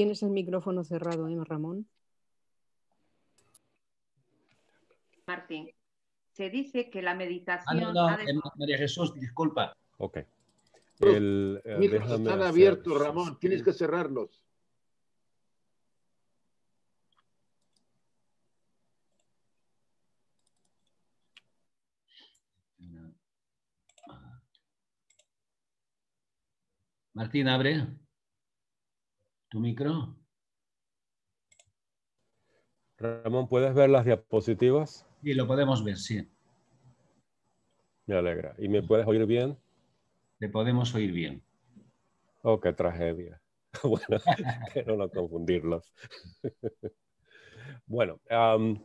Tienes el micrófono cerrado, ¿eh, Ramón? Martín, se dice que la meditación... Ah, no, no, eh, María Jesús, disculpa. Ok. El, eh, están abiertos, Ramón. Tienes que cerrarlos. Martín, abre tu micro. Ramón, ¿puedes ver las diapositivas? Sí, lo podemos ver, sí. Me alegra. ¿Y me puedes oír bien? Te podemos oír bien. Oh, qué tragedia. bueno, quiero no confundirlos. Bueno,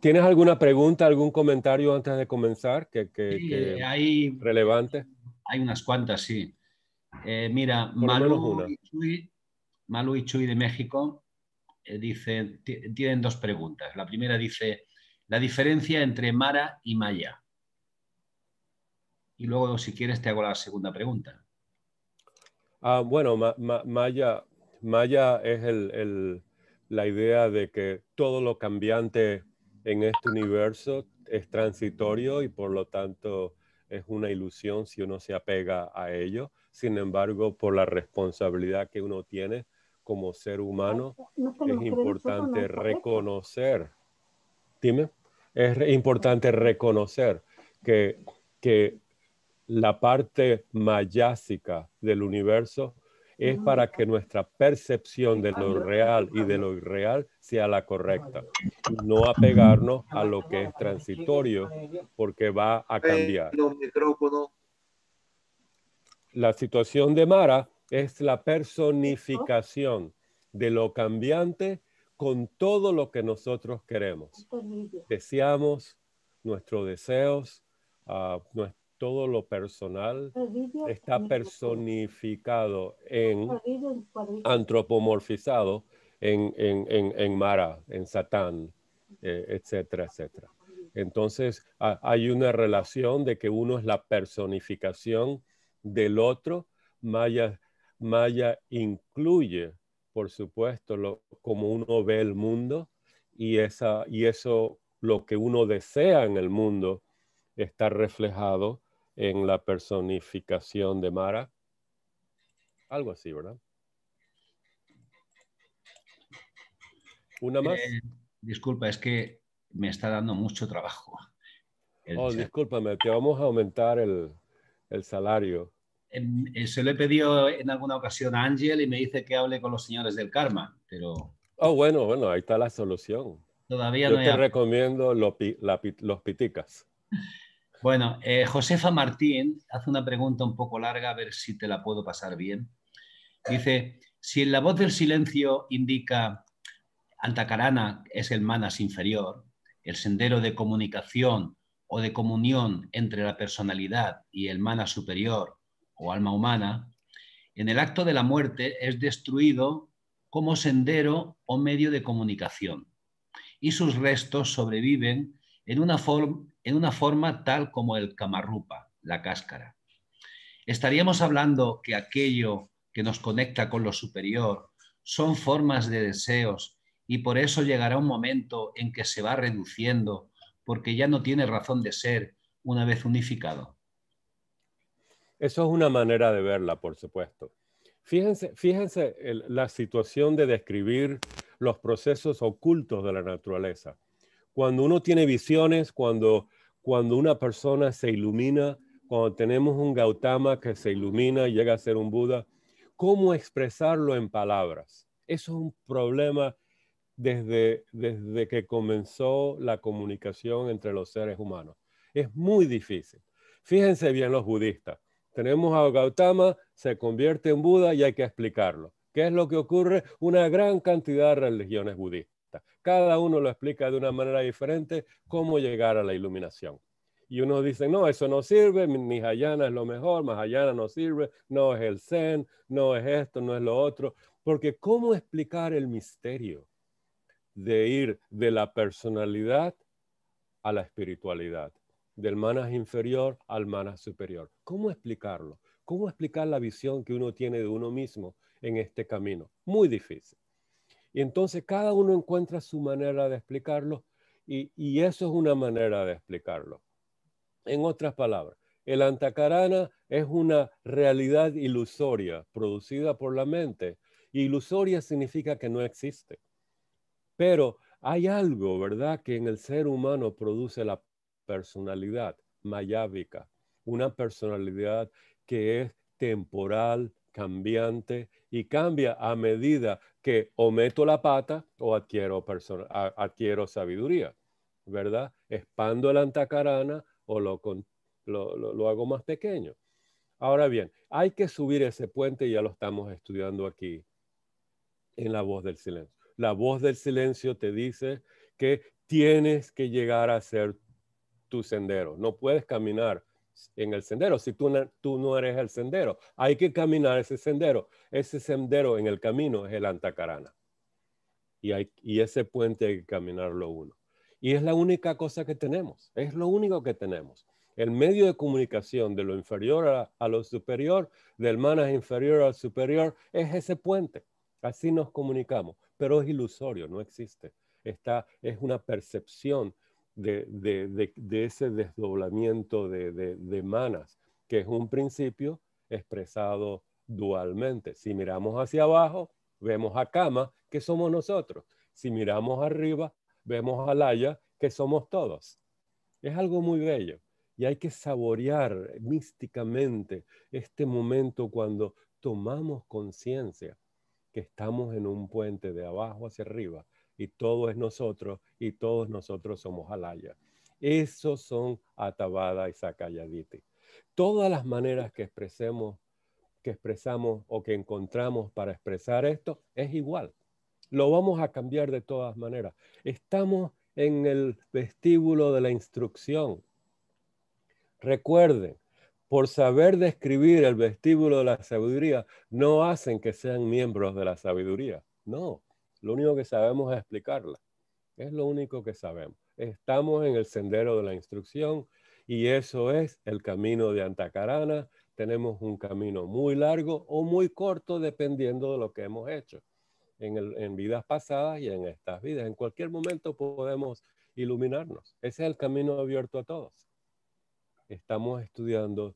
¿tienes alguna pregunta, algún comentario antes de comenzar que, sí, eh, hay, relevante? Hay unas cuantas, sí. Eh, mira, Manu... Malu y de México eh, dice, tienen dos preguntas. La primera dice, la diferencia entre Mara y Maya. Y luego, si quieres, te hago la segunda pregunta. Ah, bueno, Maya, Maya es la idea de que todo lo cambiante en este universo es transitorio y por lo tanto es una ilusión si uno se apega a ello. Sin embargo, por la responsabilidad que uno tiene, como ser humano es importante reconocer, dime, es importante reconocer que, que la parte mayásica del universo es para que nuestra percepción de lo real y de lo irreal sea la correcta. No apegarnos a lo que es transitorio porque va a cambiar. La situación de Mara es la personificación de lo cambiante con todo lo que nosotros queremos. Deseamos, nuestros deseos, ah, todo lo personal está personificado en antropomorfizado en, en, Mara, en Satán, eh, etcétera, etcétera. Entonces hay una relación de que uno es la personificación del otro, Maya maya incluye, por supuesto, lo, como uno ve el mundo y, esa, y eso, lo que uno desea en el mundo, está reflejado en la personificación de Mara. Algo así, ¿verdad? Una más. Eh, disculpa, es que me está dando mucho trabajo. Oh, discúlpame, te vamos a aumentar el salario. Eh, se lo he pedido en alguna ocasión a Ángel y me dice que hable con los señores del karma, pero... Oh, bueno, bueno, ahí está la solución. Todavía Yo te recomiendo los, piticas. Bueno, eh, Josefa Martín hace una pregunta un poco larga, a ver si te la puedo pasar bien. Dice, si en la voz del silencio indica Antacarana es el manas inferior, el sendero de comunicación o de comunión entre la personalidad y el manas superior o alma humana, en el acto de la muerte es destruido como sendero o medio de comunicación y sus restos sobreviven en una, en una forma tal como el camarrupa, la cáscara. Estaríamos hablando que aquello que nos conecta con lo superior son formas de deseos y por eso llegará un momento en que se va reduciendo porque ya no tiene razón de ser una vez unificado. Eso es una manera de verla, por supuesto. Fíjense, fíjense la situación de describir los procesos ocultos de la naturaleza. Cuando uno tiene visiones, cuando, cuando una persona se ilumina, cuando tenemos un Gautama que se ilumina y llega a ser un Buda, ¿cómo expresarlo en palabras? Eso es un problema desde, desde que comenzó la comunicación entre los seres humanos. Es muy difícil. Fíjense bien los budistas. Tenemos a Gautama, se convierte en Buda y hay que explicarlo. ¿Qué es lo que ocurre? Una gran cantidad de religiones budistas. Cada uno lo explica de una manera diferente cómo llegar a la iluminación. Y unos dicen, no, eso no sirve, Nihayana es lo mejor, Mahayana no sirve, no es el Zen, no es esto, no es lo otro. Porque ¿cómo explicar el misterio de ir de la personalidad a la espiritualidad? del manas inferior al manas superior. ¿Cómo explicarlo? ¿Cómo explicar la visión que uno tiene de uno mismo en este camino? Muy difícil. Y entonces cada uno encuentra su manera de explicarlo y, eso es una manera de explicarlo. En otras palabras, el antacarana es una realidad ilusoria producida por la mente. Ilusoria significa que no existe. Pero hay algo, ¿verdad?, que en el ser humano produce la personalidad mayábica, una personalidad que es temporal, cambiante y cambia a medida que o meto la pata o adquiero, adquiero sabiduría, ¿verdad? Expando el antacarana o lo, lo, lo hago más pequeño. Ahora bien, hay que subir ese puente, y ya lo estamos estudiando aquí en la voz del silencio. La voz del silencio te dice que tienes que llegar a ser tu sendero. No puedes caminar en el sendero si tú no, tú no eres el sendero. Hay que caminar ese sendero. Ese sendero en el camino es el Antacarana. Y, y ese puente hay que caminarlo uno. Y es la única cosa que tenemos. Es lo único que tenemos. El medio de comunicación de lo inferior a, lo superior, del manas inferior al superior, es ese puente. Así nos comunicamos, pero es ilusorio, no existe. es una percepción de, ese desdoblamiento de, manas, que es un principio expresado dualmente. Si miramos hacia abajo, vemos a Kama, que somos nosotros. Si miramos arriba, vemos a Laya, que somos todos. Es algo muy bello y hay que saborear místicamente este momento cuando tomamos conciencia que estamos en un puente de abajo hacia arriba y todo es nosotros y todos nosotros somos alaya. Esos son Atabada y Sakayaditi. Todas las maneras que expresemos, que expresamos o que encontramos para expresar esto es igual. Lo vamos a cambiar de todas maneras. Estamos en el vestíbulo de la instrucción. Recuerden, por saber describir el vestíbulo de la sabiduría, no hacen que sean miembros de la sabiduría. No, lo único que sabemos es explicarla. Es lo único que sabemos. Estamos en el sendero de la instrucción y eso es el camino de Antacarana. Tenemos un camino muy largo o muy corto dependiendo de lo que hemos hecho en, en vidas pasadas y en estas vidas. En cualquier momento podemos iluminarnos. Ese es el camino abierto a todos. Estamos estudiando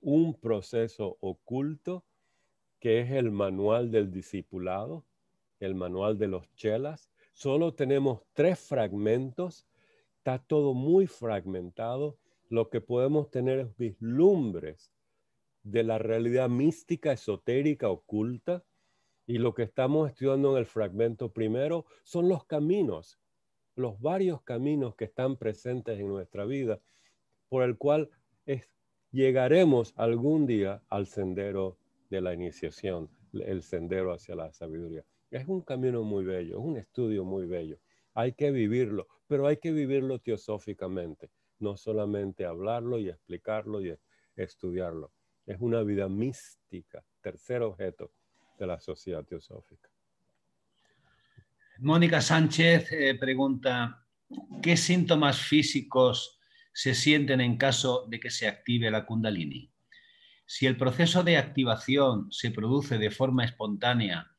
un proceso oculto que es el manual del discipulado el manual de los chelas. Solo tenemos tres fragmentos, está todo muy fragmentado. Lo que podemos tener es vislumbres de la realidad mística, esotérica, oculta. Y lo que estamos estudiando en el fragmento primero son los caminos, los varios caminos que están presentes en nuestra vida, por el cual llegaremos algún día al sendero de la iniciación, el sendero hacia la sabiduría. Es un camino muy bello, es un estudio muy bello. Hay que vivirlo, pero hay que vivirlo teosóficamente, no solamente hablarlo y explicarlo y estudiarlo. Es una vida mística, tercer objeto de la sociedad teosófica. Mónica Sánchez eh, pregunta, ¿qué síntomas físicos se sienten en caso de que se active la kundalini? Si el proceso de activación se produce de forma espontánea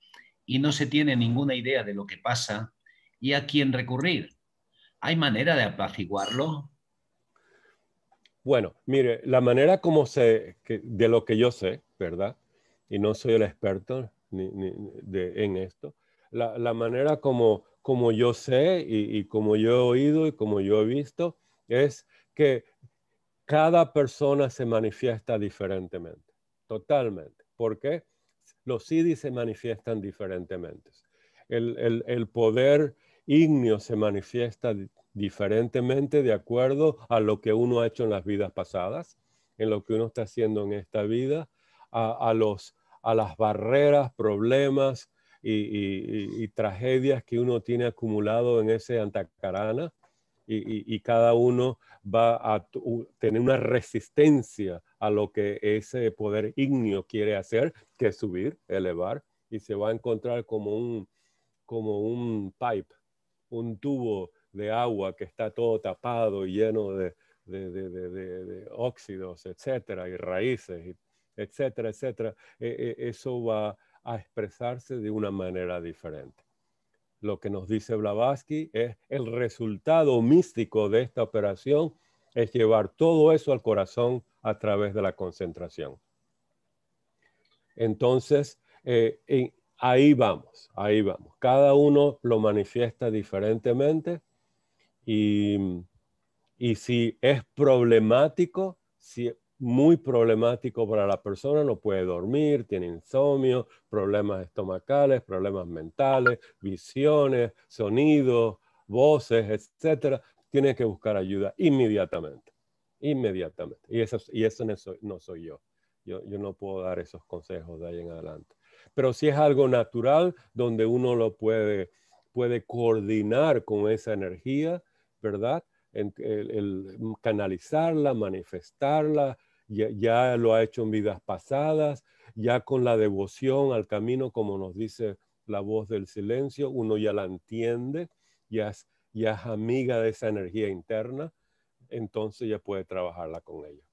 y no se tiene ninguna idea de lo que pasa y a quién recurrir. ¿Hay manera de apaciguarlo? Bueno, mire, la manera como se, de lo que yo sé, ¿verdad? Y no soy el experto en esto, la, manera como, como yo sé y, y como yo he oído y como yo he visto es que cada persona se manifiesta diferentemente, totalmente. ¿Por qué? los siddhis se manifiestan diferentemente. El, poder ignio se manifiesta diferentemente de acuerdo a lo que uno ha hecho en las vidas pasadas, en lo que uno está haciendo en esta vida, a, las barreras, problemas y, y, tragedias que uno tiene acumulado en ese antacarana y, cada uno va a tener una resistencia a lo que ese poder ignio quiere hacer, que es subir, elevar, y se va a encontrar como un, pipe, un tubo de agua que está todo tapado y lleno de, óxidos, etcétera, y raíces, etcétera, etcétera. E, e, eso va a expresarse de una manera diferente lo que nos dice Blavatsky es el resultado místico de esta operación es llevar todo eso al corazón a través de la concentración. Entonces, eh, ahí vamos, ahí vamos. Cada uno lo manifiesta diferentemente y, y si es problemático, si muy problemático para la persona, no puede dormir, tiene insomnio, problemas estomacales, problemas mentales, visiones, sonidos, voces, etcétera, Tiene que buscar ayuda inmediatamente, inmediatamente. Y eso, y eso no, soy, yo. yo. Yo no puedo dar esos consejos de ahí en adelante. Pero si es algo natural donde uno lo puede, puede coordinar con esa energía, ¿verdad? el, canalizarla, manifestarla, ya, lo ha hecho en vidas pasadas, ya con la devoción al camino, como nos dice la voz del silencio, uno ya la entiende, ya es, ya amiga de esa energía interna, entonces ya puede trabajarla con ella,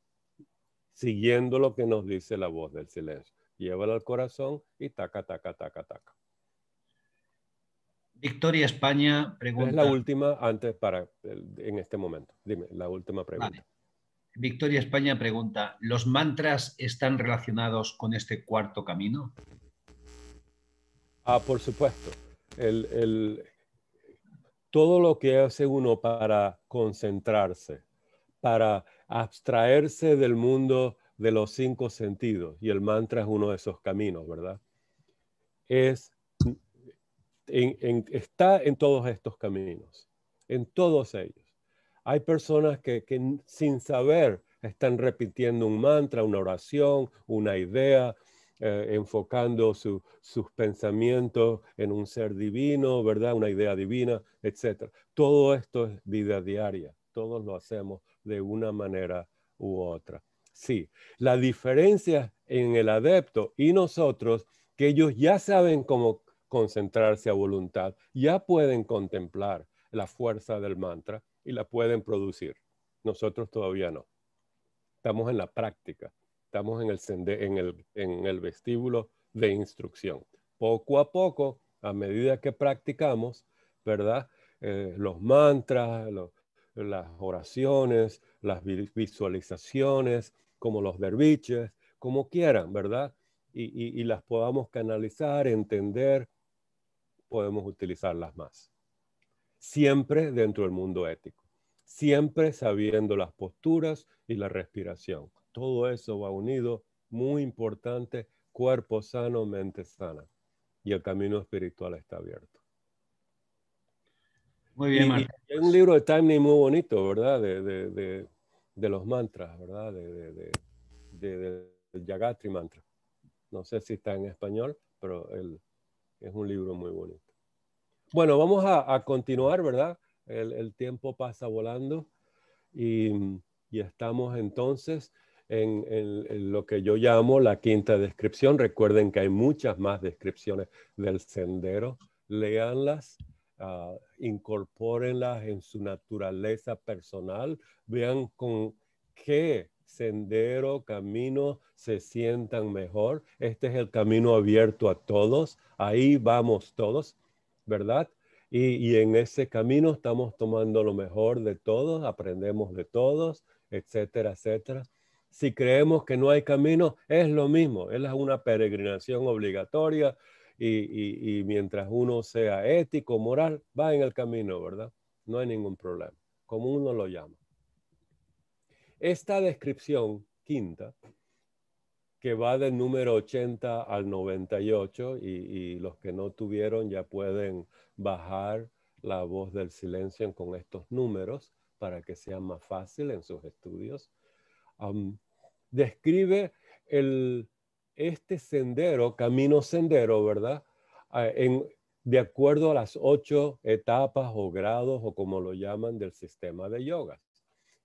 siguiendo lo que nos dice la voz del silencio. Llévala al corazón y taca, taca, taca, taca. Victoria España pregunta. la última antes para en este momento. Dime, la última pregunta. Victoria España pregunta, ¿los mantras están relacionados con este cuarto camino? Ah, por supuesto. todo lo que hace uno para concentrarse, para abstraerse del mundo de los cinco sentidos, y el mantra es uno de esos caminos, ¿verdad? Es, está en todos estos caminos, en todos ellos hay personas que, sin saber están repitiendo un mantra, una oración, una idea, eh, enfocando sus pensamientos en un ser divino, ¿verdad? Una idea divina, etc. Todo esto es vida diaria. Todos lo hacemos de una manera u otra. Sí, la diferencia en el adepto y nosotros, que ellos ya saben cómo concentrarse a voluntad, ya pueden contemplar la fuerza del mantra, y la pueden producir. Nosotros todavía no. Estamos en la práctica, estamos en el, vestíbulo de instrucción. Poco a poco, a medida que practicamos, ¿verdad? Eh, los mantras, las oraciones, las visualizaciones, como los derviches, como quieran, ¿verdad? y las podamos canalizar, entender, podemos utilizarlas más siempre dentro del mundo ético, siempre sabiendo las posturas y la respiración. Todo eso va unido, muy importante, cuerpo sano, mente sana. Y el camino espiritual está abierto. Muy bien, Marta. Hay un libro de timing muy bonito, ¿verdad? De, de, de, los mantras, ¿verdad? De, del Yagatri Mantra. No sé si está en español, pero el es un libro muy bonito. Bueno, vamos a, continuar, ¿verdad? El, tiempo pasa volando y, estamos entonces en, lo que yo llamo la quinta descripción. Recuerden que hay muchas más descripciones del sendero. Leanlas, ah, incorpórenlas en su naturaleza personal. Vean con qué sendero, camino se sientan mejor. Este es el camino abierto a todos. Ahí vamos todos. ¿verdad? Y, en ese camino estamos tomando lo mejor de todos, aprendemos de todos, etcétera, etcétera. Si creemos que no hay camino, es lo mismo, es una peregrinación obligatoria y, y mientras uno sea ético, moral, va en el camino, ¿verdad? No hay ningún problema, como uno lo llama. Esta descripción quinta que va del número 80 al 98 y, los que no tuvieron ya pueden bajar la voz del silencio con estos números para que sea más fácil en sus estudios. describe este sendero, camino sendero, ¿verdad? Ah, de acuerdo a las ocho etapas o grados o como lo llaman del sistema de yoga,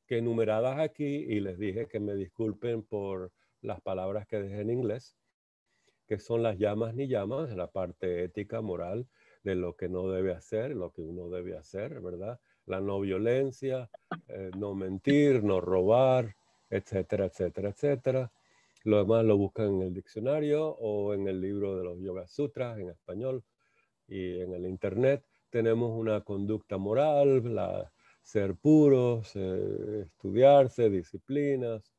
que enumeradas aquí, y les dije que me disculpen por las palabras que dejé en inglés, que son las llamas ni llamas, la parte ética, moral, de lo que no debe hacer, lo que uno debe hacer, ¿verdad? La no violencia, eh, no mentir, no robar, etcétera, etcétera, etcétera. Lo demás lo buscan en el diccionario o en el libro de los Yoga Sutras en español y en el Internet. Tenemos una conducta moral, la, ser puros, eh, estudiarse, disciplinas,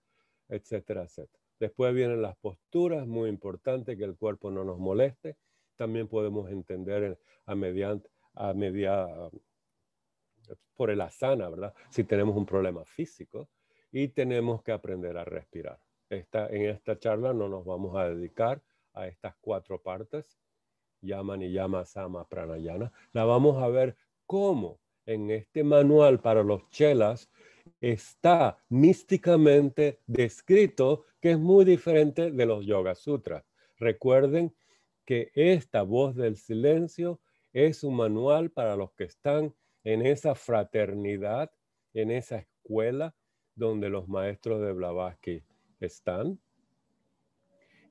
etcétera, etcétera. Después vienen las posturas, muy importante que el cuerpo no nos moleste. También podemos entender a mediante, a media, por el asana, ¿verdad? Si tenemos un problema físico y tenemos que aprender a respirar. Esta, en esta charla no nos vamos a dedicar a estas cuatro partes, Yaman y Yama, Sama, Pranayana. La vamos a ver cómo en este manual para los chelas está místicamente descrito que es muy diferente de los Yoga Sutras. Recuerden que esta voz del silencio es un manual para los que están en esa fraternidad, en esa escuela donde los maestros de Blavatsky están.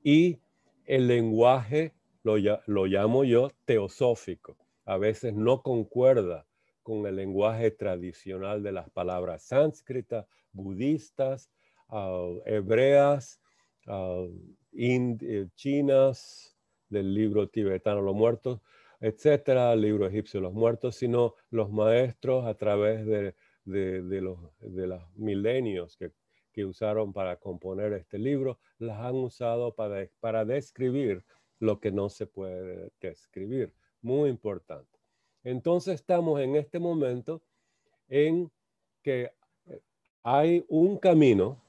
Y el lenguaje lo, lo llamo yo teosófico. A veces no concuerda con el lenguaje tradicional de las palabras sánscritas, budistas Uh, hebreas, uh, eh, chinas, del libro tibetano Los Muertos, etcétera, el libro egipcio Los Muertos, sino los maestros a través de, los, de milenios que, usaron para componer este libro, las han usado para, para describir lo que no se puede describir. Muy importante. Entonces estamos en este momento en que hay un camino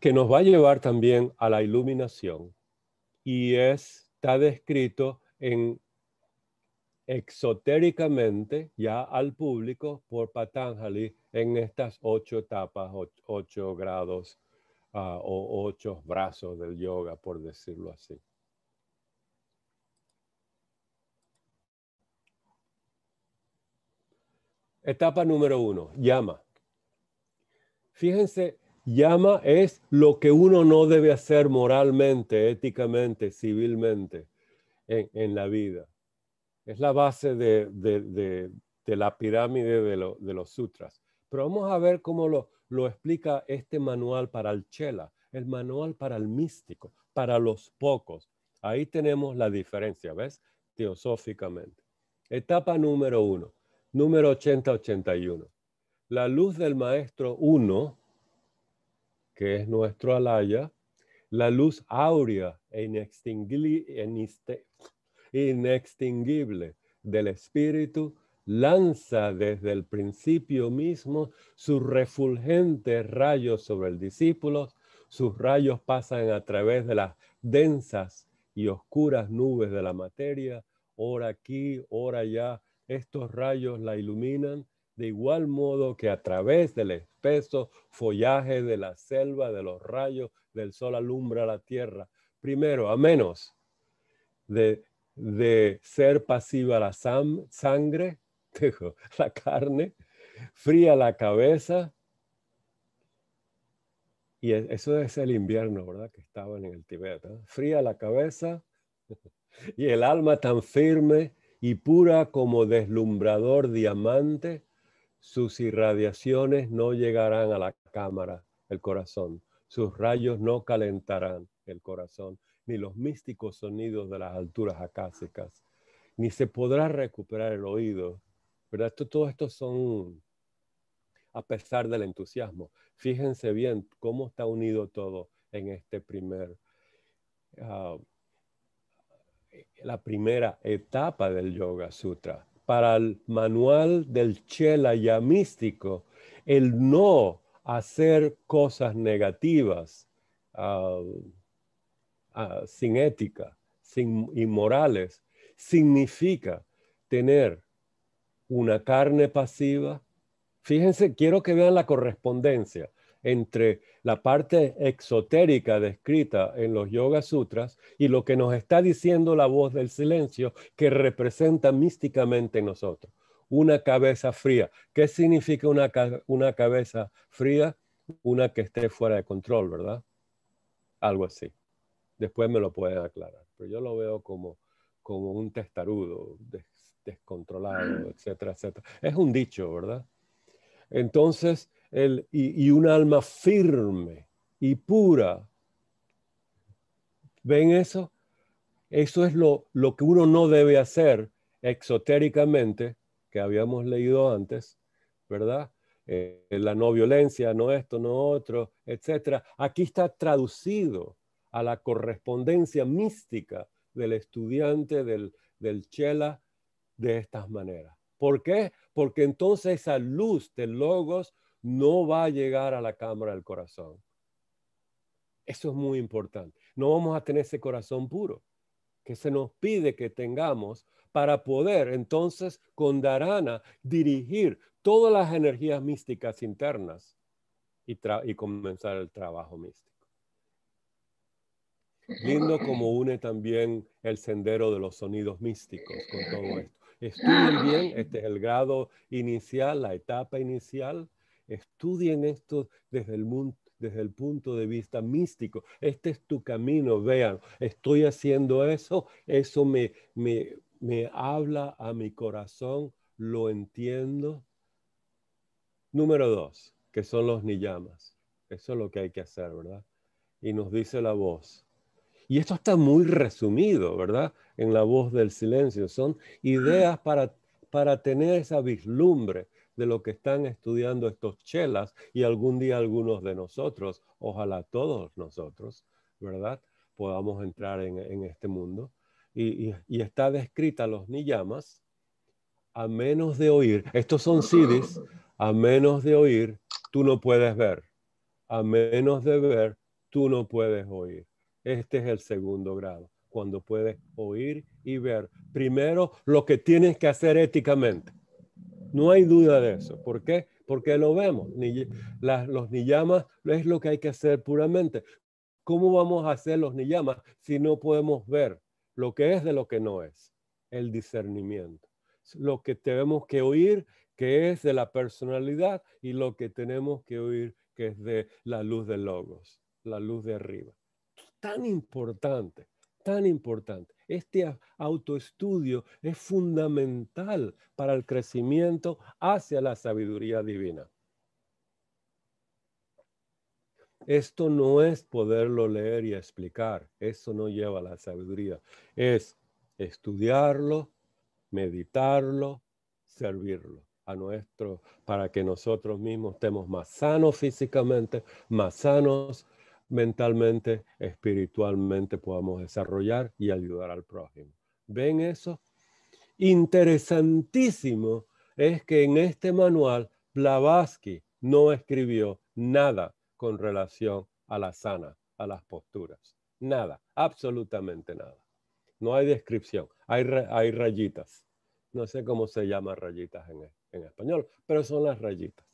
que nos va a llevar también a la iluminación y está descrito en exotéricamente ya al público por Patanjali en estas ocho etapas, ocho, grados ah, o ocho brazos del yoga, por decirlo así. Etapa número uno, llama. Fíjense llama es lo que uno no debe hacer moralmente, éticamente, civilmente en, la vida. Es la base de, la pirámide de, los sutras. Pero vamos a ver cómo lo, explica este manual para el chela, el manual para el místico, para los pocos. Ahí tenemos la diferencia, ¿ves? Teosóficamente. Etapa número uno, número 80-81. La luz del maestro uno que es nuestro alaya, la luz áurea e inextinguible, del espíritu lanza desde el principio mismo sus refulgentes rayos sobre el discípulo, sus rayos pasan a través de las densas y oscuras nubes de la materia, ora aquí, ora allá, estos rayos la iluminan de igual modo que a través del, espeso follaje de la selva, de los rayos del sol alumbra la tierra. Primero, a menos de, ser pasiva la sangre, la carne, fría la cabeza. Y e, eso es el invierno, ¿verdad? Que estaban en el Tibet. ¿eh? Fría la cabeza y el alma tan firme y pura como deslumbrador diamante sus irradiaciones no llegarán a la cámara, el corazón. Sus rayos no calentarán el corazón, ni los místicos sonidos de las alturas acásicas, ni se podrá recuperar el oído. pero Esto, todo esto son, a pesar del entusiasmo. Fíjense bien cómo está unido todo en este primer, ah, la primera etapa del Yoga Sutra para el manual del Chela ya místico, el no hacer cosas negativas, ah, ah, sin ética, sin inmorales, significa tener una carne pasiva. Fíjense, quiero que vean la correspondencia entre la parte exotérica descrita en los Yoga Sutras y lo que nos está diciendo la voz del silencio que representa místicamente nosotros. Una cabeza fría. ¿Qué significa una, cabeza fría? Una que esté fuera de control, ¿verdad? Algo así. Después me lo pueden aclarar, pero yo lo veo como, como un testarudo, descontrolado, ah. etcétera, etcétera. Es un dicho, ¿verdad? Entonces, y, y un alma firme y pura. ¿Ven eso? Eso es lo, que uno no debe hacer exotéricamente, que habíamos leído antes, ¿verdad? Eh, la no violencia, no esto, no otro, etcétera, Aquí está traducido a la correspondencia mística del estudiante, del, del chela, de estas maneras. ¿Por qué? Porque entonces esa luz de logos no va a llegar a la cámara del corazón. Eso es muy importante. No vamos a tener ese corazón puro que se nos pide que tengamos para poder entonces con darana dirigir todas las energías místicas internas y, comenzar el trabajo místico. Lindo como une también el sendero de los sonidos místicos con todo esto. Estudien bien, este es el grado inicial, la etapa inicial Estudien esto desde el punto de vista místico. Este es tu camino, vean, estoy haciendo eso, eso me, me, habla a mi corazón, lo entiendo. Número dos, que son los niyamas. Eso es lo que hay que hacer, ¿verdad? Y nos dice la voz. Y esto está muy resumido, ¿verdad? En la voz del silencio. Son ideas para, para tener esa vislumbre de lo que están estudiando estos chelas y algún día algunos de nosotros, ojalá todos nosotros, ¿verdad? Podamos entrar en, este mundo. Y, está descrita los niyamas, a menos de oír, estos son siddhis, a menos de oír, tú no puedes ver. A menos de ver, tú no puedes oír. Este es el segundo grado, cuando puedes oír y ver. Primero, lo que tienes que hacer éticamente. No hay duda de eso. ¿Por qué? Porque lo vemos. Ni, los niyamas es lo que hay que hacer puramente. ¿Cómo vamos a hacer los niyamas si no podemos ver lo que es de lo que no es? El discernimiento. Lo que tenemos que oír que es de la personalidad y lo que tenemos que oír que es de la luz de logos, la luz de arriba. Tan importante, tan importante. Este autoestudio es fundamental para el crecimiento hacia la sabiduría divina. Esto no es poderlo leer y explicar, eso no lleva a la sabiduría, es estudiarlo, meditarlo, servirlo a nuestro para que nosotros mismos estemos más sanos físicamente, más sanos mentalmente, espiritualmente podamos desarrollar y ayudar al prójimo. ¿Ven eso? Interesantísimo es que en este manual Blavatsky no escribió nada con relación a la sana, a las posturas. Nada, absolutamente nada. No hay descripción, hay, rayitas. No sé cómo se llaman rayitas en español, pero son las rayitas.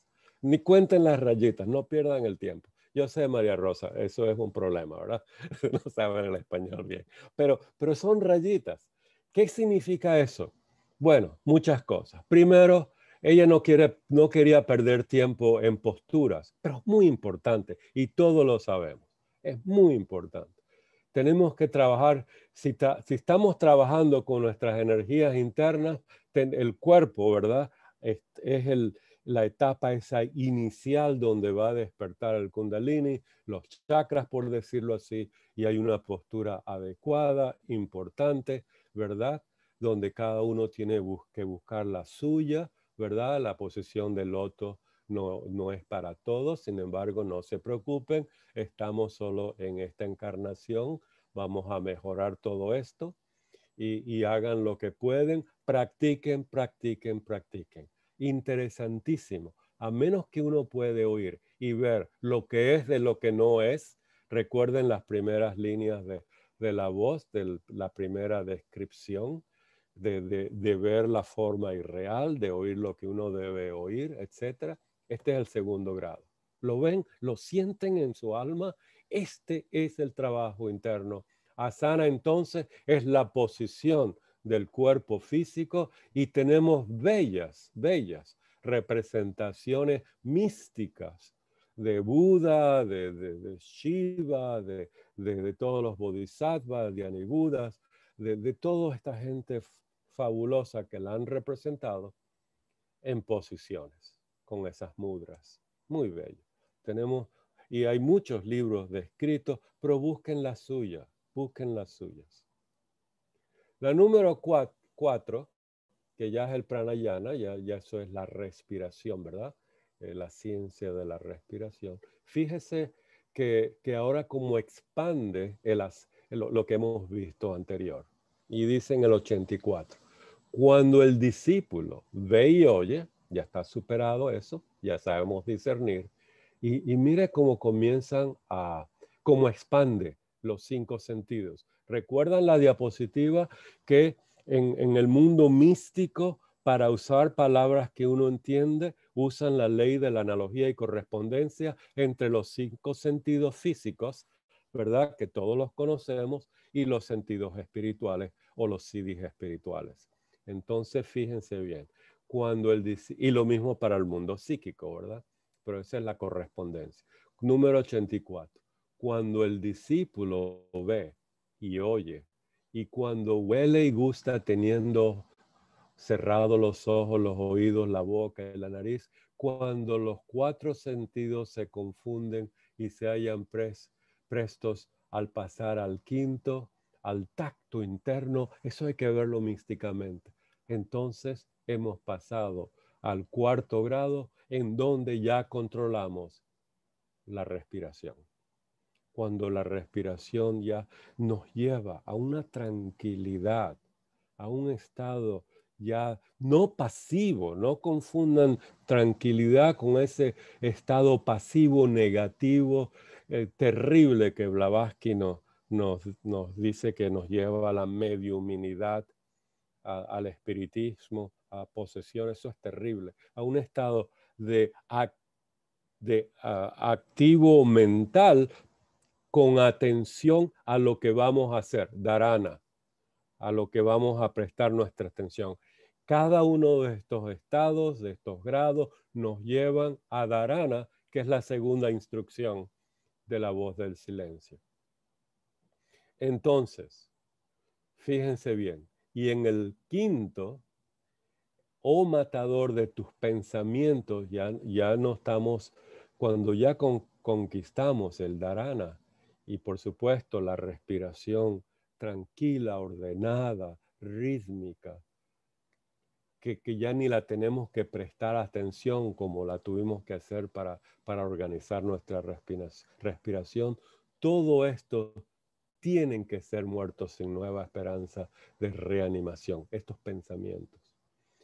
Ni cuenten las rayitas, no pierdan el tiempo. Yo sé, María Rosa, eso es un problema, ¿verdad? no saben el español bien. Pero, pero son rayitas. ¿Qué significa eso? Bueno, muchas cosas. Primero, ella no, quiere, no quería perder tiempo en posturas, pero es muy importante y todos lo sabemos. Es muy importante. Tenemos que trabajar, si, si estamos trabajando con nuestras energías internas, el cuerpo, ¿verdad? es el, la etapa esa inicial donde va a despertar el kundalini, los chakras, por decirlo así, y hay una postura adecuada, importante, ¿verdad? Donde cada uno tiene que buscar la suya, ¿verdad? La posición del loto no, no es para todos, sin embargo, no se preocupen, estamos solo en esta encarnación, vamos a mejorar todo esto y hagan lo que pueden, practiquen, practiquen, practiquen interesantísimo. A menos que uno puede oír y ver lo que es de lo que no es, recuerden las primeras líneas de, la voz, de la primera descripción, de, ver la forma irreal, de oír lo que uno debe oír, etcétera. Este es el segundo grado. Lo ven, lo sienten en su alma. Este es el trabajo interno. Asana entonces es la posición del cuerpo físico y tenemos bellas, bellas representaciones místicas de Buda, de, Shiva, de, todos los bodhisattvas, de Anibudas, de toda esta gente fabulosa que la han representado en posiciones con esas mudras. Muy bello. Tenemos, y hay muchos libros de escritos, pero busquen las suyas, busquen las suyas. La número cuatro, que ya es el pranayana, ya, ya eso es la respiración, ¿verdad? Eh, la ciencia de la respiración. Fíjese que, ahora como expande el, lo que hemos visto anterior. Y dice en el 84, cuando el discípulo ve y oye, ya está superado eso, ya sabemos discernir, y, y mire cómo comienzan a, cómo expande los cinco sentidos Recuerdan la diapositiva que en, el mundo místico, para usar palabras que uno entiende, usan la ley de la analogía y correspondencia entre los cinco sentidos físicos, ¿verdad? Que todos los conocemos, y los sentidos espirituales o los sidis espirituales. Entonces, fíjense bien, cuando el, y lo mismo para el mundo psíquico, ¿verdad? Pero esa es la correspondencia. Número 84. Cuando el discípulo ve y oye. Y cuando huele y gusta teniendo cerrados los ojos, los oídos, la boca y la nariz, cuando los cuatro sentidos se confunden y se hallan prestos al pasar al quinto, al tacto interno, eso hay que verlo místicamente. Entonces hemos pasado al cuarto grado en donde ya controlamos la respiración cuando la respiración ya nos lleva a una tranquilidad, a un estado ya no pasivo, no confundan tranquilidad con ese estado pasivo negativo eh, terrible que Blavatsky nos, dice que nos lleva a la mediuminidad, al espiritismo, a posesión, eso es terrible, a un estado de, de ah, activo mental, con atención a lo que vamos a hacer, darana, a lo que vamos a prestar nuestra atención. Cada uno de estos estados, de estos grados, nos llevan a darana, que es la segunda instrucción de la voz del silencio. Entonces, fíjense bien, y en el quinto, oh matador de tus pensamientos, ya, ya no estamos, cuando ya conquistamos el darana y por supuesto la respiración tranquila, ordenada, rítmica, que, ya ni la tenemos que prestar atención como la tuvimos que hacer para, para organizar nuestra respiración. Todo esto tienen que ser muertos sin nueva esperanza de reanimación, estos pensamientos.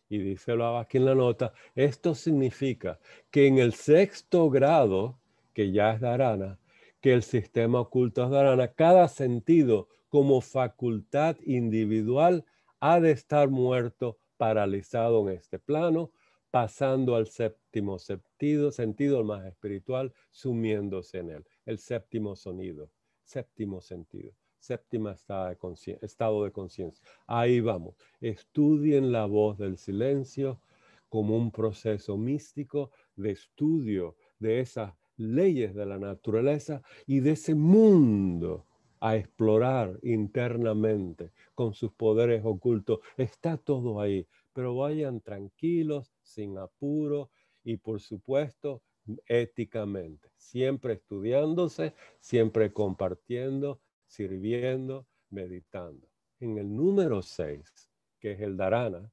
Y dice lo aquí en la nota, esto significa que en el sexto grado, que ya es Darana, que el sistema oculto a Cada sentido como facultad individual ha de estar muerto, paralizado en este plano, pasando al séptimo sentido, sentido más espiritual, sumiéndose en él. El séptimo sonido, séptimo sentido, séptima estado de conciencia. Ahí vamos. Estudien la voz del silencio como un proceso místico de estudio de esas leyes de la naturaleza y de ese mundo a explorar internamente con sus poderes ocultos. Está todo ahí, pero vayan tranquilos, sin apuro y por supuesto éticamente, siempre estudiándose, siempre compartiendo, sirviendo, meditando. En el número 6, que es el darana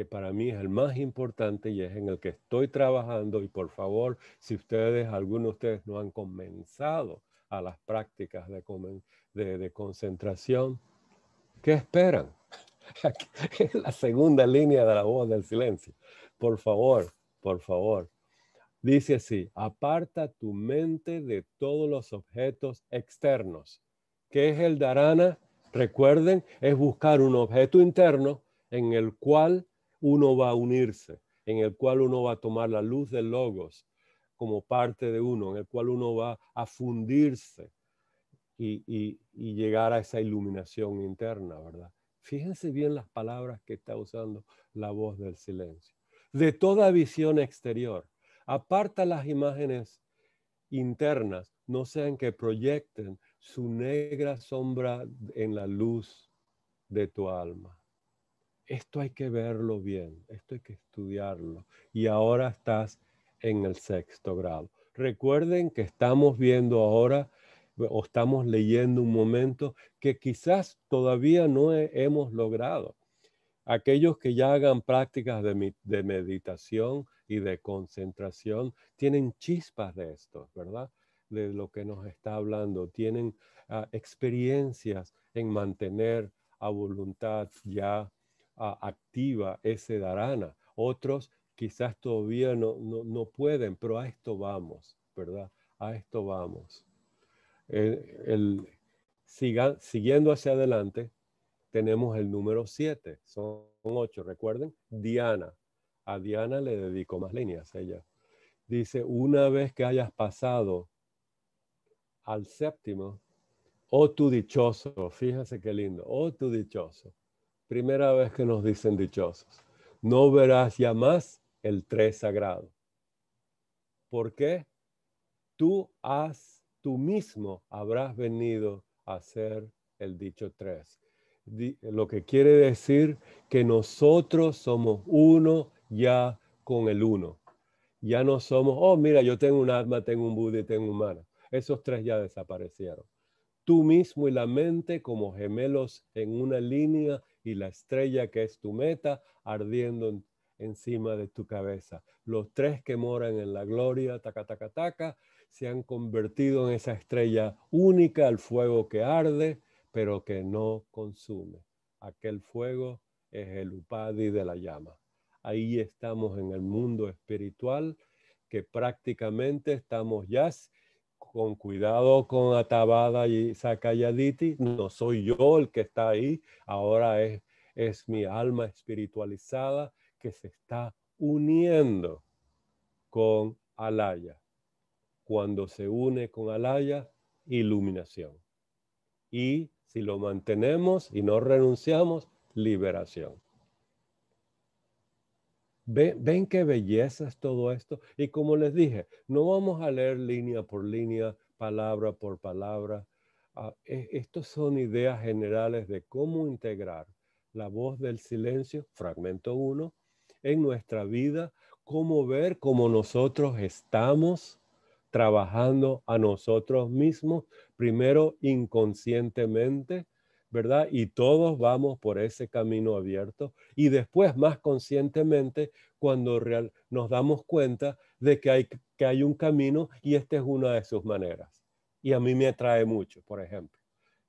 que para mí es el más importante y es en el que estoy trabajando. Y por favor, si ustedes, algunos de ustedes no han comenzado a las prácticas de, de, de concentración, ¿qué esperan? es la segunda línea de la voz del silencio. Por favor, por favor. Dice así, aparta tu mente de todos los objetos externos. ¿Qué es el darana Recuerden, es buscar un objeto interno en el cual uno va a unirse, en el cual uno va a tomar la luz del logos como parte de uno, en el cual uno va a fundirse y, y llegar a esa iluminación interna, ¿verdad? Fíjense bien las palabras que está usando la voz del silencio. De toda visión exterior, aparta las imágenes internas, no sean que proyecten su negra sombra en la luz de tu alma esto hay que verlo bien, esto hay que estudiarlo. Y ahora estás en el sexto grado. Recuerden que estamos viendo ahora o estamos leyendo un momento que quizás todavía no hemos logrado. Aquellos que ya hagan prácticas de, meditación y de concentración tienen chispas de esto, ¿verdad? De lo que nos está hablando, tienen ah, experiencias en mantener a voluntad ya activa ese darana Otros quizás todavía no, no, pueden, pero a esto vamos, ¿verdad? A esto vamos. El, siguiendo hacia adelante, tenemos el número 7, son 8, recuerden, Diana. A Diana le dedico más líneas, ella. Dice, una vez que hayas pasado al séptimo, oh tu dichoso, fíjense qué lindo, oh tu dichoso, Primera vez que nos dicen dichosos. No verás ya más el tres sagrado. ¿Por qué? Tú has, tú mismo habrás venido a ser el dicho tres. Lo que quiere decir que nosotros somos uno ya con el uno. Ya no somos, oh, mira, yo tengo un alma, tengo un Budi, tengo un mana. Esos tres ya desaparecieron. Tú mismo y la mente como gemelos en una línea y la estrella que es tu meta ardiendo encima de tu cabeza. Los tres que moran en la gloria, taca, taca, taca, se han convertido en esa estrella única, el fuego que arde, pero que no consume. Aquel fuego es el upadi de la llama. Ahí estamos en el mundo espiritual que prácticamente estamos ya con cuidado con Atabada y Sakayaditi, no soy yo el que está ahí, ahora es, es mi alma espiritualizada que se está uniendo con Alaya. Cuando se une con Alaya, iluminación. Y si lo mantenemos y no renunciamos, liberación. Ven, qué belleza es todo esto. Y como les dije, no vamos a leer línea por línea, palabra por palabra. Ah, e, estos Estas son ideas generales de cómo integrar la voz del silencio, fragmento uno, en nuestra vida, cómo ver cómo nosotros estamos trabajando a nosotros mismos, primero inconscientemente, ¿verdad? Y todos vamos por ese camino abierto y después más conscientemente cuando nos damos cuenta de que hay, que hay un camino y esta es una de sus maneras. Y a mí me atrae mucho, por ejemplo.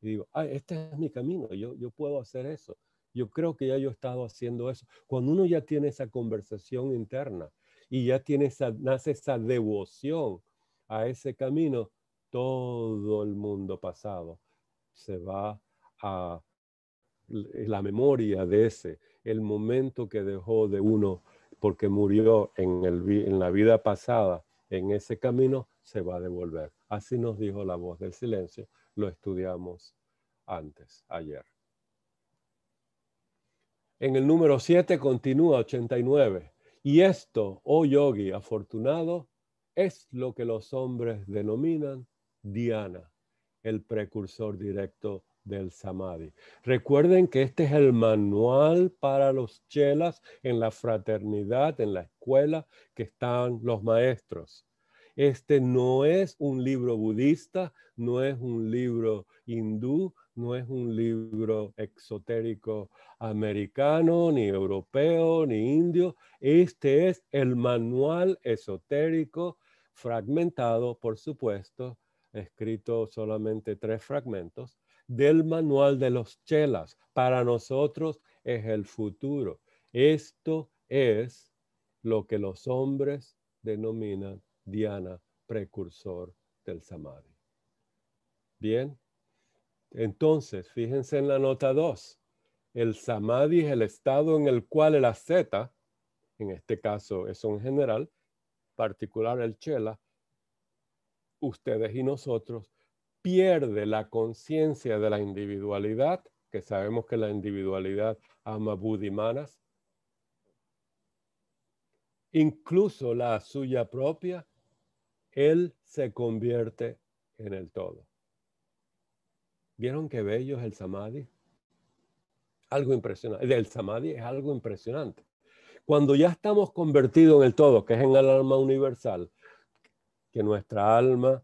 Y digo, ah, este es mi camino, yo, yo puedo hacer eso. Yo creo que ya yo he estado haciendo eso. Cuando uno ya tiene esa conversación interna y ya tiene esa, nace esa devoción a ese camino, todo el mundo pasado se va a la memoria de ese, el momento que dejó de uno porque murió en, el, en la vida pasada, en ese camino se va a devolver. Así nos dijo la voz del silencio, lo estudiamos antes, ayer. En el número 7 continúa 89. Y esto, oh yogi afortunado, es lo que los hombres denominan Diana, el precursor directo del samadhi. Recuerden que este es el manual para los chelas en la fraternidad, en la escuela que están los maestros. Este no es un libro budista, no es un libro hindú, no es un libro exotérico americano, ni europeo, ni indio. Este es el manual esotérico fragmentado, por supuesto, escrito solamente tres fragmentos, del manual de los chelas. Para nosotros es el futuro. Esto es lo que los hombres denominan Diana, precursor del Samadhi. Bien, entonces fíjense en la nota 2. El Samadhi es el estado en el cual el asceta, en este caso es un general, particular el Chela, ustedes y nosotros, pierde la conciencia de la individualidad, que sabemos que la individualidad ama budimanas, incluso la suya propia, él se convierte en el todo. ¿Vieron qué bello es el samadhi? Algo impresionante. El samadhi es algo impresionante. Cuando ya estamos convertidos en el todo, que es en el alma universal, que nuestra alma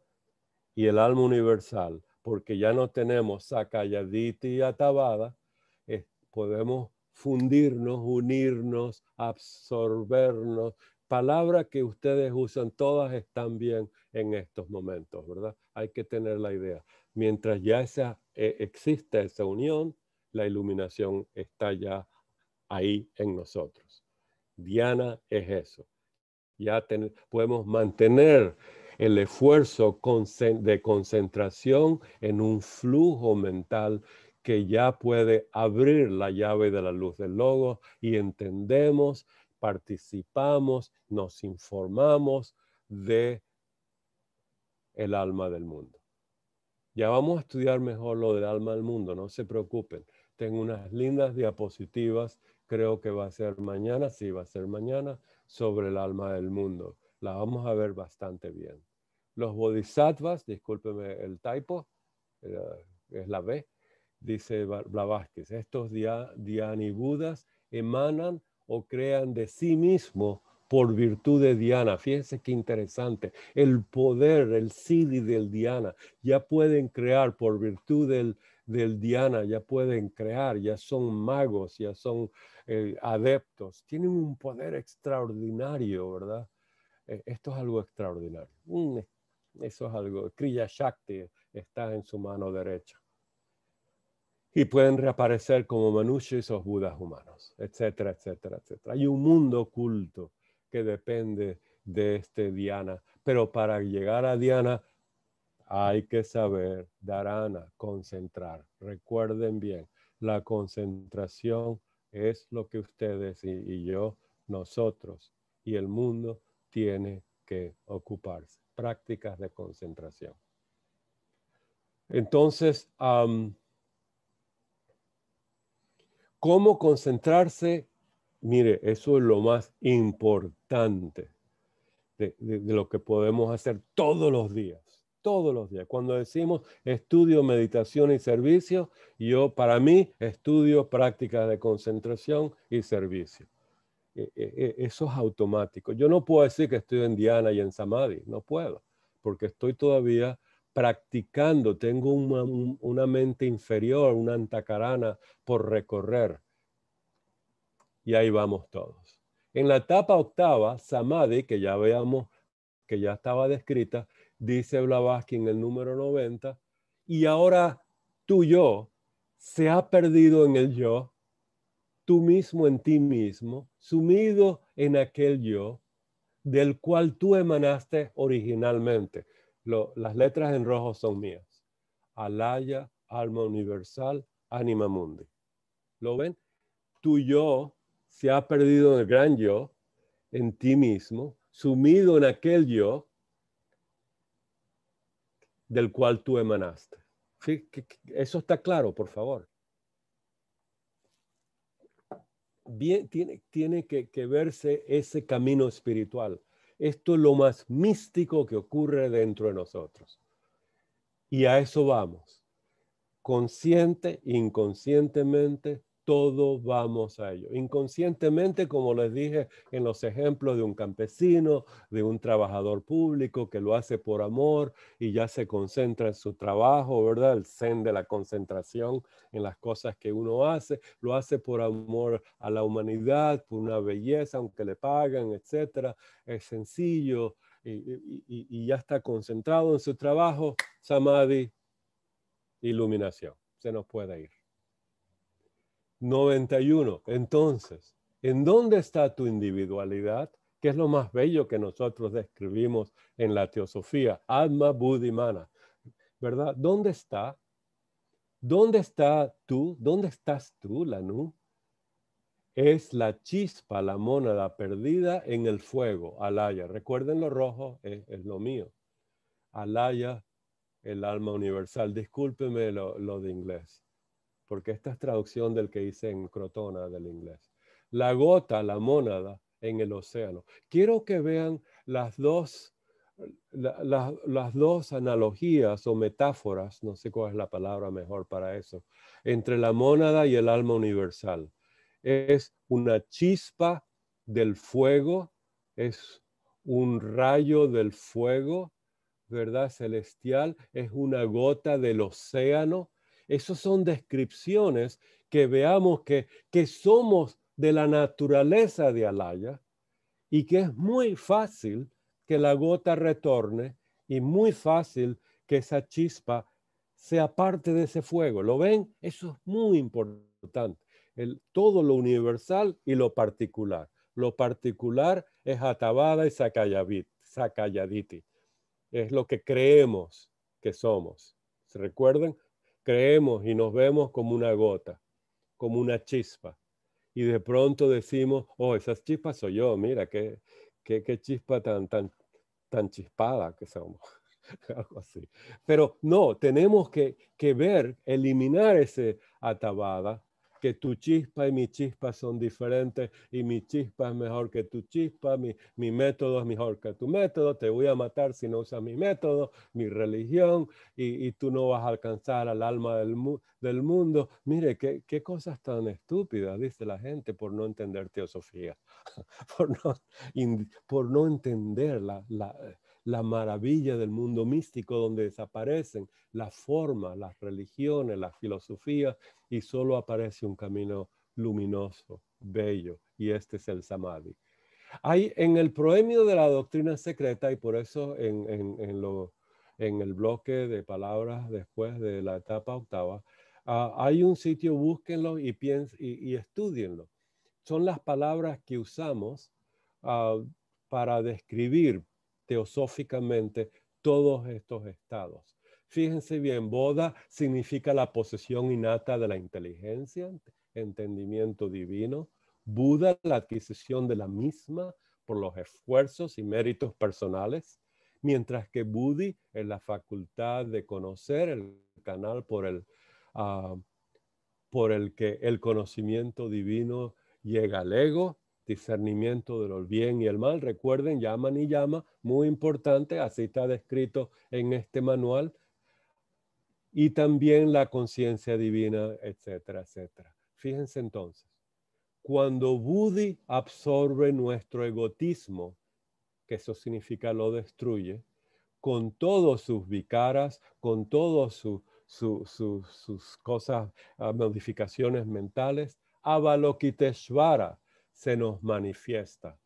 y el alma universal, porque ya no tenemos Sakayaditi y Atabada, eh, podemos fundirnos, unirnos, absorbernos. Palabras que ustedes usan, todas están bien en estos momentos, ¿verdad? Hay que tener la idea. Mientras ya esa, eh, exista esa unión, la iluminación está ya ahí en nosotros. Diana es eso. Ya podemos mantener el esfuerzo de concentración en un flujo mental que ya puede abrir la llave de la luz del logo y entendemos, participamos, nos informamos de el alma del mundo. Ya vamos a estudiar mejor lo del alma del mundo, no se preocupen. Tengo unas lindas diapositivas, creo que va a ser mañana, sí, va a ser mañana, sobre el alma del mundo. La vamos a ver bastante bien. Los bodhisattvas, discúlpeme el typo, es la B, dice Blavatsky, estos y Budas emanan o crean de sí mismo por virtud de Diana. Fíjense qué interesante. El poder, el Sidi del Diana, ya pueden crear por virtud del, del Diana, ya pueden crear, ya son magos, ya son eh, adeptos. Tienen un poder extraordinario, ¿verdad? Eh, esto es algo extraordinario, un eso es algo. Kriya Shakti está en su mano derecha. Y pueden reaparecer como manushis o budas humanos, etcétera, etcétera, etcétera. Hay un mundo oculto que depende de este Diana. Pero para llegar a Diana hay que saber darana, concentrar. Recuerden bien, la concentración es lo que ustedes y yo, nosotros y el mundo tiene que ocuparse prácticas de concentración. Entonces, ¿cómo concentrarse? Mire, eso es lo más importante de lo que podemos hacer todos los días todos los días. Cuando decimos estudio, meditación y servicio, yo para mí estudio prácticas de concentración y servicio. E, e, e, eso es automático. Yo no puedo decir que estoy en Diana y en Samadhi, no puedo, porque estoy todavía practicando, tengo una, mente inferior, una antacarana por recorrer. Y ahí vamos todos. En la etapa octava, Samadhi, que ya veamos que ya estaba descrita, dice Blavatsky en el número 90, y ahora tu yo se ha perdido en el yo tú mismo en ti mismo, sumido en aquel yo del cual tú emanaste originalmente. las letras en rojo son mías. Alaya, alma universal, anima mundi. ¿Lo ven? Tu yo se ha perdido en el gran yo, en ti mismo, sumido en aquel yo del cual tú emanaste. Eso está claro, por favor. tiene, que, que verse ese camino espiritual. Esto es lo más místico que ocurre dentro de nosotros. Y a eso vamos. Consciente, inconscientemente, todos vamos a ello. Inconscientemente, como les dije en los ejemplos de un campesino, de un trabajador público que lo hace por amor y ya se concentra en su trabajo, ¿verdad? El zen de la concentración en las cosas que uno hace, lo hace por amor a la humanidad, por una belleza, aunque le pagan, etcétera. Es sencillo y, y ya está concentrado en su trabajo. Samadhi, iluminación. Se nos puede ir. 91. Entonces, ¿en dónde está tu individualidad? Que es lo más bello que nosotros describimos en la teosofía, Atma Buddhimana, ¿verdad? ¿Dónde está? ¿Dónde está tú? ¿Dónde estás tú, Lanú? Es la chispa, la mónada perdida en el fuego, Alaya. Recuerden lo rojo, es, lo mío. Alaya, el alma universal. Discúlpeme lo de inglés porque esta es traducción del que hice en Crotona del inglés. La gota, la mónada en el océano. Quiero que vean las dos, las dos analogías o metáforas, no sé cuál es la palabra mejor para eso, entre la mónada y el alma universal. Es una chispa del fuego, es un rayo del fuego, ¿verdad? Celestial, es una gota del océano, esas son descripciones que veamos que, somos de la naturaleza de Alaya y que es muy fácil que la gota retorne y muy fácil que esa chispa sea parte de ese fuego. ¿Lo ven? Eso es muy importante. El, todo lo universal y lo particular. Lo particular es Atabada y Sacayaditi. Es lo que creemos que somos. ¿Se recuerdan? creemos y nos vemos como una gota, como una chispa. Y de pronto decimos, oh, esas chispas soy yo, mira, qué, qué, qué chispa tan, tan, tan chispada que somos. Algo así. Pero no, tenemos que, que ver, eliminar ese atabada que tu chispa y mi chispa son diferentes y mi chispa es mejor que tu chispa, mi, método es mejor que tu método, te voy a matar si no usas mi método, mi religión y, y tú no vas a alcanzar al alma del, del mundo. Mire, qué, qué, cosas tan estúpidas, dice la gente, por no entender teosofía, por no, por no entender la, la la maravilla del mundo místico donde desaparecen las formas, las religiones, las filosofías y solo aparece un camino luminoso, bello, y este es el samadhi. Hay en el proemio de la doctrina secreta, y por eso en, el bloque de palabras después de la etapa octava, ah, hay un sitio, búsquenlo y, piens y, estudienlo. Son las palabras que usamos ah, para describir teosóficamente todos estos estados. Fíjense bien, boda significa la posesión innata de la inteligencia, entendimiento divino, Buda la adquisición de la misma por los esfuerzos y méritos personales, mientras que Budi es la facultad de conocer el canal por el, ah, por el que el conocimiento divino llega al ego discernimiento del bien y el mal. Recuerden, llaman y llama, muy importante, así está descrito en este manual. Y también la conciencia divina, etcétera, etcétera. Fíjense entonces, cuando Budi absorbe nuestro egotismo, que eso significa lo destruye, con todos sus vicaras, con todas sus cosas, ah, modificaciones mentales, Avalokiteshvara, se nos manifiesta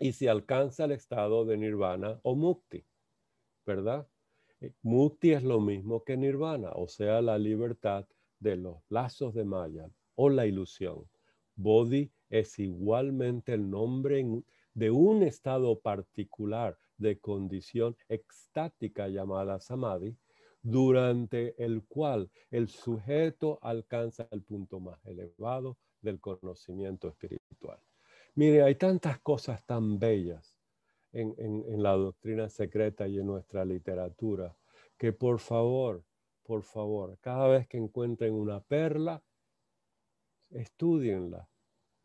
y se alcanza el estado de nirvana o mukti, ¿verdad? Eh, mukti es lo mismo que nirvana, o sea, la libertad de los lazos de Maya o la ilusión. Bodhi es igualmente el nombre de un estado particular de condición extática llamada samadhi, durante el cual el sujeto alcanza el punto más elevado del conocimiento espiritual. Mire, hay tantas cosas tan bellas en, la doctrina secreta y en nuestra literatura que por favor, por favor, cada vez que encuentren una perla, estudienla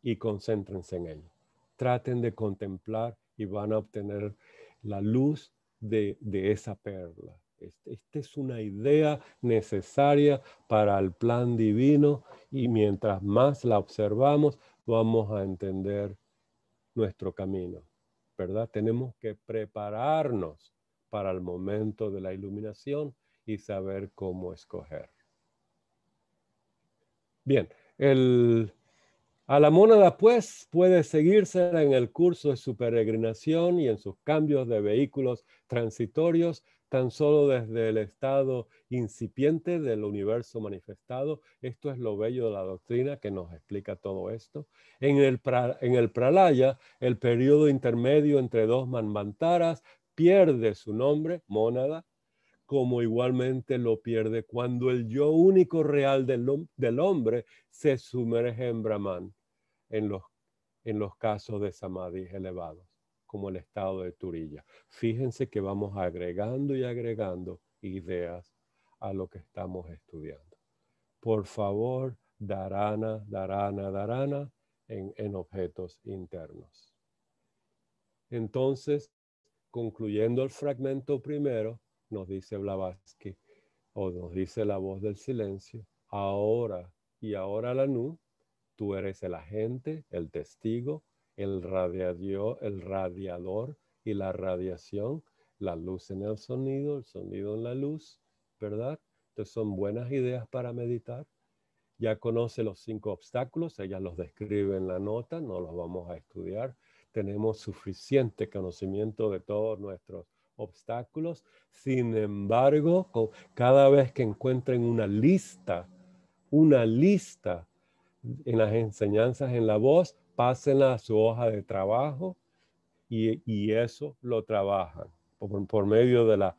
y concéntrense en ella. Traten de contemplar y van a obtener la luz de esa perla. Este, esta es una idea necesaria para el plan divino y mientras más la observamos, vamos a entender nuestro camino, ¿verdad? Tenemos que prepararnos para el momento de la iluminación y saber cómo escoger. Bien, el, a la mónada, pues, puede seguirse en el curso de su peregrinación y en sus cambios de vehículos transitorios tan solo desde el estado incipiente del universo manifestado. Esto es lo bello de la doctrina que nos explica todo esto. En el, pralaya, el periodo intermedio entre dos manvantaras pierde su nombre, mónada, como igualmente lo pierde cuando el yo único real del, hombre se sumerge en Brahman, en los, en los casos de samadhi elevados como el estado de Turilla. Fíjense que vamos agregando y agregando ideas a lo que estamos estudiando. Por favor, darana, darana, darana en, en objetos internos. Entonces, concluyendo el fragmento primero, nos dice Blavatsky, o nos dice la voz del silencio, ahora y ahora la nu, tú eres el agente, el testigo, el, radiador y la radiación, la luz en el sonido, el sonido en la luz, ¿verdad? Entonces son buenas ideas para meditar. Ya conoce los cinco obstáculos, ella los describe en la nota, no los vamos a estudiar. Tenemos suficiente conocimiento de todos nuestros obstáculos. Sin embargo, cada vez que encuentren una lista, una lista en las enseñanzas en la voz, pásenla a su hoja de trabajo y, eso lo trabajan por, medio de la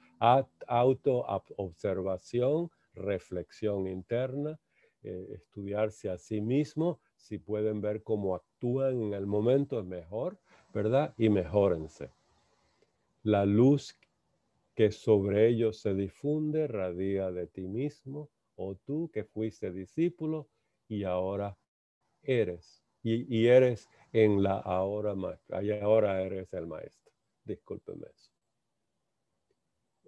autoobservación, reflexión interna, eh, estudiarse a sí mismo. Si pueden ver cómo actúan en el momento es mejor, ¿verdad? Y mejórense. La luz que sobre ellos se difunde radia de ti mismo, o tú que fuiste discípulo y ahora eres y, eres en la ahora y ahora eres el maestro. Discúlpeme eso.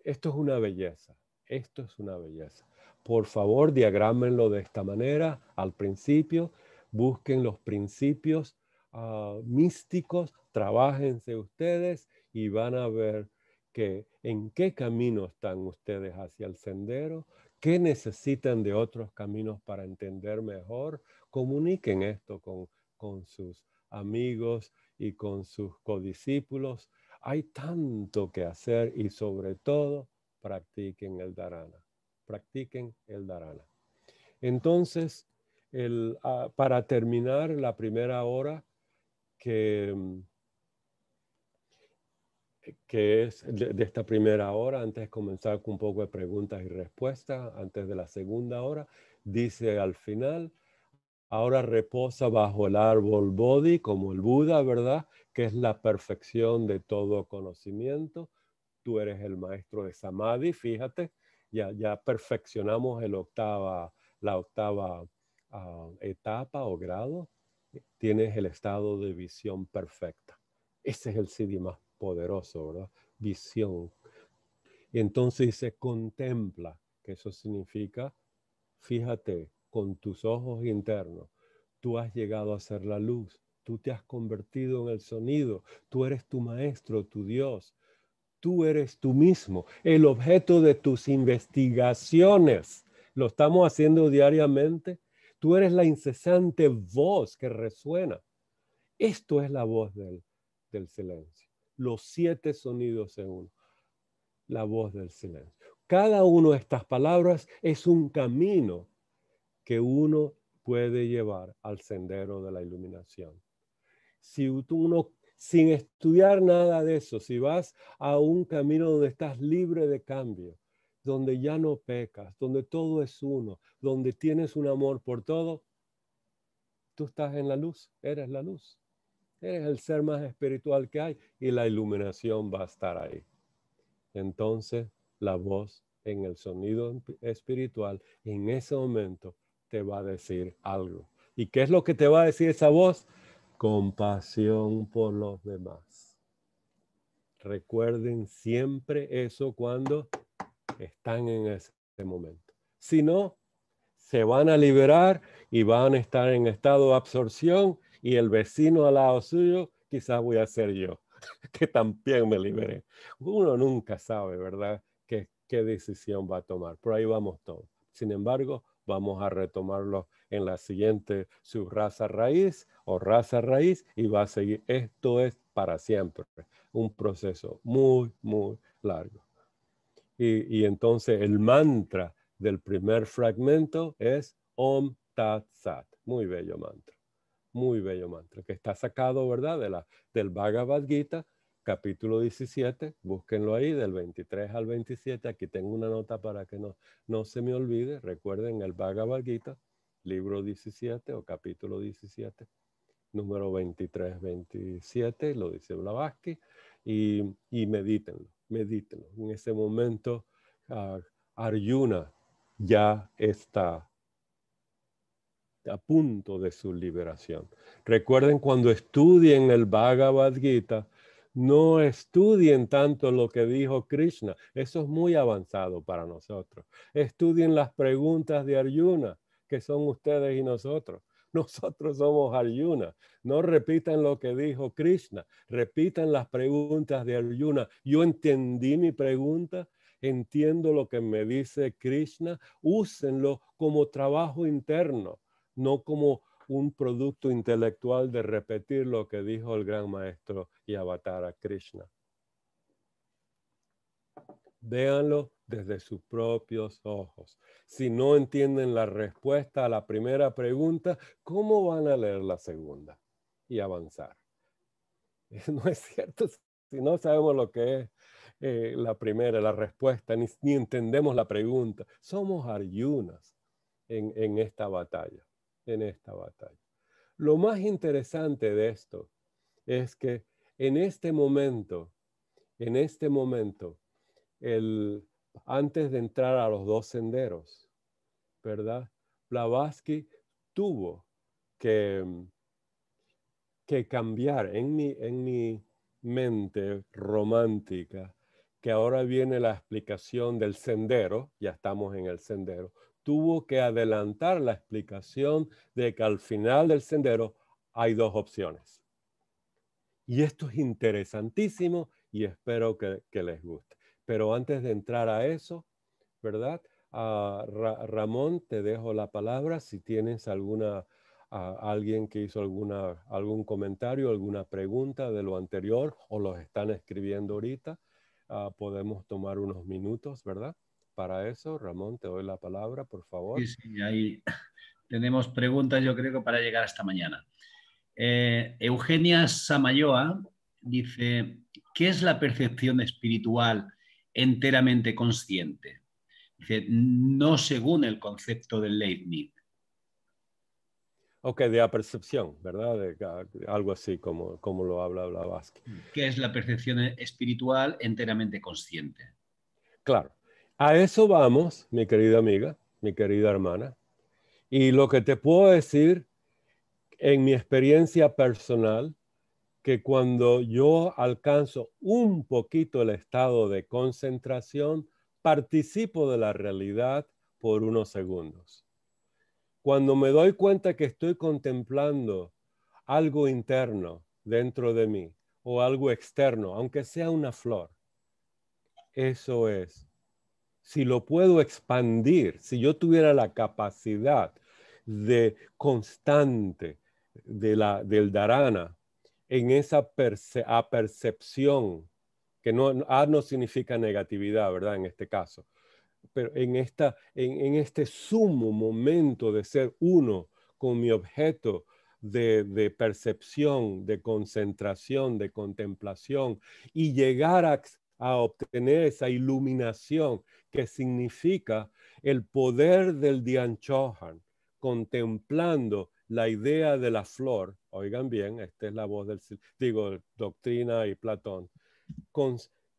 Esto es una belleza, esto es una belleza. Por favor, diagrámenlo de esta manera al principio, busquen los principios ah, místicos, trabajense ustedes y van a ver que en qué camino están ustedes hacia el sendero, qué necesitan de otros caminos para entender mejor, comuniquen esto con con sus amigos y con sus codiscípulos. Hay tanto que hacer y sobre todo practiquen el darana Practiquen el darana Entonces, ah, para terminar la primera hora, que, que es de, esta primera hora, antes de comenzar con un poco de preguntas y respuestas, antes de la segunda hora, dice al final, ahora reposa bajo el árbol Bodhi, como el Buda, ¿verdad? Que es la perfección de todo conocimiento. Tú eres el maestro de Samadhi, fíjate, ya, ya perfeccionamos el octava, la octava ah, etapa o grado. Tienes el estado de visión perfecta. Ese es el Siddhi más poderoso, ¿verdad? Visión. Y entonces se contempla, que eso significa, fíjate, con tus ojos internos. Tú has llegado a ser la luz, tú te has convertido en el sonido, tú eres tu maestro, tu Dios, tú eres tú mismo, el objeto de tus investigaciones. Lo estamos haciendo diariamente. Tú eres la incesante voz que resuena. Esto es la voz del, silencio. Los siete sonidos en uno. La voz del silencio. Cada una de estas palabras es un camino que uno puede llevar al sendero de la iluminación. Si tú uno, sin estudiar nada de eso, si vas a un camino donde estás libre de cambio, donde ya no pecas, donde todo es uno, donde tienes un amor por todo, tú estás en la luz, eres la luz, eres el ser más espiritual que hay y la iluminación va a estar ahí. Entonces, la voz en el sonido espiritual en ese momento te va a decir algo. ¿Y qué es lo que te va a decir esa voz? Compasión por los demás. Recuerden siempre eso cuando están en ese momento. Si no, se van a liberar y van a estar en estado de absorción y el vecino al lado suyo quizás voy a ser yo, que también me libere Uno nunca sabe, ¿verdad? ¿Qué, qué decisión va a tomar. Por ahí vamos todos. Sin embargo, vamos a retomarlo en la siguiente subraza raíz o raza raíz y va a seguir. Esto es para siempre, un proceso muy, muy largo. Y, y entonces el mantra del primer fragmento es Om Tat Sat. Muy bello mantra, muy bello mantra, que está sacado, ¿verdad?, de la, del Bhagavad Gita, capítulo 17, búsquenlo ahí, del 23 al 27. Aquí tengo una nota para que no, no se me olvide. Recuerden el Bhagavad Gita, libro 17 o capítulo 17, número 23, 27, lo dice Blavatsky, y, medítenlo, medítenlo. En ese momento, ah, Arjuna ya está a punto de su liberación. Recuerden cuando estudien el Bhagavad Gita, no estudien tanto lo que dijo Krishna. Eso es muy avanzado para nosotros. Estudien las preguntas de Arjuna, que son ustedes y nosotros. Nosotros somos Arjuna. No repitan lo que dijo Krishna. Repitan las preguntas de Arjuna. Yo entendí mi pregunta. Entiendo lo que me dice Krishna. Úsenlo como trabajo interno, no como un producto intelectual de repetir lo que dijo el gran maestro y Avatar a Krishna. Véanlo desde sus propios ojos. Si no entienden la respuesta a la primera pregunta, ¿cómo van a leer la segunda y avanzar? No es cierto si no sabemos lo que es eh, la primera, la respuesta, ni, entendemos la pregunta. Somos ayunas en esta batalla en esta batalla. Lo más interesante de esto es que en este momento, en este momento, el, antes de entrar a los dos senderos, ¿verdad? Blavatsky tuvo que, que cambiar en mi, en mi mente romántica, que ahora viene la explicación del sendero, ya estamos en el sendero, tuvo que adelantar la explicación de que al final del sendero hay dos opciones. Y esto es interesantísimo y espero que, les guste. Pero antes de entrar a eso, ¿verdad? Ah, Ramón, te dejo la palabra si tienes alguna, ah, alguien que hizo alguna, algún comentario, alguna pregunta de lo anterior o los están escribiendo ahorita. Ah, podemos tomar unos minutos, ¿verdad? Para eso, Ramón, te doy la palabra, por favor. Sí, sí, ahí tenemos preguntas, yo creo que para llegar hasta mañana. Eh, Eugenia Samayoa dice, ¿qué es la percepción espiritual enteramente consciente? Dice, no según el concepto del Leibniz. Ok, de la percepción, ¿verdad? algo así como, como lo habla Blavatsky. ¿Qué es la percepción espiritual enteramente consciente? Claro, a eso vamos, mi querida amiga, mi querida hermana. Y lo que te puedo decir en mi experiencia personal, que cuando yo alcanzo un poquito el estado de concentración, participo de la realidad por unos segundos. Cuando me doy cuenta que estoy contemplando algo interno dentro de mí o algo externo, aunque sea una flor, eso es si lo puedo expandir, si yo tuviera la capacidad de constante de la, del darana en esa percepción, que no, A no significa negatividad, ¿verdad? En este caso, pero en, esta, en, este sumo momento de ser uno con mi objeto, de, de, percepción, de concentración, de contemplación y llegar a, a obtener esa iluminación que significa el poder del dianchohan contemplando la idea de la flor. Oigan bien, esta es la voz del, digo, doctrina y Platón.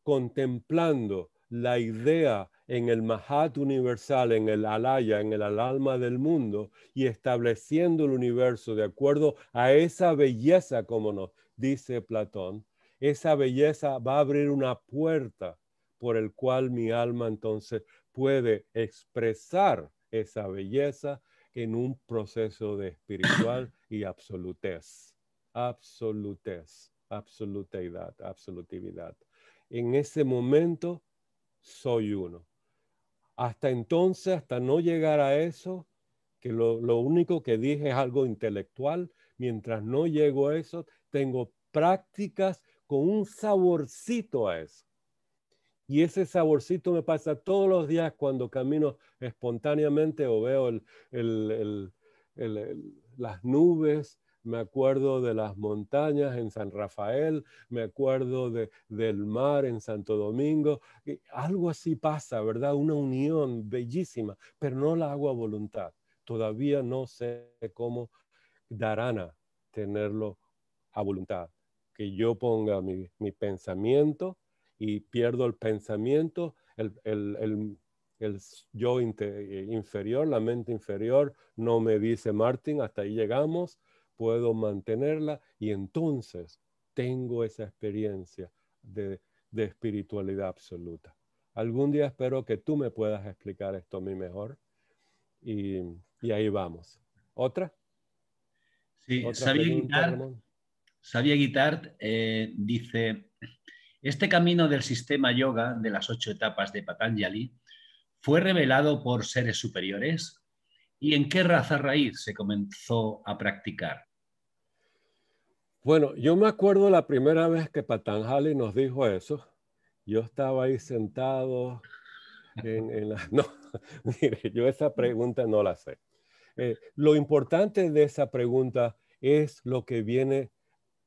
contemplando la idea en el Mahat universal, en el Alaya, en el alma del mundo y estableciendo el universo de acuerdo a esa belleza, como nos dice Platón, esa belleza va a abrir una puerta por el cual mi alma entonces puede expresar esa belleza en un proceso de espiritual y absolutez, absolutez, absoluteidad, absolutividad. En ese momento soy uno. Hasta entonces, hasta no llegar a eso, que lo, lo único que dije es algo intelectual, mientras no llego a eso, tengo prácticas con un saborcito a eso. Y ese saborcito me pasa todos los días cuando camino espontáneamente o veo las nubes, me acuerdo de las montañas en San Rafael, me acuerdo de, del mar en Santo Domingo. algo así pasa, ¿verdad? Una unión bellísima, pero no la hago a voluntad. Todavía no sé cómo darán a tenerlo a voluntad que yo ponga mi, mi pensamiento y pierdo el pensamiento, el, el, el, el yo eh, inferior, la mente inferior, no me dice Martín, hasta ahí llegamos, puedo mantenerla y entonces tengo esa experiencia de, de espiritualidad absoluta. Algún día espero que tú me puedas explicar esto a mí mejor y, y ahí vamos. ¿Otra? Sí, ¿Otra Sabía Xavier Guitart eh, dice, este camino del sistema yoga de las ocho etapas de Patanjali fue revelado por seres superiores y en qué raza raíz se comenzó a practicar. Bueno, yo me acuerdo la primera vez que Patanjali nos dijo eso. Yo estaba ahí sentado en, No, mire, yo esa pregunta no la sé. Eh, lo importante de esa pregunta es lo que viene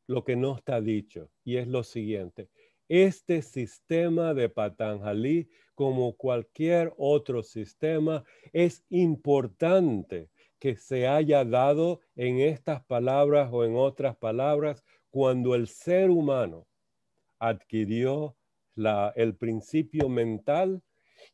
lo que no está dicho, y es lo siguiente. Este sistema de Patanjali, como cualquier otro sistema, es importante que se haya dado en estas palabras o en otras palabras cuando el ser humano adquirió el principio mental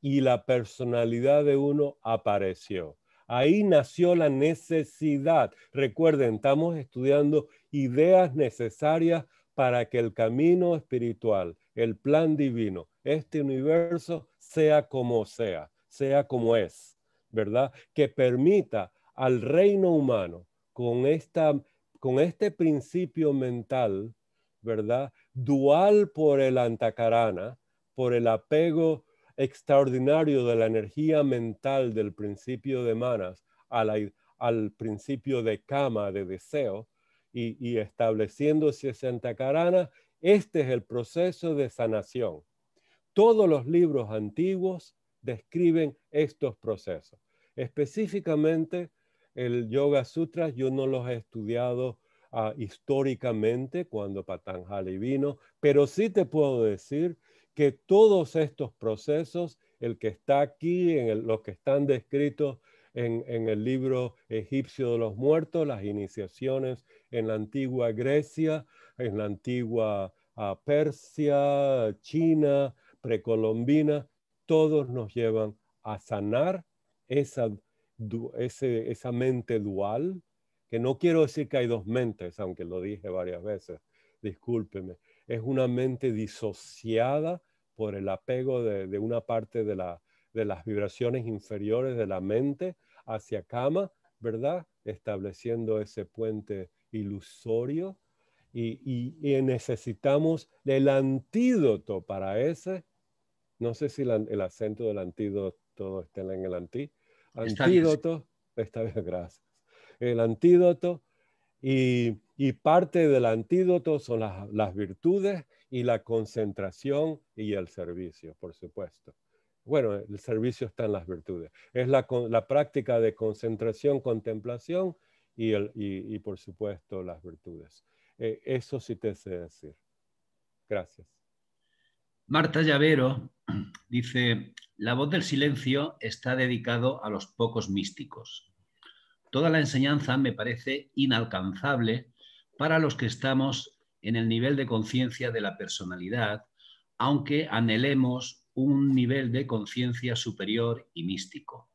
y la personalidad de uno apareció. Ahí nació la necesidad. Recuerden, estamos estudiando ideas necesarias para que el camino espiritual, el plan divino, este universo, sea como sea, sea como es, ¿verdad? Que permita al reino humano con, con este principio mental, ¿verdad? Dual por el antacarana, por el apego extraordinario de la energía mental del principio de manas al, principio de cama, de deseo, y, y estableciéndose Santa Carana, este es el proceso de sanación. Todos los libros antiguos describen estos procesos. Específicamente, el Yoga Sutra yo no los he estudiado ah, históricamente cuando Patanjali vino, pero sí te puedo decir que todos estos procesos, el que está aquí, en los que están descritos en el libro egipcio de los muertos, las iniciaciones en la antigua Grecia, en la antigua ah, Persia, China, precolombina, todos nos llevan a sanar esa, esa mente dual, que no quiero decir que hay dos mentes, aunque lo dije varias veces, discúlpeme, es una mente disociada por el apego de, de una parte de, la, de las vibraciones inferiores de la mente hacia cama, ¿verdad? Estableciendo ese puente ilusorio y, necesitamos el antídoto para ese. No sé si el acento del antídoto está en el anti. Antídoto, esta vez gracias. El antídoto y, parte del antídoto son las, virtudes y la concentración y el servicio, por supuesto. Bueno, el servicio está en las virtudes. Es la práctica de concentración, contemplación y, por supuesto las virtudes. Eh, eso sí te sé decir. Gracias. Marta Llavero dice, la voz del silencio está dedicado a los pocos místicos. Toda la enseñanza me parece inalcanzable para los que estamos en el nivel de conciencia de la personalidad, aunque anhelemos un nivel de conciencia superior y místico.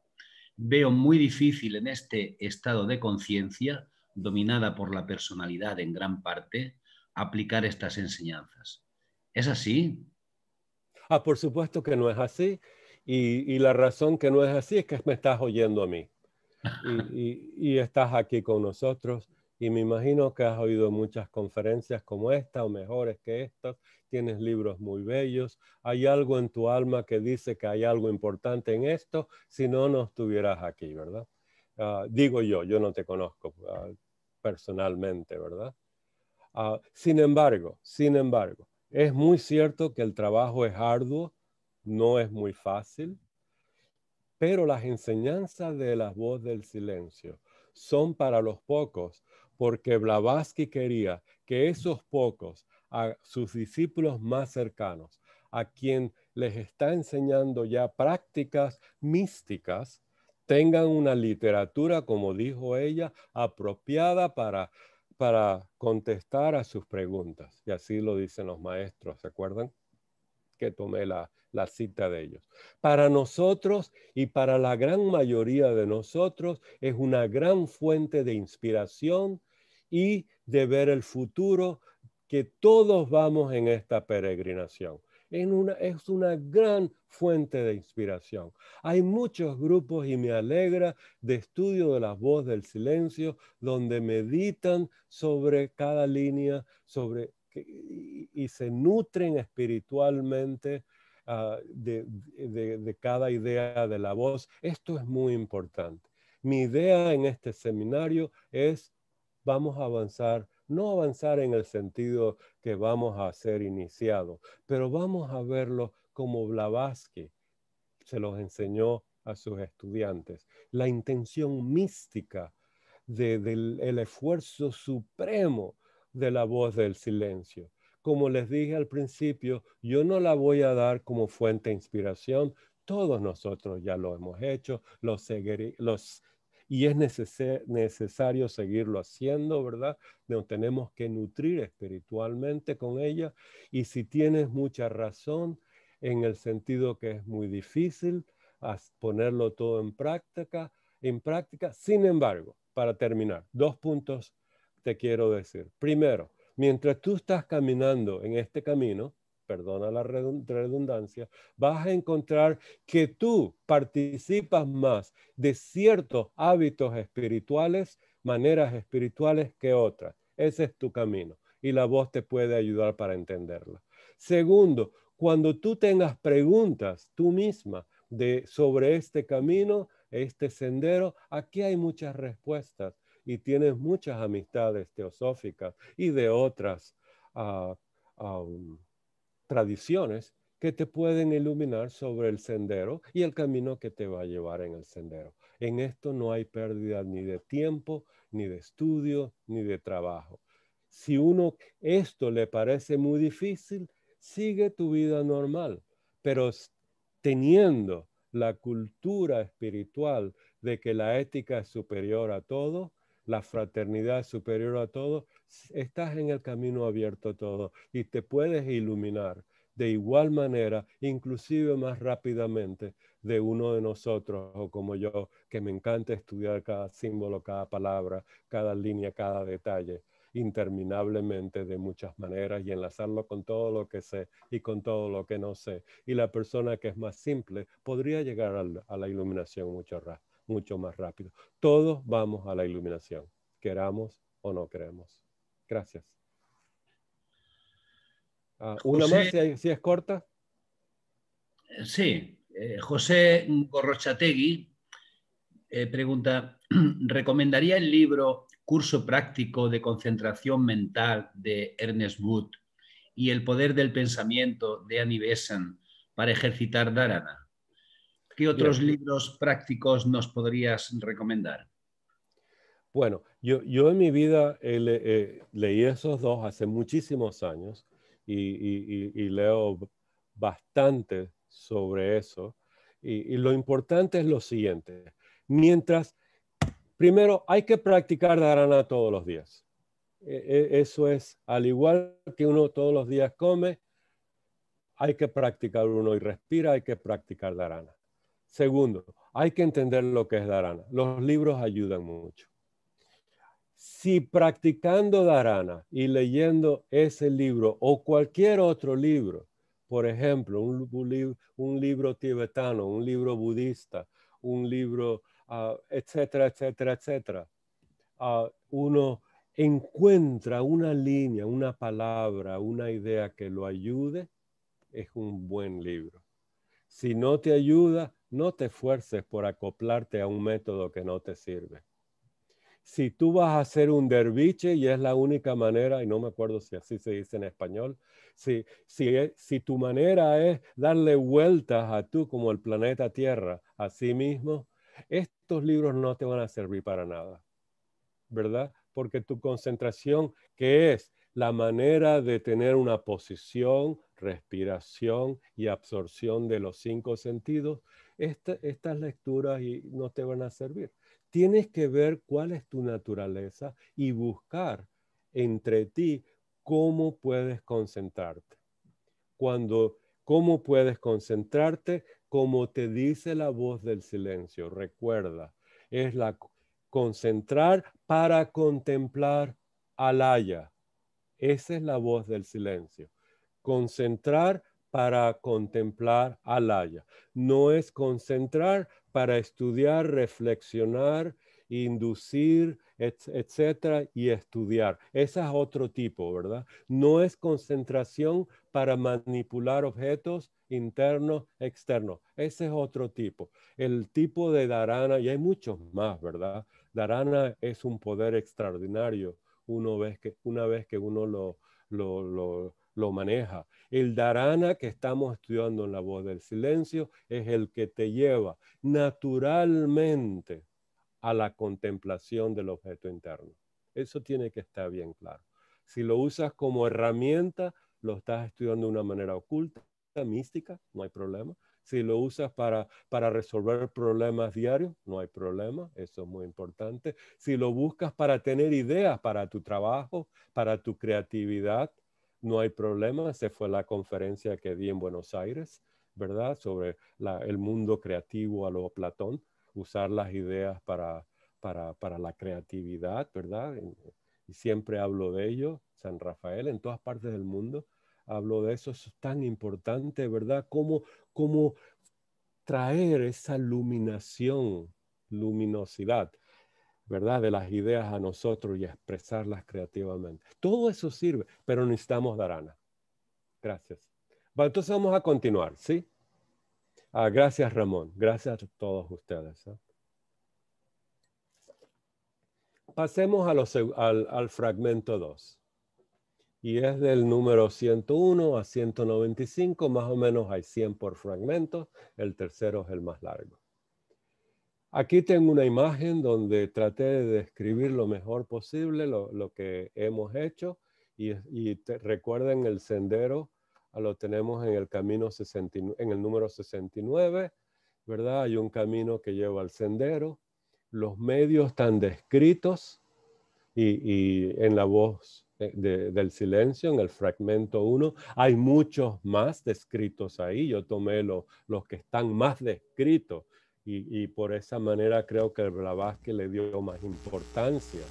Veo muy difícil en este estado de conciencia, dominada por la personalidad en gran parte, aplicar estas enseñanzas. ¿Es así? Ah, por supuesto que no es así. Y, la razón que no es así es que me estás oyendo a mí. y estás aquí con nosotros y me imagino que has oído muchas conferencias como esta o mejores que estas, tienes libros muy bellos, hay algo en tu alma que dice que hay algo importante en esto, si no, no estuvieras aquí, ¿verdad? Ah, digo yo, yo no te conozco ah, personalmente, ¿verdad? Ah, sin embargo, sin embargo, es muy cierto que el trabajo es arduo, no es muy fácil, pero las enseñanzas de la voz del silencio son para los pocos porque Blavatsky quería que esos pocos, a sus discípulos más cercanos, a quien les está enseñando ya prácticas místicas, tengan una literatura, como dijo ella, apropiada para, para contestar a sus preguntas. Y así lo dicen los maestros, ¿se acuerdan? Que tomé la, la cita de ellos. Para nosotros y para la gran mayoría de nosotros es una gran fuente de inspiración, y de ver el futuro que todos vamos en esta peregrinación. Es una, es una gran fuente de inspiración. Hay muchos grupos y me alegra de estudio de la voz del silencio, donde meditan sobre cada línea, sobre y, se nutren espiritualmente ah, de cada idea de la voz. Esto es muy importante. Mi idea en este seminario es vamos a avanzar, no avanzar en el sentido que vamos a ser iniciados, pero vamos a verlo como Blavatsky se los enseñó a sus estudiantes, la intención mística del esfuerzo supremo de la voz del silencio. Como les dije al principio, yo no la voy a dar como fuente de inspiración, todos nosotros ya lo hemos hecho, los seguir, los y es necesario seguirlo haciendo, ¿verdad? Nos tenemos que nutrir espiritualmente con ella y si tienes mucha razón en el sentido que es muy difícil ponerlo todo en práctica, en práctica, sin embargo, para terminar, dos puntos te quiero decir. Primero, mientras tú estás caminando en este camino, perdona la redundancia, vas a encontrar que tú participas más de ciertos hábitos espirituales, maneras espirituales que otras. Ese es tu camino y la voz te puede ayudar para entenderla. Segundo, cuando tú tengas preguntas tú misma de, sobre este camino, este sendero, aquí hay muchas respuestas y tienes muchas amistades teosóficas y de otras ah, ah, um, tradiciones que te pueden iluminar sobre el sendero y el camino que te va a llevar en el sendero. En esto no hay pérdida ni de tiempo, ni de estudio, ni de trabajo. Si uno esto le parece muy difícil, sigue tu vida normal, pero teniendo la cultura espiritual de que la ética es superior a todo, la fraternidad superior a todo, estás en el camino abierto a todo y te puedes iluminar de igual manera, inclusive más rápidamente de uno de nosotros o como yo, que me encanta estudiar cada símbolo, cada palabra, cada línea, cada detalle interminablemente de muchas maneras y enlazarlo con todo lo que sé y con todo lo que no sé. Y la persona que es más simple podría llegar a la, iluminación mucho, rápido mucho más rápido. Todos vamos a la iluminación, queramos o no queremos. Gracias. Ah, ¿Una más, si, es corta? Eh, sí. Eh, José Gorrochategui eh, pregunta, ¿recomendaría el libro Curso Práctico de Concentración Mental de Ernest Wood y El Poder del Pensamiento de Annie para ejercitar Dharana? ¿Qué otros libros prácticos nos podrías recomendar? Bueno, yo, yo en mi vida eh, leí esos dos hace muchísimos años y, leo bastante sobre eso. Y, lo importante es lo siguiente. Mientras, primero, hay que practicar darana todos los días. E, e, eso es, al igual que uno todos los días come, hay que practicar uno y respira, hay que practicar darana. Segundo, hay que entender lo que es darana. Los libros ayudan mucho. Si practicando darana y leyendo ese libro o cualquier otro libro, por ejemplo, un, libro, tibetano, un libro budista, un libro, ah, etcétera, etcétera, etcétera, ah, uno encuentra una línea, una palabra, una idea que lo ayude, es un buen libro. Si no te ayuda, no te esfuerces por acoplarte a un método que no te sirve. Si tú vas a hacer un derviche y es la única manera, y no me acuerdo si así se dice en español, si, si, si tu manera es darle vueltas a tú como el planeta Tierra, a sí mismo, estos libros no te van a servir para nada, ¿verdad? Porque tu concentración, que es la manera de tener una posición, respiración y absorción de los cinco sentidos, estas lecturas y no te van a servir. Tienes que ver cuál es tu naturaleza y buscar entre ti cómo puedes concentrarte. Cuando, cómo puedes concentrarte, como te dice la voz del silencio, recuerda, es la concentrar para contemplar al haya. Esa es la voz del silencio. Concentrar para contemplar al haya. No es concentrar para estudiar, reflexionar, inducir, etcétera, y estudiar. Ese es otro tipo, ¿verdad? No es concentración para manipular objetos internos, externos. Ese es otro tipo. El tipo de darana y hay muchos más, ¿verdad? darana es un poder extraordinario una vez que, una vez que uno lo lo maneja. El darana que estamos estudiando en la voz del silencio es el que te lleva naturalmente a la contemplación del objeto interno. Eso tiene que estar bien claro. Si lo usas como herramienta, lo estás estudiando de una manera oculta, mística, no hay problema. Si lo usas para resolver problemas diarios, no hay problema, eso es muy importante. Si lo buscas para tener ideas para tu trabajo, para tu creatividad, no hay problema. Se fue la conferencia que di en Buenos Aires, ¿verdad? Sobre el mundo creativo a lo Platón, usar las ideas para, para, para la creatividad, ¿verdad? Y siempre hablo de ello, San Rafael, en todas partes del mundo. Hablo de eso, es tan importante, ¿verdad? Cómo, cómo traer esa luminación, luminosidad ¿verdad? De las ideas a nosotros y expresarlas creativamente. Todo eso sirve, pero necesitamos Darana. Gracias. Bueno, entonces vamos a continuar, ¿sí? Ah, gracias Ramón, gracias a todos ustedes. ¿eh? Pasemos a los, al, al fragmento 2. Y es del número 101 a 195, más o menos hay 100 por fragmento, el tercero es el más largo. Aquí tengo una imagen donde traté de describir lo mejor posible lo, que hemos hecho y, recuerden el sendero, ah, lo tenemos en el camino 69, en el número 69, ¿verdad? Hay un camino que lleva al sendero, los medios están descritos y, en la voz del silencio, en el fragmento 1, hay muchos más descritos ahí, yo tomé los que están más descritos y, por esa manera creo que el Blavatsky le dio más importancia,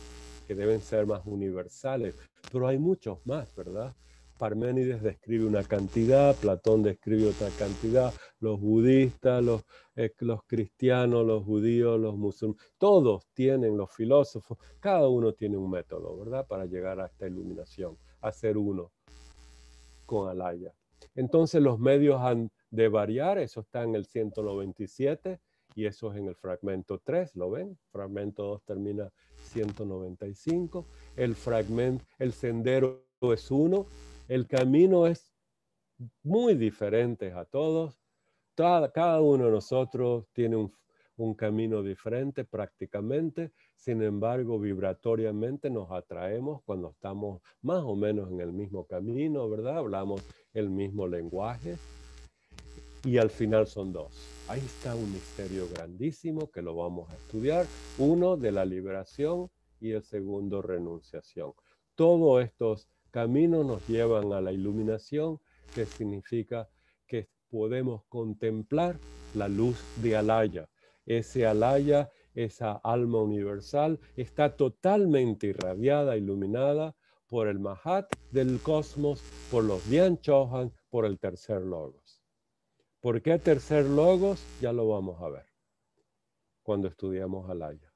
que deben ser más universales. Pero hay muchos más, ¿verdad? Parménides describe una cantidad, Platón describe otra cantidad, los budistas, los, eh, los cristianos, los judíos, los musulmanes, todos tienen, los filósofos, cada uno tiene un método, ¿verdad? Para llegar a esta iluminación, a ser uno con Alaya. Entonces los medios han de variar, eso está en el 197, y eso es en el fragmento 3, ¿lo ven? Fragmento 2 termina 195, el fragmento, el sendero es uno, el camino es muy diferente a todos, cada, uno de nosotros tiene un, un camino diferente prácticamente, sin embargo vibratoriamente nos atraemos cuando estamos más o menos en el mismo camino, ¿verdad? Hablamos el mismo lenguaje y al final son dos. Ahí está un misterio grandísimo que lo vamos a estudiar. Uno de la liberación y el segundo renunciación. Todos estos caminos nos llevan a la iluminación, que significa que podemos contemplar la luz de Alaya. Ese Alaya, esa alma universal, está totalmente irradiada, iluminada por el Mahat del cosmos, por los Dian Chohan, por el tercer Logos. ¿Por qué tercer logos? Ya lo vamos a ver cuando estudiamos Alaya.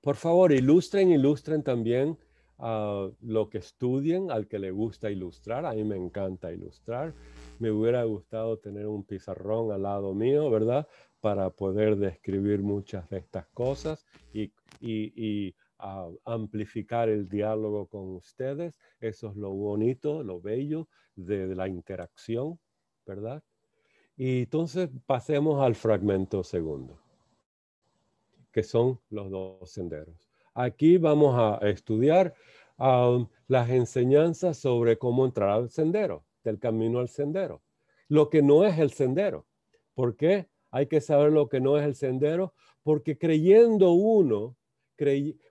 Por favor, ilustren, ilustren también a ah, lo que estudien, al que le gusta ilustrar. A mí me encanta ilustrar. Me hubiera gustado tener un pizarrón al lado mío, ¿verdad? Para poder describir muchas de estas cosas y, ah, amplificar el diálogo con ustedes. Eso es lo bonito, lo bello de la interacción ¿verdad? Y entonces pasemos al fragmento segundo, que son los dos senderos. Aquí vamos a estudiar um, las enseñanzas sobre cómo entrar al sendero, del camino al sendero, lo que no es el sendero. ¿Por qué? Hay que saber lo que no es el sendero, porque creyendo uno,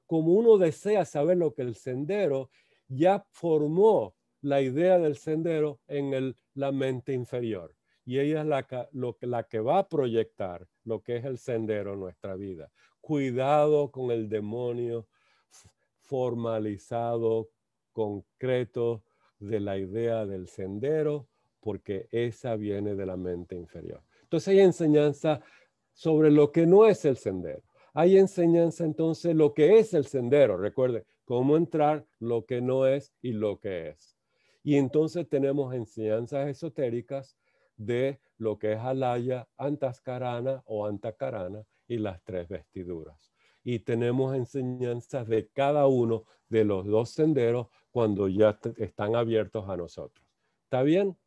como uno desea saber lo que el sendero, ya formó la idea del sendero en el la mente inferior y ella es la que, va a proyectar lo que es el sendero en nuestra vida. Cuidado con el demonio formalizado, concreto de la idea del sendero, porque esa viene de la mente inferior. Entonces hay enseñanza sobre lo que no es el sendero. Hay enseñanza entonces lo que es el sendero. Recuerde cómo entrar, lo que no es y lo que es. Y entonces tenemos enseñanzas esotéricas de lo que es Alaya, Antascarana o Antacarana y las tres vestiduras. Y tenemos enseñanzas de cada uno de los dos senderos cuando ya están abiertos a nosotros. ¿Está bien?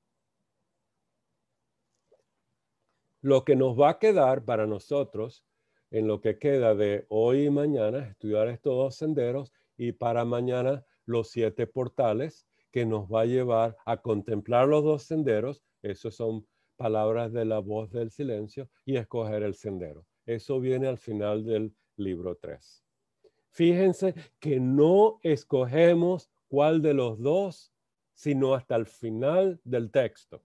Lo que nos va a quedar para nosotros en lo que queda de hoy y mañana estudiar estos dos senderos y para mañana los siete portales que nos va a llevar a contemplar los dos senderos, Esas son palabras de la voz del silencio, y escoger el sendero. Eso viene al final del libro 3. Fíjense que no escogemos cuál de los dos, sino hasta el final del texto.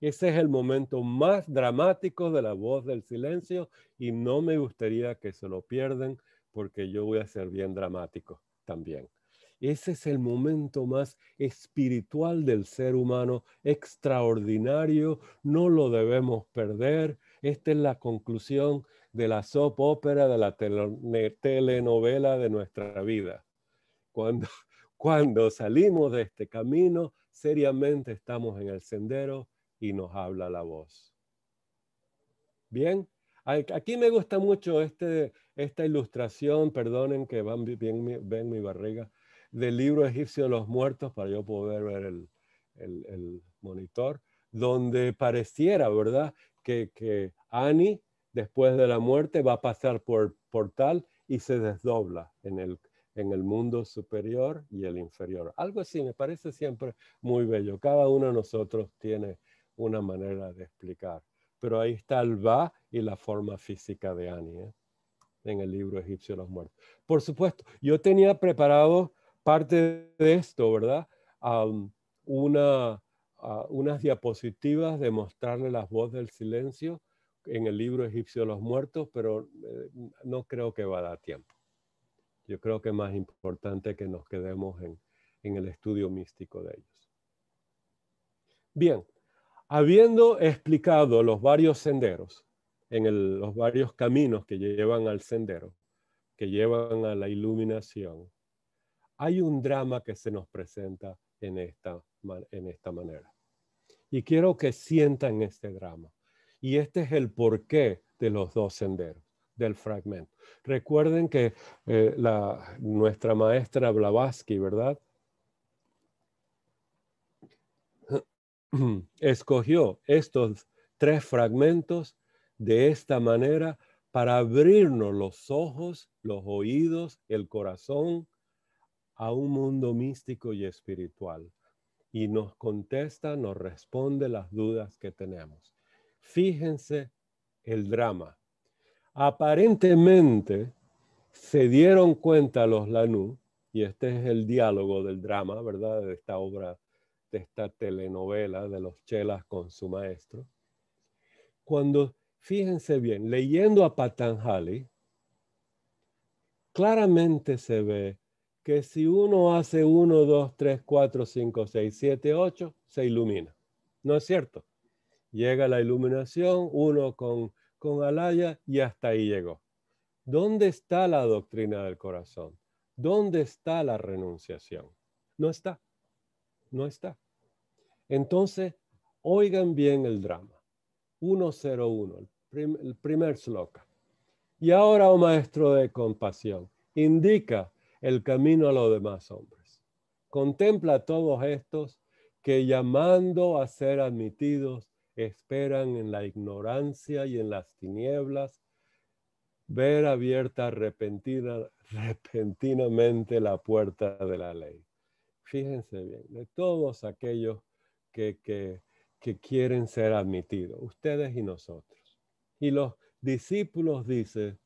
Ese es el momento más dramático de la voz del silencio y no me gustaría que se lo pierdan porque yo voy a ser bien dramático también. Ese es el momento más espiritual del ser humano, extraordinario, no lo debemos perder. Esta es la conclusión de la soap opera, de la telenovela de nuestra vida. Cuando, cuando salimos de este camino, seriamente estamos en el sendero y nos habla la voz. Bien, aquí me gusta mucho este, esta ilustración, perdonen que van, ven mi barriga, del libro egipcio de los muertos para yo poder ver el, el, monitor, donde pareciera, ¿verdad?, que, que Annie, después de la muerte, va a pasar por tal portal y se desdobla en el, en el mundo superior y el inferior. Algo así me parece siempre muy bello. Cada uno de nosotros tiene una manera de explicar. Pero ahí está el va y la forma física de Ani ¿eh? en el libro Egipcio de los Muertos. Por supuesto, yo tenía preparado parte de esto, ¿verdad? Ah, unas diapositivas de mostrarle las voz del silencio en el libro Egipcio de los Muertos, pero eh, no creo que va a dar tiempo. Yo creo que es más importante que nos quedemos en, el estudio místico de ellos. Bien, habiendo explicado los varios senderos, en los varios caminos que llevan al sendero, que llevan a la iluminación, hay un drama que se nos presenta en esta, manera. Y quiero que sientan este drama. Y este es el porqué de los dos senderos, del fragmento. Recuerden que eh, nuestra maestra Blavatsky, ¿verdad? Escogió estos tres fragmentos de esta manera para abrirnos los ojos, los oídos, el corazón a un mundo místico y espiritual y nos contesta, nos responde las dudas que tenemos. Fíjense el drama. Aparentemente se dieron cuenta los Lanú, y este es el diálogo del drama, ¿verdad? De esta obra, de esta telenovela de los chelas con su maestro. Cuando, fíjense bien, leyendo a Patanjali, claramente se ve que si uno hace 1, 2, 3, 4, 5, 6, 7, 8, se ilumina. No es cierto. Llega la iluminación, uno con, con alaya y hasta ahí llegó. ¿Dónde está la doctrina del corazón? ¿Dónde está la renunciación? No está. No está. Entonces, oigan bien el drama. 101, el, el primer sloka. Y ahora, oh maestro de compasión, indica el camino a los demás hombres. Contempla a todos estos que llamando a ser admitidos esperan en la ignorancia y en las tinieblas ver abierta repentinamente la puerta de la ley. Fíjense bien, de todos aquellos que, que, quieren ser admitidos, ustedes y nosotros. Y los discípulos dicen,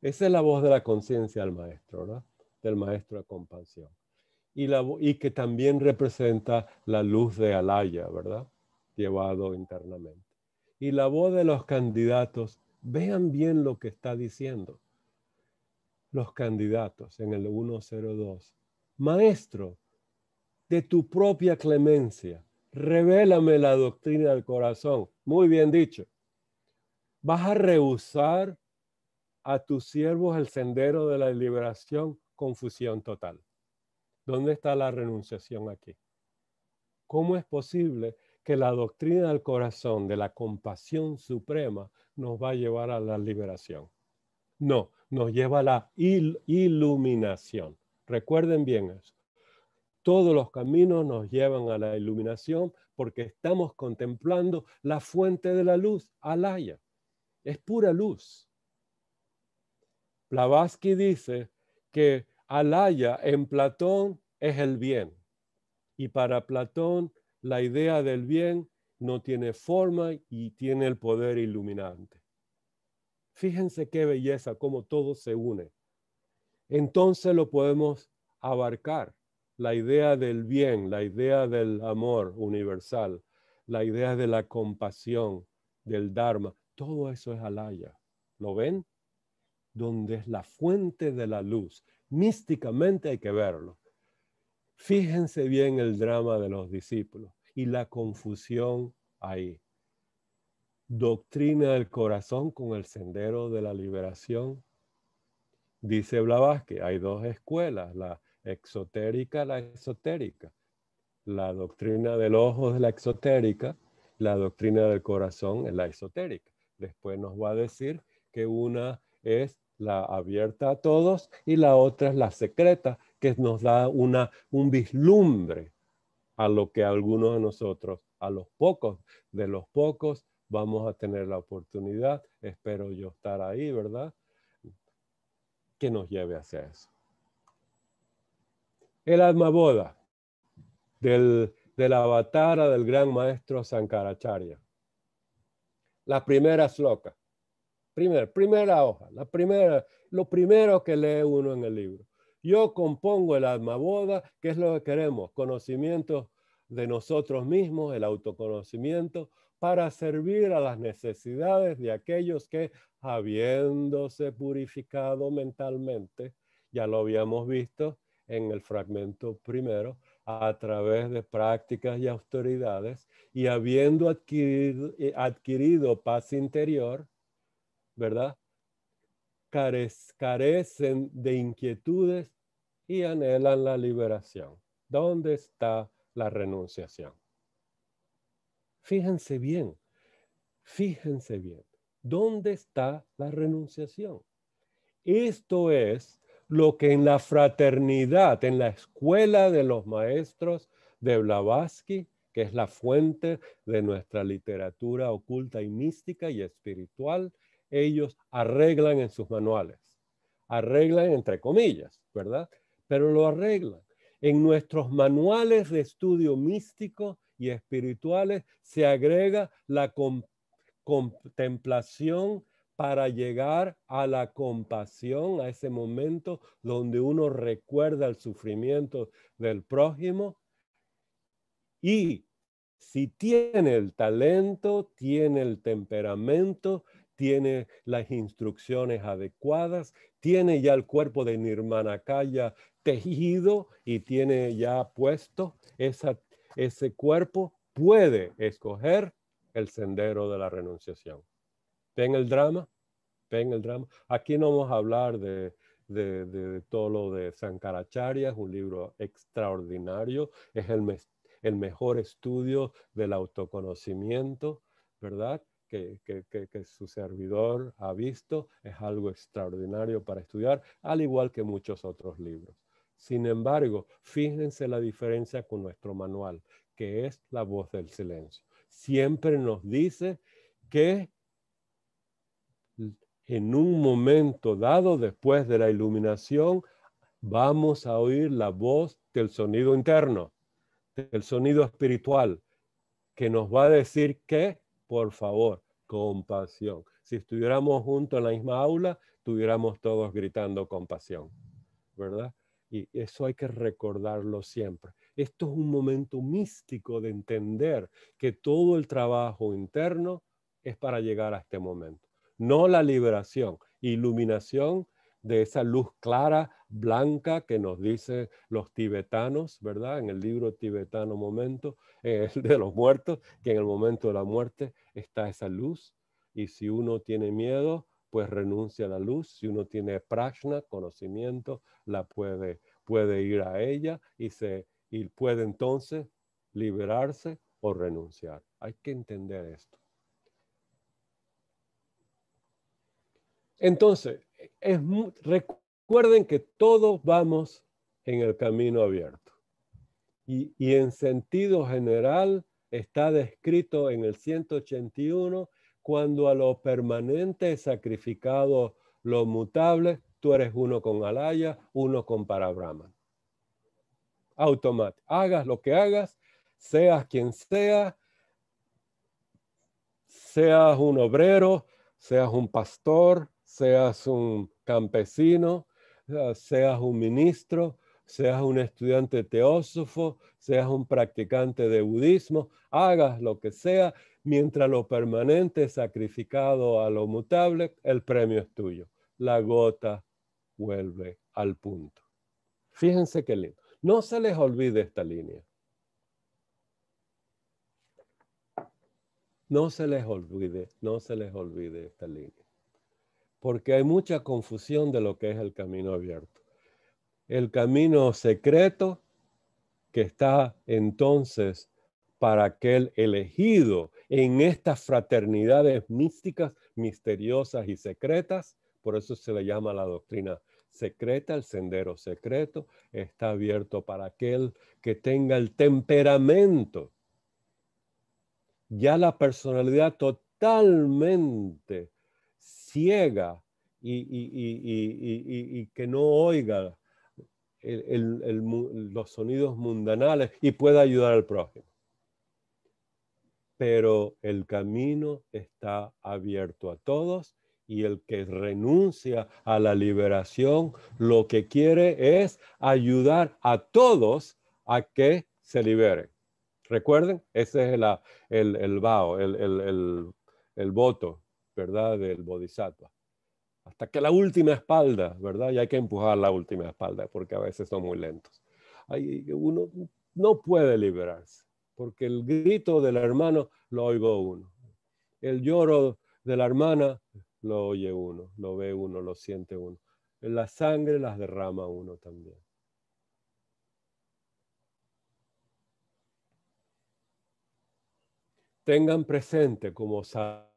esa es la voz de la conciencia al maestro, ¿verdad? del maestro de compasión. Y, y que también representa la luz de Alaya, ¿verdad? Llevado internamente. Y la voz de los candidatos, vean bien lo que está diciendo. Los candidatos en el 102. Maestro, de tu propia clemencia, revélame la doctrina del corazón. Muy bien dicho. ¿Vas a rehusar a tus siervos el sendero de la liberación? confusión total. ¿Dónde está la renunciación aquí? ¿Cómo es posible que la doctrina del corazón de la compasión suprema nos va a llevar a la liberación? No, nos lleva a la iluminación. Recuerden bien eso. Todos los caminos nos llevan a la iluminación porque estamos contemplando la fuente de la luz, Alaya. Es pura luz. Blavatsky dice que Alaya en Platón es el bien. Y para Platón la idea del bien no tiene forma y tiene el poder iluminante. Fíjense qué belleza, cómo todo se une. Entonces lo podemos abarcar, la idea del bien, la idea del amor universal, la idea de la compasión, del Dharma, todo eso es alaya. ¿Lo ven? donde es la fuente de la luz. Místicamente hay que verlo. Fíjense bien el drama de los discípulos y la confusión ahí. Doctrina del corazón con el sendero de la liberación. Dice Blavatsky, hay dos escuelas, la exotérica, la esotérica La doctrina del ojo es la exotérica, la doctrina del corazón es la esotérica. Después nos va a decir que una es la abierta a todos y la otra es la secreta, que nos da una, un vislumbre a lo que algunos de nosotros, a los pocos de los pocos, vamos a tener la oportunidad, espero yo estar ahí, ¿verdad? Que nos lleve hacia eso. El alma boda del, del avatara del gran maestro Sankaracharya. La primera sloka. Primera, hoja, la primera, lo primero que lee uno en el libro. Yo compongo el alma boda, que es lo que queremos, conocimiento de nosotros mismos, el autoconocimiento, para servir a las necesidades de aquellos que, habiéndose purificado mentalmente, ya lo habíamos visto en el fragmento primero, a través de prácticas y autoridades y habiendo adquirido, eh, adquirido paz interior, ¿verdad? carecen de inquietudes y anhelan la liberación. ¿Dónde está la renunciación? Fíjense bien, fíjense bien, ¿dónde está la renunciación? Esto es lo que en la fraternidad, en la escuela de los maestros de Blavatsky, que es la fuente de nuestra literatura oculta y mística y espiritual, ellos arreglan en sus manuales. Arreglan entre comillas, ¿verdad? Pero lo arreglan. En nuestros manuales de estudio místico y espirituales se agrega la contemplación para llegar a la compasión, a ese momento donde uno recuerda el sufrimiento del prójimo. Y si tiene el talento, tiene el temperamento, tiene las instrucciones adecuadas, tiene ya el cuerpo de Nirmanakaya tejido y tiene ya puesto esa, ese cuerpo, puede escoger el sendero de la renunciación. ¿Ven el drama? ¿Ven el drama? Aquí no vamos a hablar de, todo lo de Sankaracharya, es un libro extraordinario, es el, el mejor estudio del autoconocimiento, ¿verdad? que, su servidor ha visto, es algo extraordinario para estudiar, al igual que muchos otros libros. Sin embargo, fíjense la diferencia con nuestro manual, que es la voz del silencio. Siempre nos dice que en un momento dado, después de la iluminación, vamos a oír la voz del sonido interno, del sonido espiritual, que nos va a decir que por favor, compasión. Si estuviéramos juntos en la misma aula, tuviéramos todos gritando compasión, ¿verdad? Y eso hay que recordarlo siempre. Esto es un momento místico de entender que todo el trabajo interno es para llegar a este momento. No la liberación, iluminación de esa luz clara, blanca, que nos dicen los tibetanos, ¿verdad? En el libro tibetano Momento, eh, de los muertos, que en el momento de la muerte está esa luz. Y si uno tiene miedo, pues renuncia a la luz. Si uno tiene prajna, conocimiento, la puede, puede ir a ella y, se, y puede entonces liberarse o renunciar. Hay que entender esto. Entonces, recuerden que todos vamos en el camino abierto. Y, en sentido general está descrito en el 181, cuando a lo permanente es sacrificado lo mutable, tú eres uno con Alaya, uno con Parabrahman. Automático. Hagas lo que hagas, seas quien sea, seas un obrero, seas un pastor, seas un campesino, eh, seas un ministro, seas un estudiante teósofo, seas un practicante de budismo, hagas lo que sea, mientras lo permanente es sacrificado a lo mutable, el premio es tuyo. La gota vuelve al punto. Fíjense qué lindo. No se les olvide esta línea. No se les olvide, no se les olvide esta línea porque hay mucha confusión de lo que es el camino abierto. El camino secreto que está entonces para aquel elegido en estas fraternidades místicas, misteriosas y secretas, por eso se le llama la doctrina secreta, el sendero secreto, está abierto para aquel que tenga el temperamento, ya la personalidad totalmente ciega y, que no oiga los sonidos mundanales y pueda ayudar al prójimo. Pero el camino está abierto a todos y el que renuncia a la liberación lo que quiere es ayudar a todos a que se liberen. Recuerden, ese es el, el, el voto ¿verdad? Del bodhisattva. Hasta que la última espalda, ¿verdad? Y hay que empujar la última espalda porque a veces son muy lentos. ahí uno no puede liberarse porque el grito del hermano lo oigo uno. El lloro de la hermana lo oye uno, lo ve uno, lo siente uno. La sangre las derrama uno también. tengan presente como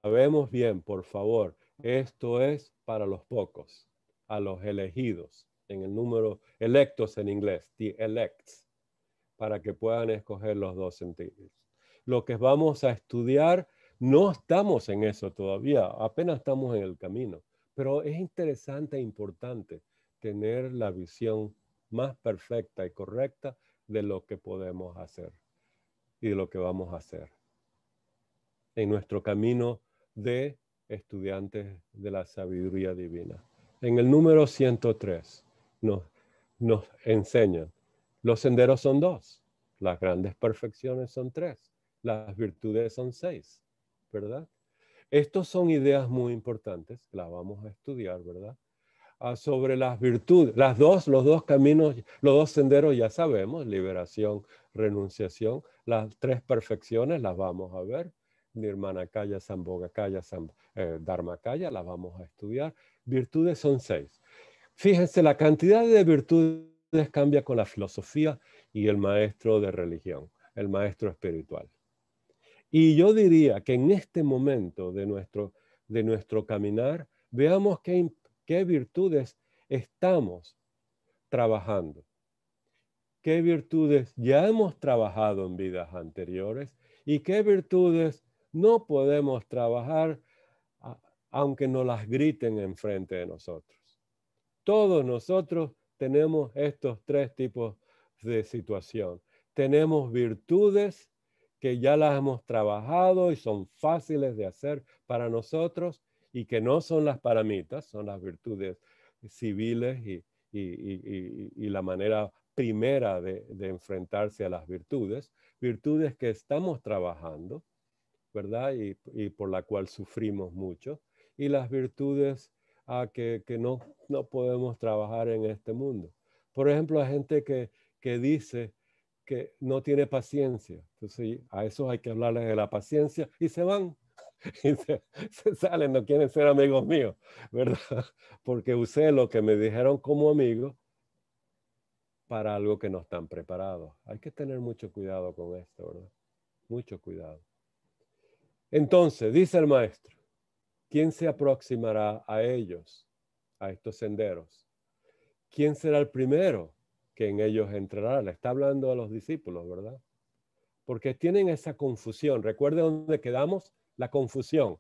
sabemos bien, por favor, esto es para los pocos, a los elegidos, en el número electos en inglés, the elects, para que puedan escoger los dos sentidos. Lo que vamos a estudiar, no estamos en eso todavía, apenas estamos en el camino, pero es interesante e importante tener la visión más perfecta y correcta de lo que podemos hacer y de lo que vamos a hacer en nuestro camino de estudiantes de la sabiduría divina. En el número 103 nos, nos enseñan, los senderos son dos, las grandes perfecciones son tres, las virtudes son seis, ¿verdad? Estas son ideas muy importantes, las vamos a estudiar, ¿verdad? Ah, sobre las virtudes, las dos, los dos caminos, los dos senderos ya sabemos, liberación, renunciación, las tres perfecciones las vamos a ver, Nirmanakaya, Sambhogakaya, Kaya, eh, Dharmakaya, la vamos a estudiar. Virtudes son seis. Fíjense, la cantidad de virtudes cambia con la filosofía y el maestro de religión, el maestro espiritual. Y yo diría que en este momento de nuestro, de nuestro caminar, veamos qué, qué virtudes estamos trabajando, qué virtudes ya hemos trabajado en vidas anteriores y qué virtudes no podemos trabajar aunque nos las griten enfrente de nosotros. Todos nosotros tenemos estos tres tipos de situación. Tenemos virtudes que ya las hemos trabajado y son fáciles de hacer para nosotros y que no son las paramitas, son las virtudes civiles y, la manera primera de enfrentarse a las virtudes, virtudes que estamos trabajando ¿verdad? Y, por la cual sufrimos mucho. Y las virtudes a ah, que, que, no, no podemos trabajar en este mundo. Por ejemplo, hay gente que, dice que no tiene paciencia. Entonces, a eso hay que hablarles de la paciencia y se van. se, se, salen, no quieren ser amigos míos, ¿verdad? Porque usé lo que me dijeron como amigo para algo que no están preparados. Hay que tener mucho cuidado con esto, ¿verdad? Mucho cuidado. Entonces, dice el maestro, ¿quién se aproximará a ellos, a estos senderos? ¿Quién será el primero que en ellos entrará? Le está hablando a los discípulos, ¿verdad? Porque tienen esa confusión. Recuerde dónde quedamos, la confusión.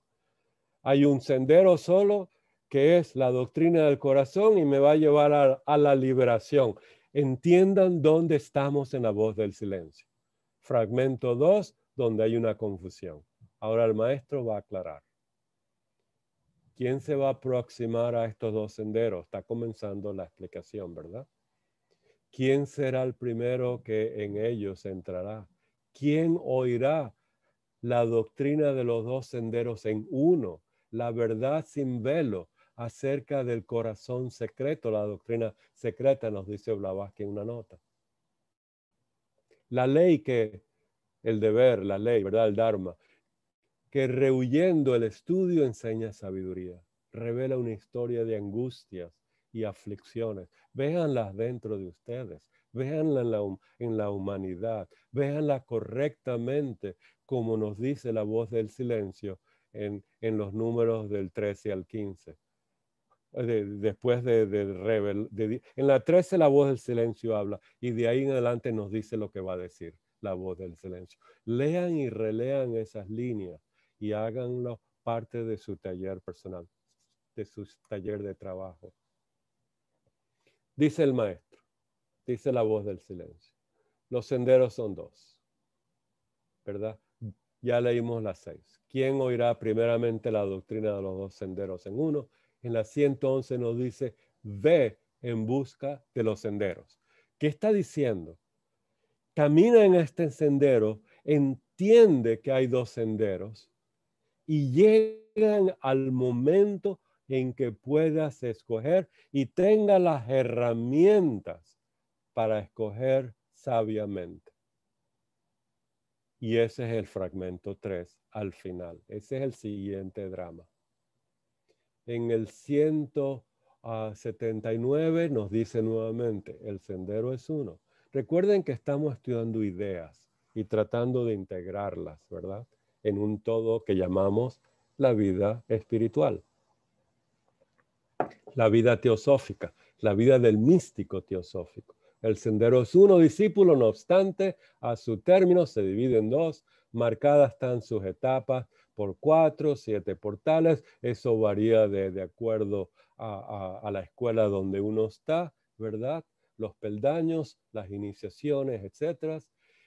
Hay un sendero solo que es la doctrina del corazón y me va a llevar a, a, la liberación. Entiendan dónde estamos en la voz del silencio. Fragmento 2, donde hay una confusión. Ahora el maestro va a aclarar. ¿Quién se va a aproximar a estos dos senderos? Está comenzando la explicación, ¿verdad? ¿Quién será el primero que en ellos entrará? ¿Quién oirá la doctrina de los dos senderos en uno? La verdad sin velo acerca del corazón secreto, la doctrina secreta, nos dice Blavatsky en una nota. La ley que, el deber, la ley, ¿verdad? El Dharma, que rehuyendo el estudio enseña sabiduría, revela una historia de angustias y aflicciones. Véanlas dentro de ustedes, Véanlas en la, humanidad, Véanlas correctamente, como nos dice la voz del silencio en, los números del 13 al 15. después de, revelar, en la 13 la voz del silencio habla y de ahí en adelante nos dice lo que va a decir la voz del silencio. Lean y relean esas líneas y háganlo parte de su taller personal, de su taller de trabajo. Dice el maestro, dice la voz del silencio. Los senderos son dos, ¿verdad? Ya leímos las seis. ¿Quién oirá primeramente la doctrina de los dos senderos en uno? En la 111 nos dice, ve en busca de los senderos. ¿Qué está diciendo? Camina en este sendero, entiende que hay dos senderos y llegan al momento en que puedas escoger y tenga las herramientas para escoger sabiamente. Y ese es el fragmento 3 al final. Ese es el siguiente drama. En el 179 ah, nos dice nuevamente, el sendero es uno. Recuerden que estamos estudiando ideas y tratando de integrarlas, ¿verdad? en un todo que llamamos la vida espiritual, la vida teosófica, la vida del místico teosófico. El sendero es uno discípulo, no obstante, a su término se divide en dos, marcadas están sus etapas por cuatro, siete portales, eso varía de, acuerdo a, a la escuela donde uno está, ¿verdad? Los peldaños, las iniciaciones, etcétera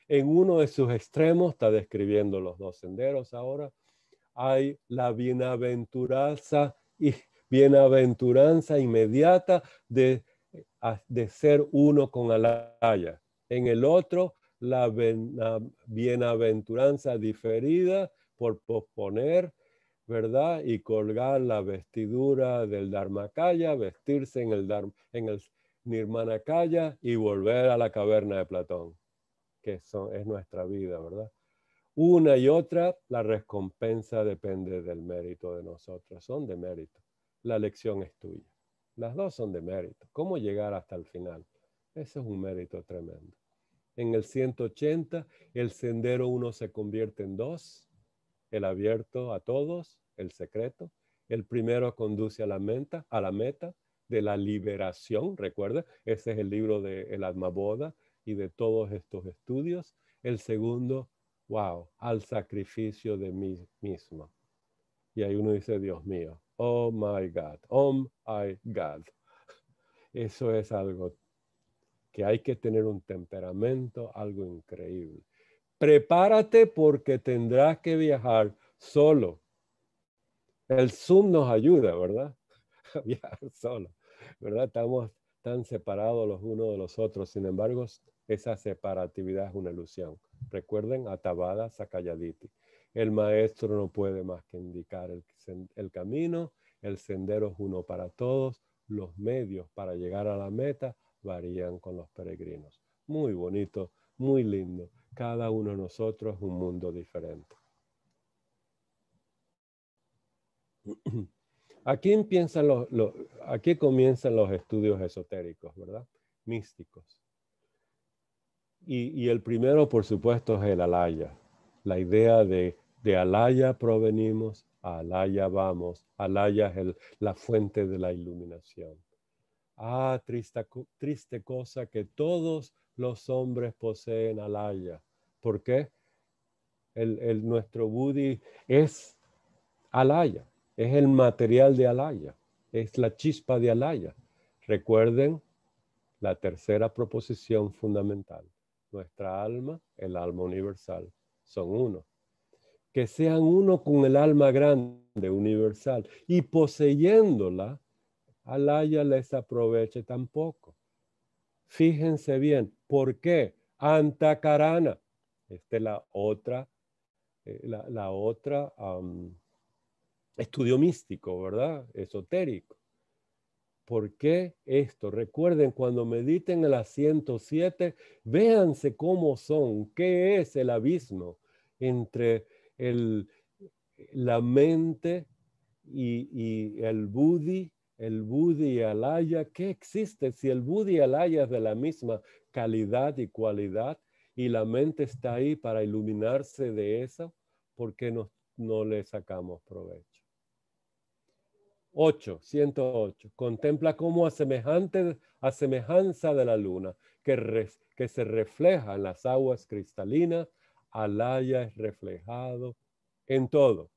en uno de sus extremos, está describiendo los dos senderos ahora, hay la bienaventuranza y bienaventuranza inmediata de, ser uno con Alaya. En el otro, la, bienaventuranza diferida por posponer, ¿verdad? Y colgar la vestidura del Dharmakaya, vestirse en el, en el Nirmanakaya y volver a la caverna de Platón que es nuestra vida, ¿verdad? Una y otra, la recompensa depende del mérito de nosotros, son de mérito. La lección es tuya. Las dos son de mérito. ¿Cómo llegar hasta el final? Ese es un mérito tremendo. En el 180, el sendero uno se convierte en dos, el abierto a todos, el secreto. El primero conduce a la, meta, a la meta de la liberación, recuerda, ese es el libro de El Alma Boda, y de todos estos estudios. El segundo, wow, al sacrificio de mí mismo. Y ahí uno dice, Dios mío, oh my God, oh my God. Eso es algo que hay que tener un temperamento, algo increíble. Prepárate porque tendrás que viajar solo. El Zoom nos ayuda, ¿verdad? viajar solo, ¿verdad? Estamos tan separados los unos de los otros. Sin embargo, esa separatividad es una ilusión. Recuerden Atabada Sakayaditi. El maestro no puede más que indicar el, camino, el sendero es uno para todos, los medios para llegar a la meta varían con los peregrinos. Muy bonito, muy lindo. Cada uno de nosotros es un mundo diferente. Aquí, aquí comienzan los estudios esotéricos, ¿verdad? Místicos. Y, el primero, por supuesto, es el alaya. La idea de, alaya provenimos, alaya vamos. Alaya es la fuente de la iluminación. Ah, triste, cosa que todos los hombres poseen alaya. ¿Por qué? El, nuestro budi es alaya, es el material de alaya, es la chispa de alaya. Recuerden la tercera proposición fundamental nuestra alma, el alma universal, son uno. Que sean uno con el alma grande, universal, y poseyéndola, Alaya les aproveche tampoco. Fíjense bien, ¿por qué? Antakarana. este es la otra, eh, la, otra estudio místico, ¿verdad? Esotérico. ¿Por qué esto? Recuerden, cuando mediten el asiento 7, véanse cómo son, qué es el abismo entre el, la mente y, el Budi, el Budi y el aya. ¿Qué existe? Si el Budi y el es de la misma calidad y cualidad y la mente está ahí para iluminarse de eso, ¿por qué no le sacamos provecho? 8, 108. Contempla cómo a, semejante, a semejanza de la luna que, que se refleja en las aguas cristalinas, Alaya es reflejado en todo,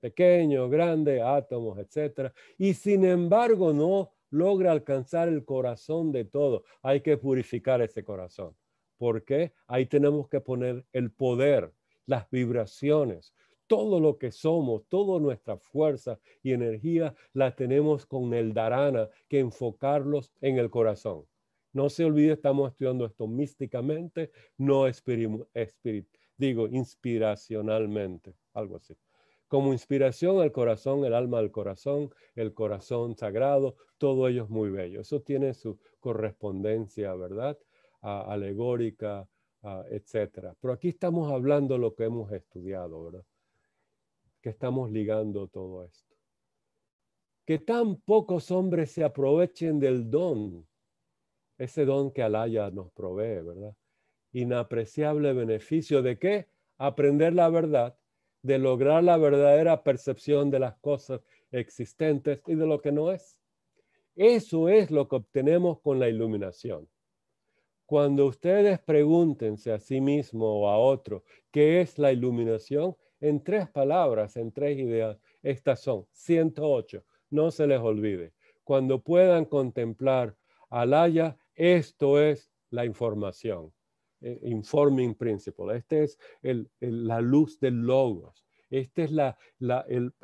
pequeño, grande, átomos, etc. Y sin embargo no logra alcanzar el corazón de todo. Hay que purificar ese corazón, porque ahí tenemos que poner el poder, las vibraciones, todo lo que somos, toda nuestra fuerza y energía la tenemos con el darana, que enfocarlos en el corazón. No se olvide, estamos estudiando esto místicamente, no digo, inspiracionalmente, algo así. Como inspiración al corazón, el alma al corazón, el corazón sagrado, todo ello es muy bello. Eso tiene su correspondencia, ¿verdad? alegórica, etc. etcétera. Pero aquí estamos hablando de lo que hemos estudiado, ¿verdad? que estamos ligando todo esto. Que tan pocos hombres se aprovechen del don, ese don que Alaya nos provee, ¿verdad? Inapreciable beneficio de qué? Aprender la verdad, de lograr la verdadera percepción de las cosas existentes y de lo que no es. Eso es lo que obtenemos con la iluminación. Cuando ustedes pregúntense a sí mismo o a otro qué es la iluminación, en tres palabras, en tres ideas. Estas son 108. No se les olvide. Cuando puedan contemplar Alaya, esto es la información. Eh, informing principle. Este es la luz del logos. Este es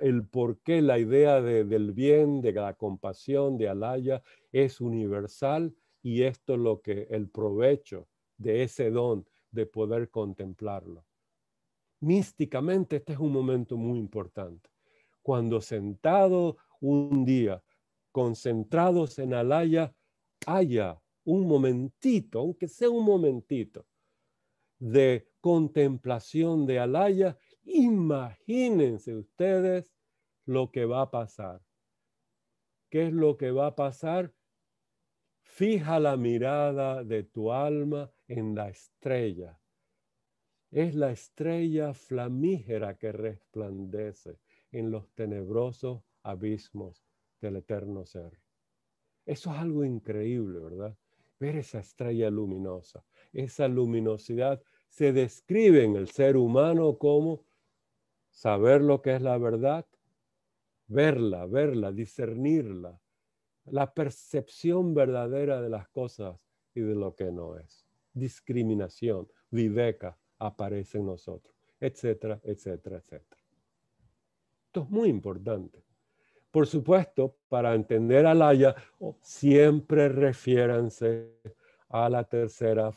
el, por qué la idea del bien, de la compasión, de Alaya, es universal y esto es lo que el provecho de ese don de poder contemplarlo místicamente este es un momento muy importante. Cuando sentados un día, concentrados en Alaya, haya un momentito, aunque sea un momentito, de contemplación de Alaya, imagínense ustedes lo que va a pasar. ¿Qué es lo que va a pasar? Fija la mirada de tu alma en la estrella es la estrella flamígera que resplandece en los tenebrosos abismos del eterno ser. Eso es algo increíble, ¿verdad? Ver esa estrella luminosa. Esa luminosidad se describe en el ser humano como saber lo que es la verdad, verla, verla, discernirla, la percepción verdadera de las cosas y de lo que no es. Discriminación, viveca, aparece en nosotros, etcétera, etcétera, etcétera. Esto es muy importante. Por supuesto, para entender alaya, siempre refiéranse a la tercera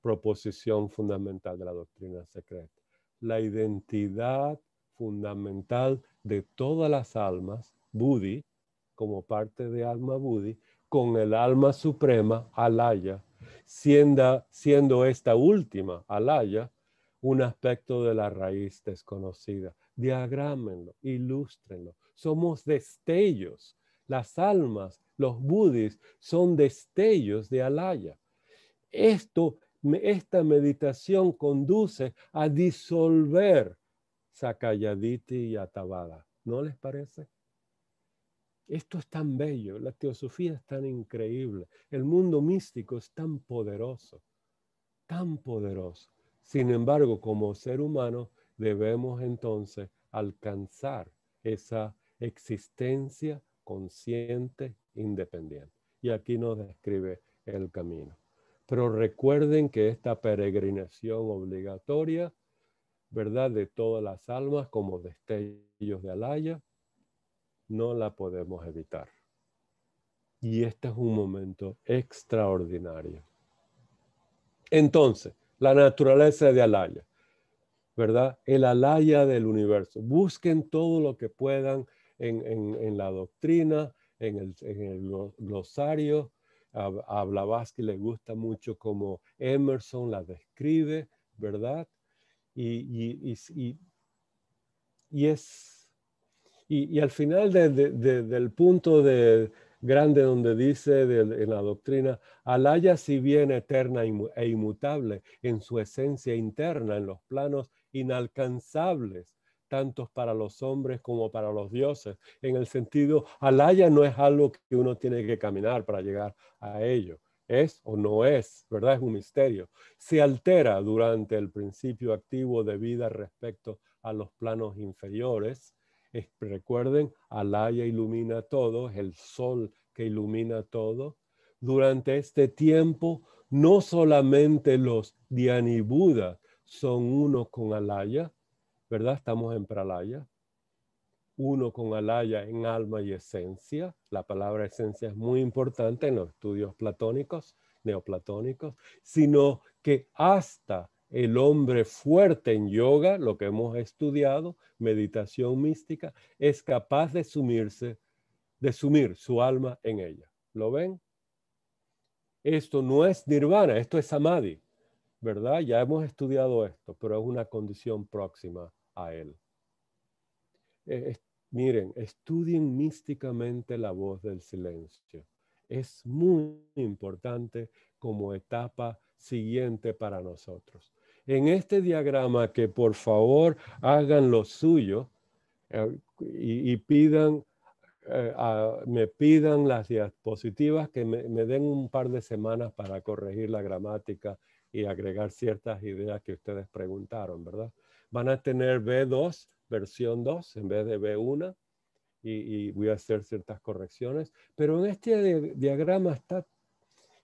proposición fundamental de la doctrina secreta, la identidad fundamental de todas las almas, Buddhi, como parte de alma Buddhi, con el alma suprema, Alaya, siendo, esta última, alaya, un aspecto de la raíz desconocida. Diagrámenlo, ilústrenlo. Somos destellos. Las almas, los budis, son destellos de alaya. Esto, esta meditación conduce a disolver Sakayaditi y Atabada. ¿No les parece? Esto es tan bello, la teosofía es tan increíble, el mundo místico es tan poderoso, tan poderoso. Sin embargo, como ser humano debemos entonces alcanzar esa existencia consciente, independiente. Y aquí nos describe el camino. Pero recuerden que esta peregrinación obligatoria, ¿verdad? De todas las almas como destellos de alaya, no la podemos evitar. Y este es un momento extraordinario. Entonces, la naturaleza de Alaya, ¿verdad? El Alaya del universo. Busquen todo lo que puedan en, la doctrina, en el, glosario. A, a, Blavatsky le gusta mucho como Emerson la describe, ¿verdad? y, y, y es y, al final del punto grande donde dice en la doctrina, alaya si bien eterna e inmutable en su esencia interna, en los planos inalcanzables, tanto para los hombres como para los dioses, en el sentido, alaya no es algo que uno tiene que caminar para llegar a ello es o no es, ¿verdad? Es un misterio. Se altera durante el principio activo de vida respecto a los planos inferiores recuerden, Alaya ilumina todo, es el sol que ilumina todo. Durante este tiempo, no solamente los Dhyani son uno con Alaya, ¿verdad? Estamos en Pralaya. Uno con Alaya en alma y esencia. La palabra esencia es muy importante en los estudios platónicos, neoplatónicos, sino que hasta el hombre fuerte en yoga, lo que hemos estudiado, meditación mística, es capaz de sumirse, de sumir su alma en ella. ¿Lo ven? Esto no es nirvana, esto es samadhi, ¿verdad? Ya hemos estudiado esto, pero es una condición próxima a él. Eh, miren, estudien místicamente la voz del silencio. Es muy importante como etapa siguiente para nosotros. En este diagrama que por favor hagan lo suyo eh, y, pidan, eh, a, me pidan las diapositivas que me, den un par de semanas para corregir la gramática y agregar ciertas ideas que ustedes preguntaron, ¿verdad? Van a tener B2, versión 2, en vez de B1, y, y, voy a hacer ciertas correcciones. Pero en este diagrama está,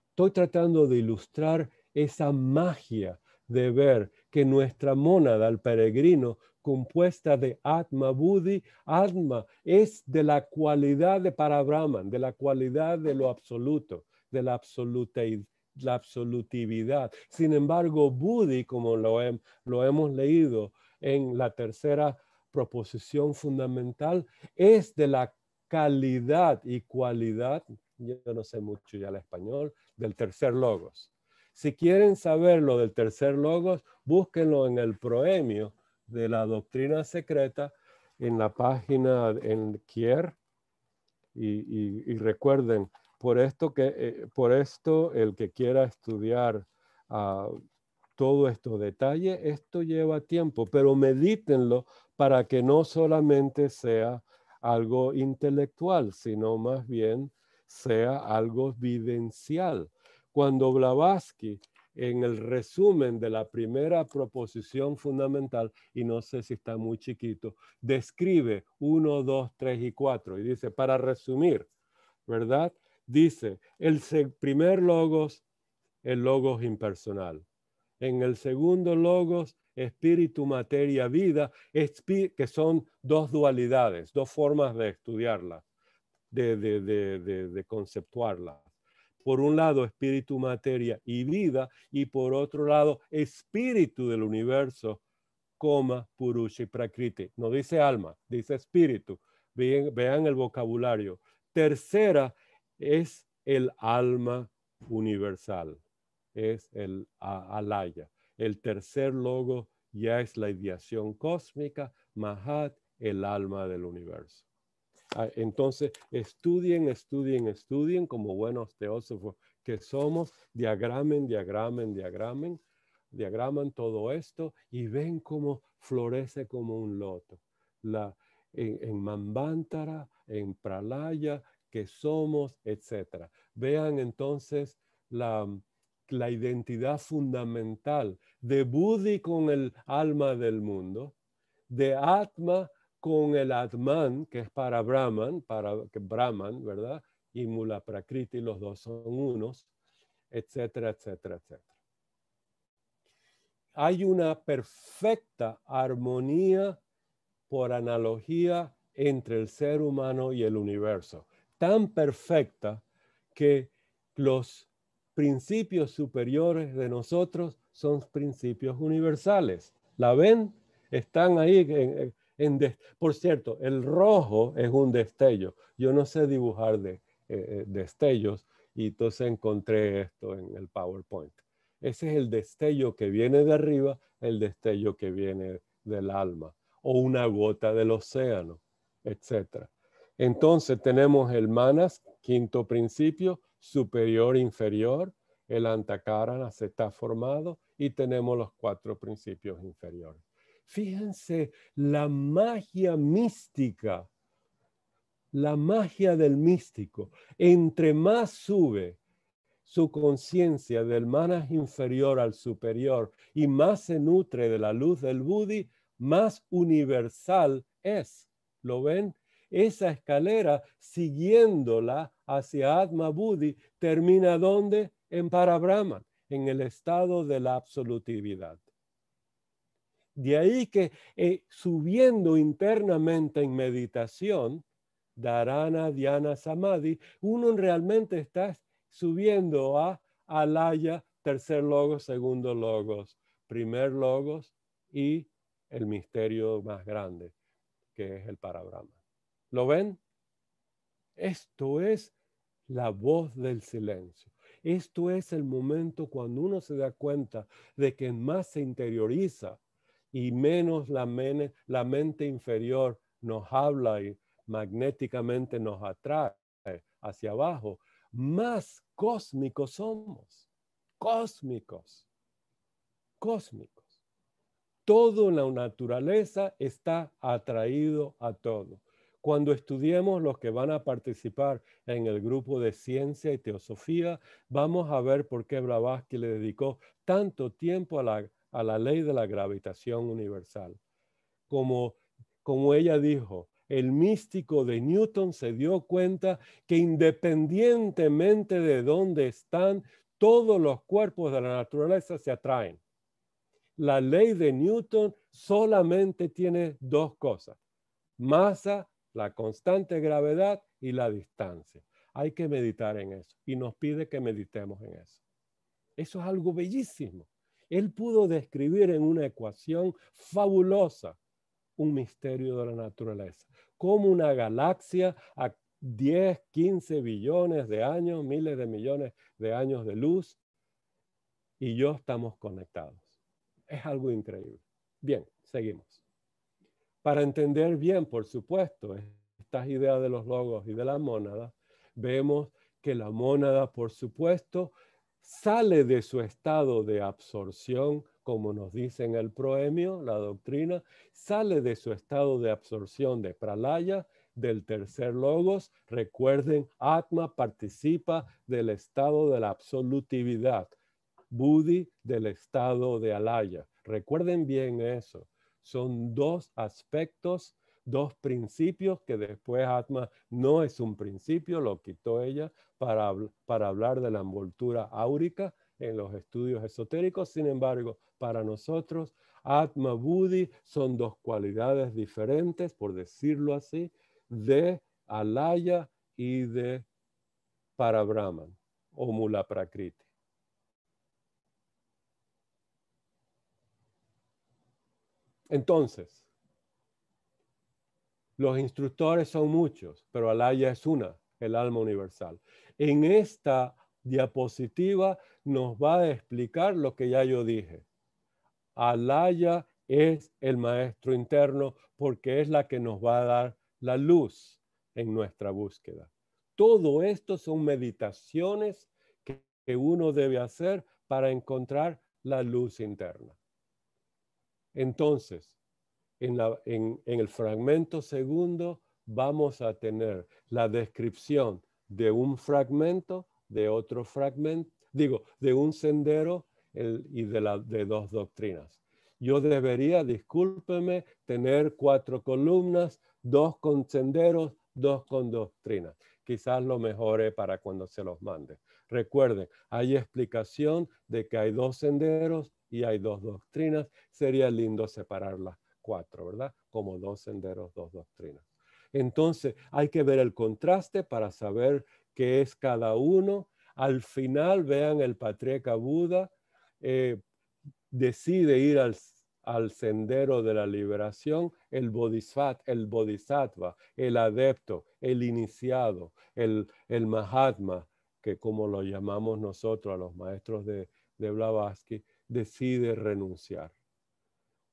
estoy tratando de ilustrar esa magia de ver que nuestra monada, el peregrino, compuesta de Atma, Buddhi, Atma, es de la cualidad de Parabrahman, de la cualidad de lo absoluto, de la, la absolutividad. Sin embargo, Buddhi, como lo, lo hemos leído en la tercera proposición fundamental, es de la calidad y cualidad, yo no sé mucho ya el español, del tercer logos. Si quieren saber lo del tercer logos, búsquenlo en el proemio de la doctrina secreta en la página en Kier. Y, recuerden, por esto, que, eh, por esto el que quiera estudiar ah, todo esto detalle, esto lleva tiempo, pero medítenlo para que no solamente sea algo intelectual, sino más bien sea algo vivencial cuando Blavatsky en el resumen de la primera proposición fundamental, y no sé si está muy chiquito, describe 1, 2, 3 y 4, y dice, para resumir, ¿verdad? Dice, el primer logos, el logos impersonal. En el segundo logos, espíritu, materia, vida, que son dos dualidades, dos formas de estudiarla, de, de, de, de conceptuarla por un lado espíritu, materia y vida, y por otro lado espíritu del universo, coma, purusha y prakriti. No dice alma, dice espíritu. Vean, el vocabulario. Tercera es el alma universal, es el alaya. El tercer logo ya es la ideación cósmica, Mahat, el alma del universo. Ah, entonces, estudien, estudien, estudien como buenos teósofos que somos, diagramen, diagramen, diagramen, diagraman todo esto y ven cómo florece como un loto. en, Mambantara, Mambántara, en Pralaya, que somos, etc. Vean entonces la, la identidad fundamental de Budi con el alma del mundo, de Atma con el Atman, que es para Brahman, para que Brahman, ¿verdad? Y Mula Prakriti, los dos son unos, etcétera, etcétera, etcétera. Hay una perfecta armonía por analogía entre el ser humano y el universo, tan perfecta que los principios superiores de nosotros son principios universales. ¿La ven? Están ahí en por cierto, el rojo es un destello. Yo no sé dibujar de, eh, eh, destellos y entonces encontré esto en el PowerPoint. Ese es el destello que viene de arriba, el destello que viene del alma o una gota del océano, etc. Entonces tenemos el manas, quinto principio, superior, inferior, el antakarana se está formado y tenemos los cuatro principios inferiores. Fíjense la magia mística, la magia del místico. Entre más sube su conciencia del manas inferior al superior y más se nutre de la luz del Budi, más universal es. ¿Lo ven? Esa escalera, siguiéndola hacia Atma Budi, termina donde? En Parabrahman, en el estado de la absolutividad. De ahí que eh, subiendo internamente en meditación, Dharana, Dhyana, Samadhi, uno realmente está subiendo a Alaya, tercer logos, segundo logos, primer logos y el misterio más grande, que es el Parabrahma. ¿Lo ven? Esto es la voz del silencio. Esto es el momento cuando uno se da cuenta de que más se interioriza y menos la, mente inferior nos habla y magnéticamente nos atrae hacia abajo, más cósmicos somos, cósmicos, cósmicos. Todo la naturaleza está atraído a todo. Cuando estudiemos los que van a participar en el grupo de ciencia y teosofía, vamos a ver por qué Blavatsky le dedicó tanto tiempo a la a la ley de la gravitación universal. Como, como ella dijo, el místico de Newton se dio cuenta que independientemente de dónde están, todos los cuerpos de la naturaleza se atraen. La ley de Newton solamente tiene dos cosas, masa, la constante gravedad y la distancia. Hay que meditar en eso y nos pide que meditemos en eso. Eso es algo bellísimo. Él pudo describir en una ecuación fabulosa un misterio de la naturaleza, como una galaxia a 10, 15 billones de años, miles de millones de años de luz, y yo estamos conectados. Es algo increíble. Bien, seguimos. Para entender bien, por supuesto, estas ideas de los logos y de la mónada. vemos que la mónada, por supuesto, sale de su estado de absorción, como nos dice en el proemio, la doctrina, sale de su estado de absorción de pralaya, del tercer logos. Recuerden, Atma participa del estado de la absolutividad, Buddhi del estado de alaya. Recuerden bien eso. Son dos aspectos dos principios que después Atma no es un principio, lo quitó ella para, hablar de la envoltura áurica en los estudios esotéricos. Sin embargo, para nosotros, Atma Buddhi son dos cualidades diferentes, por decirlo así, de Alaya y de Parabrahman o Mula Entonces, los instructores son muchos, pero Alaya es una, el alma universal. En esta diapositiva nos va a explicar lo que ya yo dije. Alaya es el maestro interno porque es la que nos va a dar la luz en nuestra búsqueda. Todo esto son meditaciones que uno debe hacer para encontrar la luz interna. Entonces, en, el fragmento segundo vamos a tener la descripción de un fragmento, de otro fragmento, digo, de un sendero y de, de dos doctrinas. Yo debería, discúlpeme, tener cuatro columnas, dos con senderos, dos con doctrinas. Quizás lo mejore para cuando se los mande. Recuerden, hay explicación de que hay dos senderos y hay dos doctrinas. Sería lindo separarlas cuatro ¿verdad? Como dos senderos, dos doctrinas. Entonces hay que ver el contraste para saber qué es cada uno. Al final, vean, el patriarca Buda eh, decide ir al, al sendero de la liberación, el bodhisattva, el, bodhisattva, el adepto, el iniciado, el, el mahatma, que como lo llamamos nosotros a los maestros de, de Blavatsky, decide renunciar.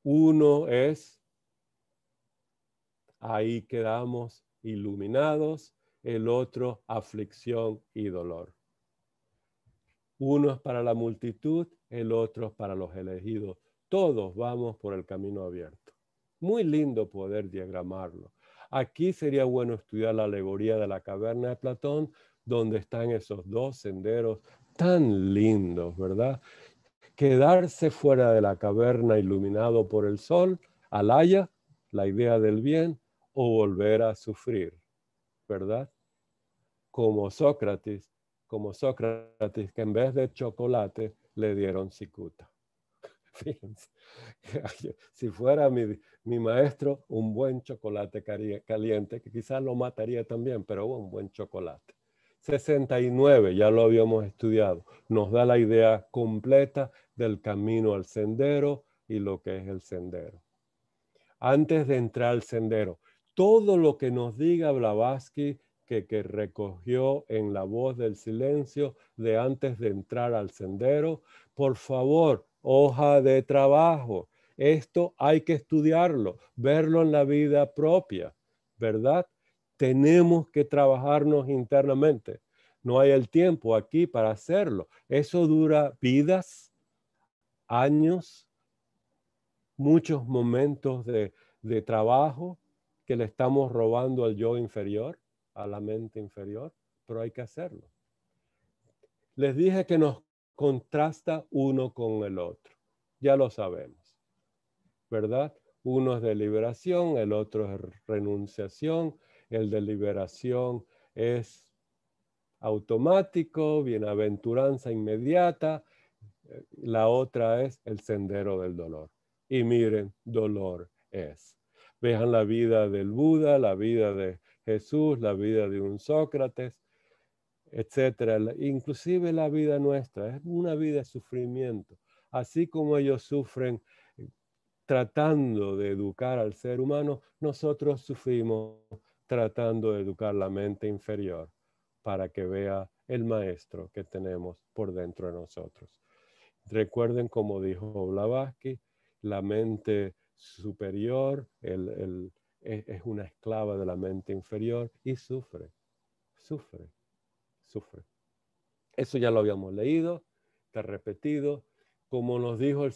Uno es, ahí quedamos iluminados, el otro aflicción y dolor. Uno es para la multitud, el otro es para los elegidos. Todos vamos por el camino abierto. Muy lindo poder diagramarlo. Aquí sería bueno estudiar la alegoría de la caverna de Platón, donde están esos dos senderos tan lindos, ¿verdad? quedarse fuera de la caverna iluminado por el sol, alaya, la idea del bien, o volver a sufrir, ¿verdad? Como Sócrates, como Sócrates, que en vez de chocolate le dieron cicuta. Fíjense, si fuera mi, mi maestro, un buen chocolate caliente, que quizás lo mataría también, pero un buen chocolate. 69, ya lo habíamos estudiado, nos da la idea completa del camino al sendero y lo que es el sendero. Antes de entrar al sendero, todo lo que nos diga Blavatsky que, que recogió en la voz del silencio de antes de entrar al sendero, por favor, hoja de trabajo. Esto hay que estudiarlo, verlo en la vida propia, ¿verdad? tenemos que trabajarnos internamente. No hay el tiempo aquí para hacerlo. Eso dura vidas, años, muchos momentos de, de trabajo que le estamos robando al yo inferior, a la mente inferior, pero hay que hacerlo. Les dije que nos contrasta uno con el otro. Ya lo sabemos, ¿verdad? Uno es de liberación, el otro es renunciación, el de liberación es automático, bienaventuranza inmediata, eh, la otra es el sendero del dolor. Y miren, dolor es. Vean la vida del Buda, la vida de Jesús, la vida de un Sócrates, etcétera. Inclusive la vida nuestra es una vida de sufrimiento. Así como ellos sufren eh, tratando de educar al ser humano, nosotros sufrimos tratando de educar la mente inferior para que vea el maestro que tenemos por dentro de nosotros. Recuerden, como dijo Blavatsky, la mente superior e, es una esclava de la mente inferior y sufre, sufre, sufre. Eso ya lo habíamos leído, está repetido. Como nos dijo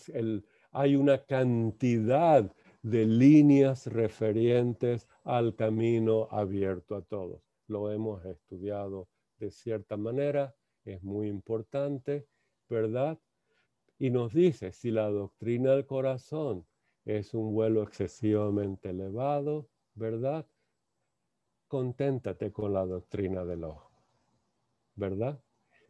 hay una cantidad de líneas referentes al camino abierto a todos. Lo hemos estudiado de cierta manera, es muy importante, ¿verdad? Y nos dice, si la doctrina del corazón es un vuelo excesivamente elevado, ¿verdad? Conténtate con la doctrina del ojo, ¿verdad?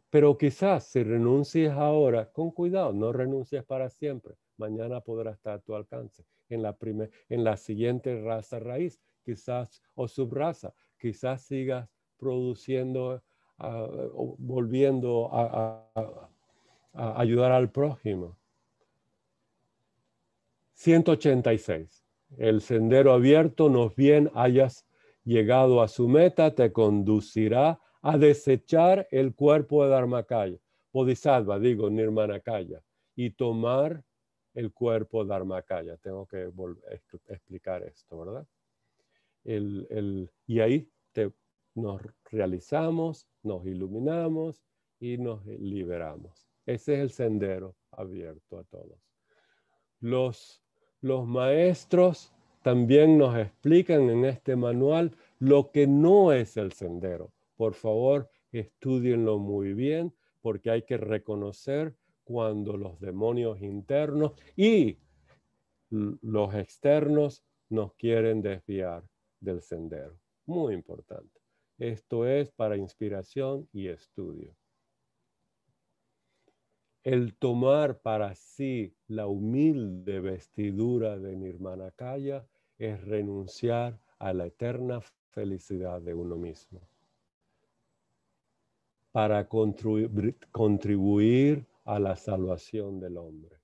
Pero quizás si renuncias ahora, con cuidado, no renuncies para siempre, mañana podrá estar a tu alcance en la, en la siguiente raza raíz, quizás o subraza, quizás sigas produciendo, ah, volviendo a, ayudar al prójimo. 186. El sendero abierto, nos bien hayas llegado a su meta, te conducirá a desechar el cuerpo de Dharmakaya, Bodhisattva, digo, Nirmanakaya, y tomar el cuerpo Dharmakaya. Tengo que explicar esto, ¿verdad? y ahí nos realizamos, nos iluminamos y nos liberamos. Ese es el sendero abierto a todos. Los, los maestros también nos explican en este manual lo que no es el sendero. Por favor, estudienlo muy bien porque hay que reconocer cuando los demonios internos y los externos nos quieren desviar del sendero. Muy importante. Esto es para inspiración y estudio. El tomar para sí la humilde vestidura de mi hermana Kaya. es renunciar a la eterna felicidad de uno mismo para contribuir a la salvación del hombre.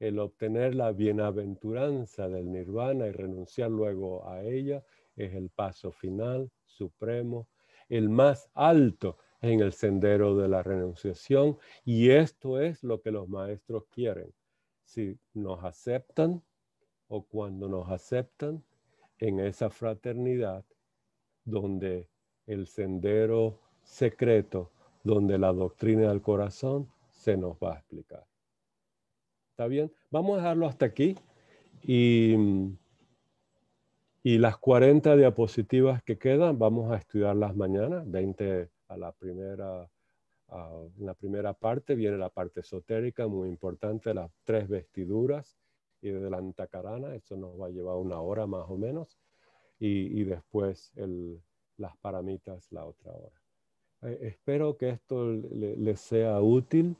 El obtener la bienaventuranza del nirvana y renunciar luego a ella es el paso final, supremo, el más alto en el sendero de la renunciación y esto es lo que los maestros quieren. Si nos aceptan o cuando nos aceptan en esa fraternidad donde el sendero secreto, donde la doctrina del corazón se nos va a explicar. ¿Está bien? Vamos a dejarlo hasta aquí y, las 40 diapositivas que quedan vamos a estudiarlas mañana, 20 a la primera, la primera parte viene la parte esotérica, muy importante, las tres vestiduras y de la antacarana, eso nos va a llevar una hora más o menos, y, después las paramitas la otra hora. Eh, espero que esto les sea útil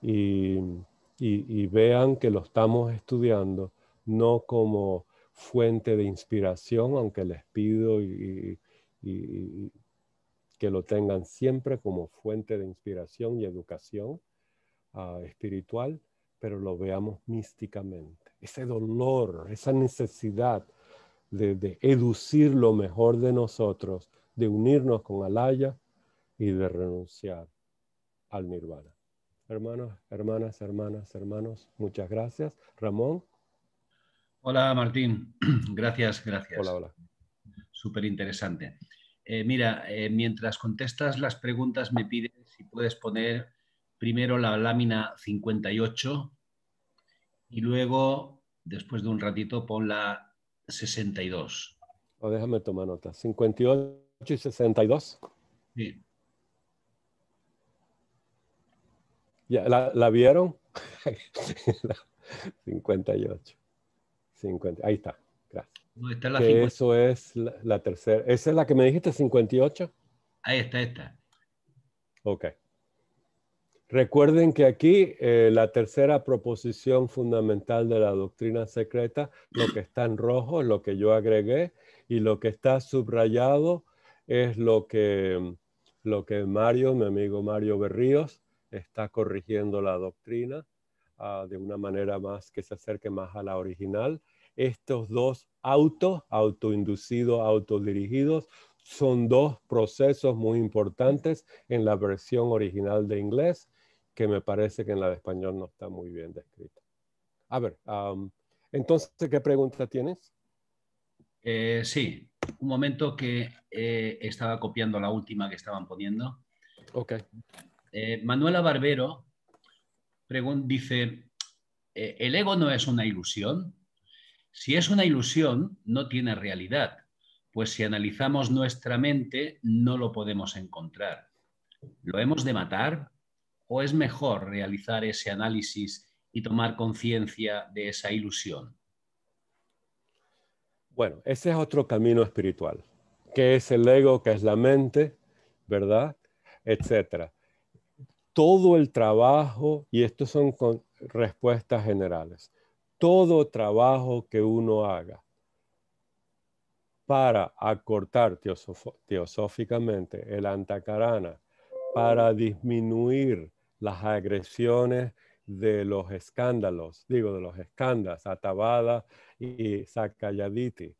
y, vean que lo estamos estudiando no como fuente de inspiración, aunque les pido que lo tengan siempre como fuente de inspiración y educación ah, espiritual, pero lo veamos místicamente. Ese dolor, esa necesidad de, de, educir lo mejor de nosotros, de unirnos con Alaya y de renunciar al nirvana hermanos, hermanas, hermanas, hermanos. Muchas gracias. Ramón. Hola, Martín. Gracias, gracias. Hola, hola. Súper interesante. Eh, mira, eh, mientras contestas las preguntas, me pides si puedes poner primero la lámina 58 y luego, después de un ratito, pon la 62. déjame tomar nota. 58 y 62. Sí. ¿Ya la, vieron? 58. 50, ahí está. Gracias. está la que Eso es la, tercera. ¿Esa es la que me dijiste, 58? Ahí está, está. Ok. Recuerden que aquí eh, la tercera proposición fundamental de la doctrina secreta, lo que está en rojo es lo que yo agregué y lo que está subrayado es lo que, lo que Mario, mi amigo Mario Berríos, está corrigiendo la doctrina ah, de una manera más que se acerque más a la original. Estos dos autos, autoinducidos, autodirigidos, son dos procesos muy importantes en la versión original de inglés que me parece que en la de español no está muy bien descrito A ver, entonces, ¿qué pregunta tienes? Eh, sí, un momento que eh, estaba copiando la última que estaban poniendo. Ok. Eh, Manuela Barbero dice, eh, ¿el ego no es una ilusión? Si es una ilusión, no tiene realidad, pues si analizamos nuestra mente, no lo podemos encontrar. ¿Lo hemos de matar? ¿O es mejor realizar ese análisis y tomar conciencia de esa ilusión? Bueno, ese es otro camino espiritual. ¿Qué es el ego? ¿Qué es la mente? ¿Verdad? Etcétera todo el trabajo, y esto son respuestas generales, todo trabajo que uno haga para acortar teosóficamente el antacarana, para disminuir las agresiones de los escándalos, digo de los escándalos, Atabada y Sakayaditi,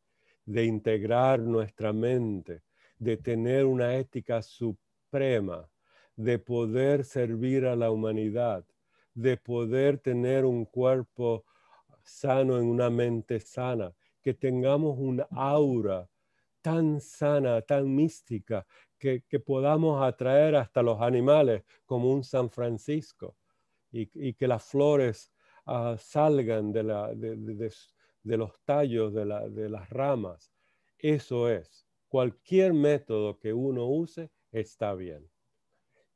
de integrar nuestra mente, de tener una ética suprema de poder servir a la humanidad, de poder tener un cuerpo sano en una mente sana, que tengamos una aura tan sana, tan mística, que, podamos atraer hasta los animales como un San Francisco y, que las flores ah, salgan de, los tallos, de las ramas. Eso es, cualquier método que uno use está bien.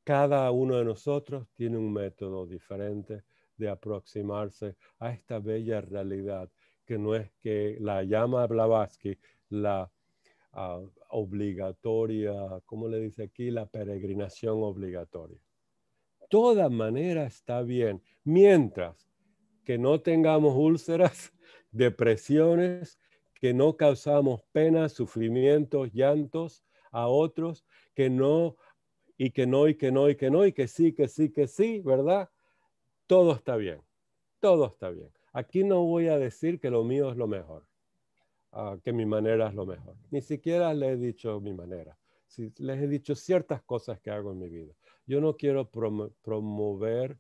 Cada uno de nosotros tiene un método diferente de aproximarse a esta bella realidad, que no es que la llama Blavatsky, la ah, obligatoria, como le dice aquí? La peregrinación obligatoria. Toda manera está bien, mientras que no tengamos úlceras, depresiones, que no causamos penas, sufrimientos, llantos a otros, que no y que no, y que no, y que no, y que sí, que sí, que sí, ¿verdad? Todo está bien, todo está bien. Aquí no voy a decir que lo mío es lo mejor, ah, que mi manera es lo mejor. Ni siquiera le he dicho mi manera. Sí, les he dicho ciertas cosas que hago en mi vida. Yo no quiero promover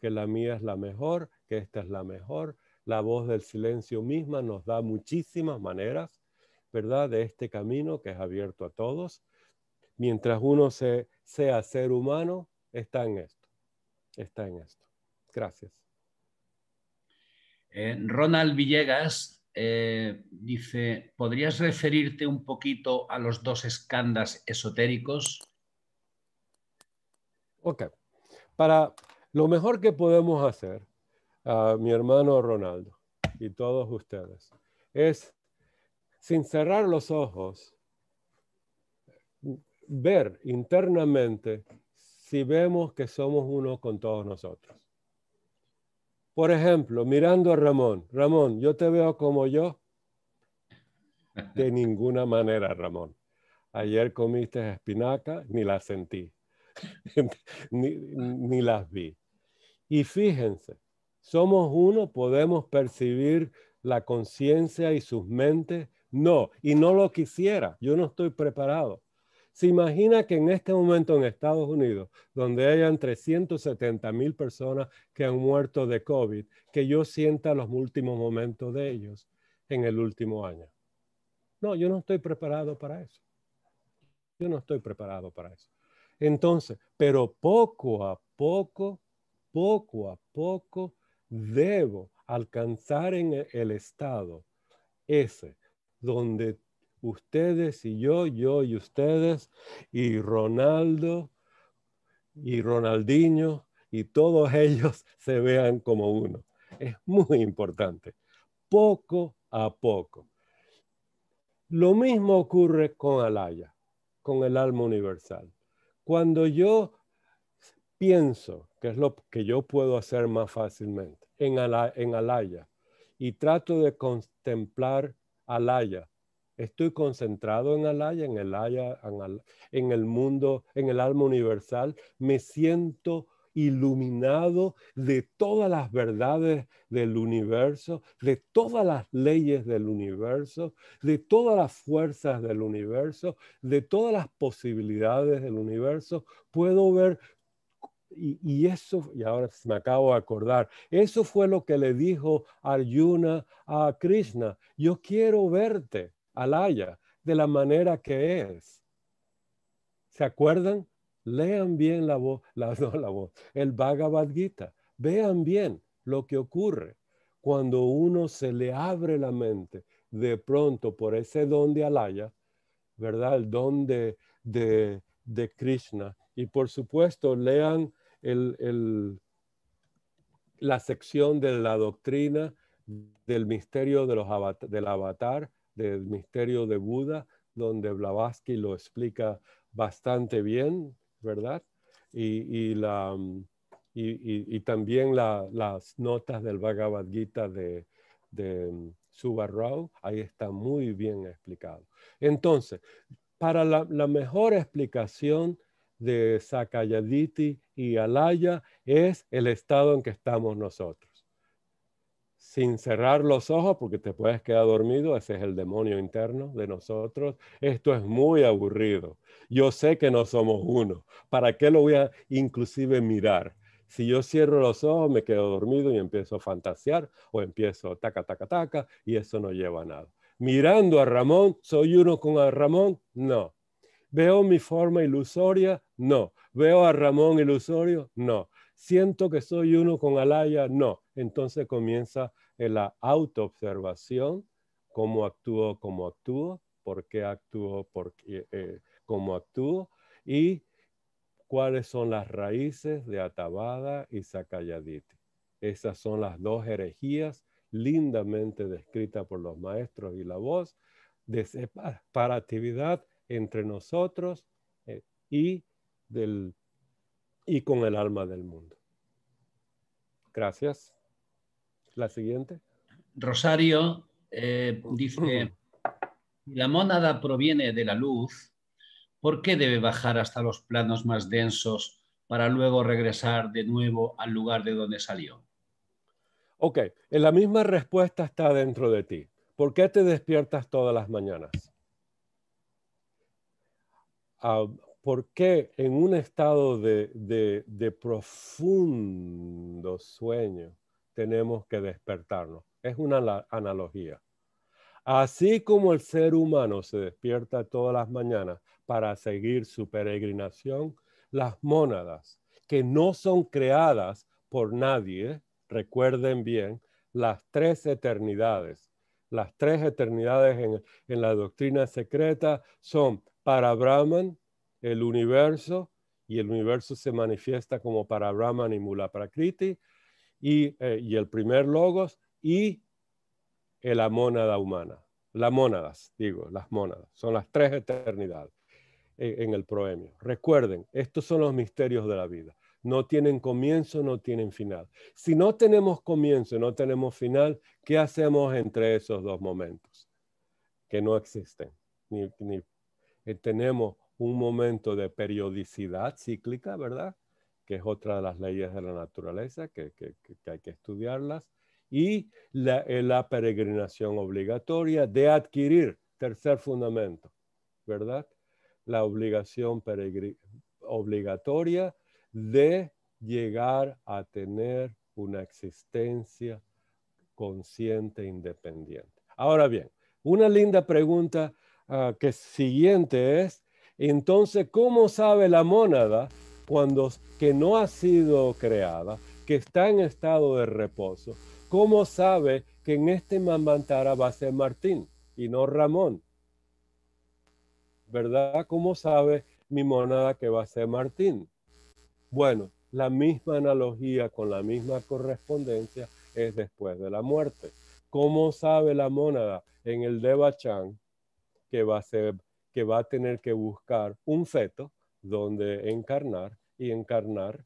que la mía es la mejor, que esta es la mejor. La voz del silencio misma nos da muchísimas maneras, ¿verdad? De este camino que es abierto a todos mientras uno sea ser humano, está en esto. Está en esto. Gracias. Eh, Ronald Villegas eh, dice, ¿podrías referirte un poquito a los dos escandas esotéricos? Ok. Para lo mejor que podemos hacer, mi hermano Ronaldo y todos ustedes, es sin cerrar los ojos, ver internamente si vemos que somos uno con todos nosotros. Por ejemplo, mirando a Ramón, Ramón, yo te veo como yo. De ninguna manera, Ramón. Ayer comiste espinaca, ni la sentí, ni, ni las vi. Y fíjense, somos uno, podemos percibir la conciencia y sus mentes. No, y no lo quisiera, yo no estoy preparado se imagina que en este momento en Estados Unidos, donde hayan 370 mil personas que han muerto de COVID, que yo sienta los últimos momentos de ellos en el último año. No, yo no estoy preparado para eso. Yo no estoy preparado para eso. Entonces, pero poco a poco, poco a poco, debo alcanzar en el estado ese donde ustedes y yo, yo y ustedes, y Ronaldo y Ronaldinho y todos ellos se vean como uno. Es muy importante, poco a poco. Lo mismo ocurre con Alaya, con el alma universal. Cuando yo pienso, que es lo que yo puedo hacer más fácilmente, en, Alaya, en Alaya y trato de contemplar Alaya Estoy concentrado en Alaya, en el en el mundo, en el alma universal. Me siento iluminado de todas las verdades del universo, de todas las leyes del universo, de todas las fuerzas del universo, de todas las posibilidades del universo. Puedo ver, y, y eso, y ahora me acabo de acordar, eso fue lo que le dijo Arjuna a Krishna, yo quiero verte. Alaya, de la manera que es. ¿Se acuerdan? Lean bien la voz, la, no, la voz, el Bhagavad Gita. Vean bien lo que ocurre cuando uno se le abre la mente de pronto por ese don de Alaya, ¿verdad? El don de, de, Krishna. Y por supuesto, lean la sección de la doctrina del misterio de los, del avatar del misterio de Buda, donde Blavatsky lo explica bastante bien, ¿verdad? Y, la, mm, y, también las notas del Bhagavad Gita de, de mm, ahí está muy bien explicado. Entonces, para la, la mejor explicación de Sakayaditi y Alaya es el estado en que estamos nosotros sin cerrar los ojos porque te puedes quedar dormido, ese es el demonio interno de nosotros. Esto es muy aburrido. Yo sé que no somos uno. ¿Para qué lo voy a inclusive mirar? Si yo cierro los ojos, me quedo dormido y empiezo a fantasear o empiezo taca, taca, taca y eso no lleva a nada. Mirando a Ramón, ¿soy uno con Ramón? No. ¿Veo mi forma ilusoria? No. ¿Veo a Ramón ilusorio? No siento que soy uno con Alaya, no. Entonces comienza en la autoobservación, cómo actúo, cómo actúo, por qué actúo, por qué, eh, cómo actúo y cuáles son las raíces de Atabada y Sakayaditi. Esas son las dos herejías lindamente descritas por los maestros y la voz de separatividad entre nosotros eh, y, y con el alma del mundo. Gracias. La siguiente. Rosario eh, dice, la mónada proviene de la luz, ¿por qué debe bajar hasta los planos más densos para luego regresar de nuevo al lugar de donde salió? Ok, eh, la misma respuesta está dentro de ti. ¿Por qué te despiertas todas las mañanas? Ah, ¿Por qué en un estado de profundo sueño tenemos que despertarnos. Es una analogía. Así como el ser humano se despierta todas las mañanas para seguir su peregrinación, las mónadas, que no son creadas por nadie, recuerden bien, las tres eternidades. Las tres eternidades en, la doctrina secreta son para Brahman, el universo, y el universo se manifiesta como para Brahman y Mula eh, y, el primer logos y la mónada humana. Las mónadas, digo, las mónadas. Son las tres eternidades en, el proemio. Recuerden, estos son los misterios de la vida. No tienen comienzo, no tienen final. Si no tenemos comienzo, no tenemos final, ¿qué hacemos entre esos dos momentos? Que no existen. Ni, eh, tenemos un momento de periodicidad cíclica, ¿verdad? que es otra de las leyes de la naturaleza, que, hay que estudiarlas, y eh, la, peregrinación obligatoria de adquirir, tercer fundamento, ¿verdad? La obligación obligatoria de llegar a tener una existencia consciente e independiente. Ahora bien, una linda pregunta ah, que siguiente es, entonces, ¿cómo sabe la mónada? cuando, que no ha sido creada, que está en estado de reposo, ¿cómo sabe que en este Mamantara va a ser Martín y no Ramón? ¿Verdad? ¿Cómo sabe mi monada que va a ser Martín? Bueno, la misma analogía con la misma correspondencia es después de la muerte. ¿Cómo sabe la monada en el Devachan que va a que va a tener que buscar un feto donde encarnar y encarnar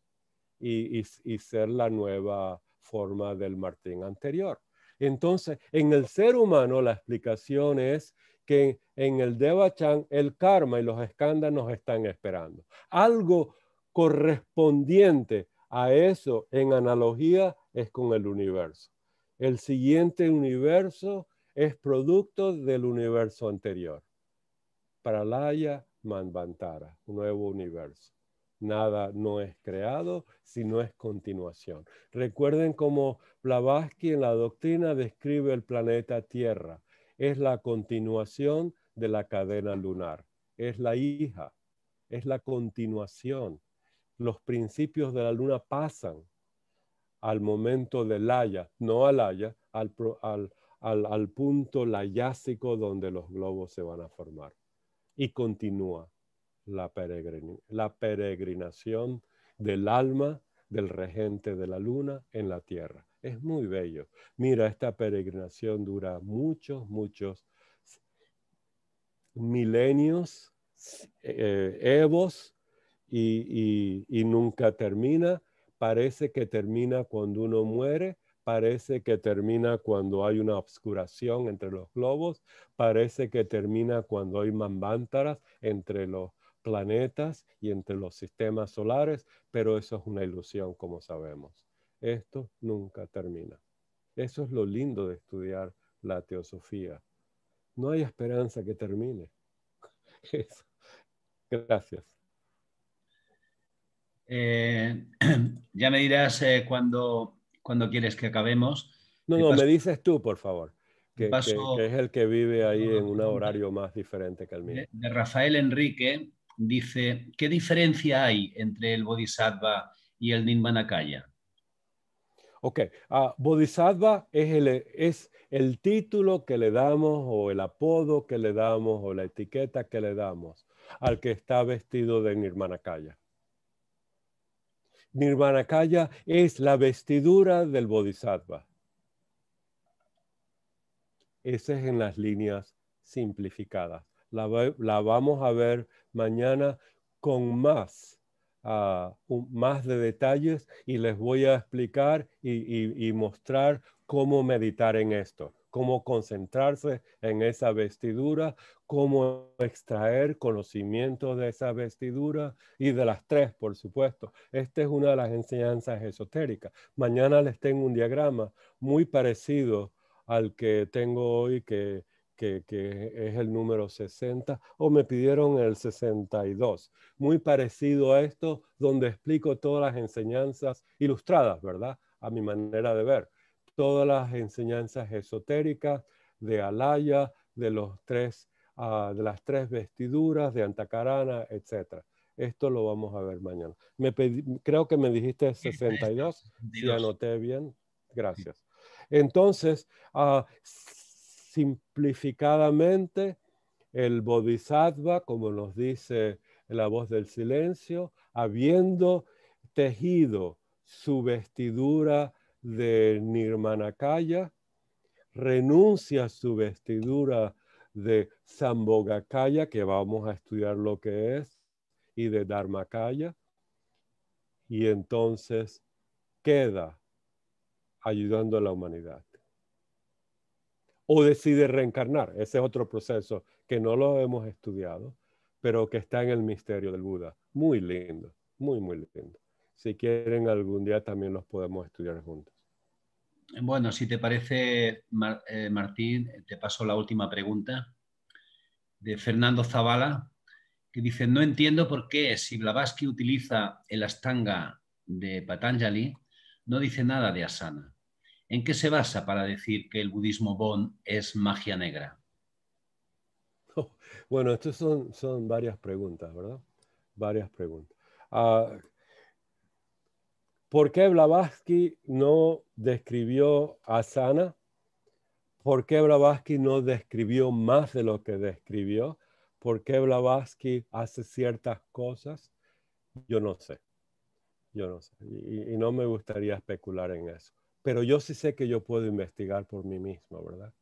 y, ser la nueva forma del Martín anterior. Entonces, en el ser humano la explicación es que en el Devachan el karma y los escándalos están esperando. Algo correspondiente a eso en analogía es con el universo. El siguiente universo es producto del universo anterior. Para Laya, Manvantara, un nuevo universo. Nada no es creado, no es continuación. Recuerden cómo Blavatsky en la doctrina describe el planeta Tierra. Es la continuación de la cadena lunar. Es la hija, es la continuación. Los principios de la luna pasan al momento del laya, no al haya, al, al punto layásico donde los globos se van a formar y continúa la, peregrinación del alma del regente de la luna en la tierra. Es muy bello. Mira, esta peregrinación dura muchos, muchos milenios, eh, evos, y, y nunca termina. Parece que termina cuando uno muere, parece que termina cuando hay una obscuración entre los globos, parece que termina cuando hay mambántaras entre los planetas y entre los sistemas solares, pero eso es una ilusión, como sabemos. Esto nunca termina. Eso es lo lindo de estudiar la teosofía. No hay esperanza que termine. Gracias. Eh, ya me dirás eh, cuando cuando quieres que acabemos. No, no, me dices tú, por favor, que, es el que vive ahí en un horario más diferente que el mío. De Rafael Enrique dice, ¿qué diferencia hay entre el bodhisattva y el Nirmanakaya? Ok, ah, bodhisattva es el, es el título que le damos o el apodo que le damos o la etiqueta que le damos al que está vestido de Nirmanakaya. Nirvanakaya es la vestidura del bodhisattva. Esa es en las líneas simplificadas. La, vamos a ver mañana con más, ah, más de detalles y les voy a explicar y mostrar cómo meditar en esto cómo concentrarse en esa vestidura, cómo extraer conocimiento de esa vestidura y de las tres, por supuesto. Esta es una de las enseñanzas esotéricas. Mañana les tengo un diagrama muy parecido al que tengo hoy, que, es el número 60, o me pidieron el 62. Muy parecido a esto, donde explico todas las enseñanzas ilustradas, ¿verdad? A mi manera de ver todas las enseñanzas esotéricas de Alaya, de, los tres, ah, de las tres vestiduras, de Antacarana, etc. Esto lo vamos a ver mañana. creo que me dijiste 62, si anoté bien. Gracias. Entonces, ah, simplificadamente, el bodhisattva, como nos dice la voz del silencio, habiendo tejido su vestidura de Nirmanakaya, renuncia a su vestidura de Sambhogakaya, que vamos a estudiar lo que es, y de Dharmakaya, y entonces queda ayudando a la humanidad. O decide reencarnar, ese es otro proceso que no lo hemos estudiado, pero que está en el misterio del Buda. Muy lindo, muy, muy lindo. Si quieren, algún día también los podemos estudiar juntos. Bueno, si te parece, eh, Martín, te paso la última pregunta de Fernando Zavala, que dice, no entiendo por qué si Blavatsky utiliza el Astanga de Patanjali, no dice nada de Asana. ¿En qué se basa para decir que el budismo Bon es magia negra? Bueno, estas son, son varias preguntas, ¿verdad? Varias preguntas. Ah, ¿Por qué Blavatsky no describió a Sana? ¿Por qué Blavatsky no describió más de lo que describió? ¿Por qué Blavatsky hace ciertas cosas? Yo no sé. Yo no sé. Y, no me gustaría especular en eso. Pero yo sí sé que yo puedo investigar por mí mismo, ¿verdad?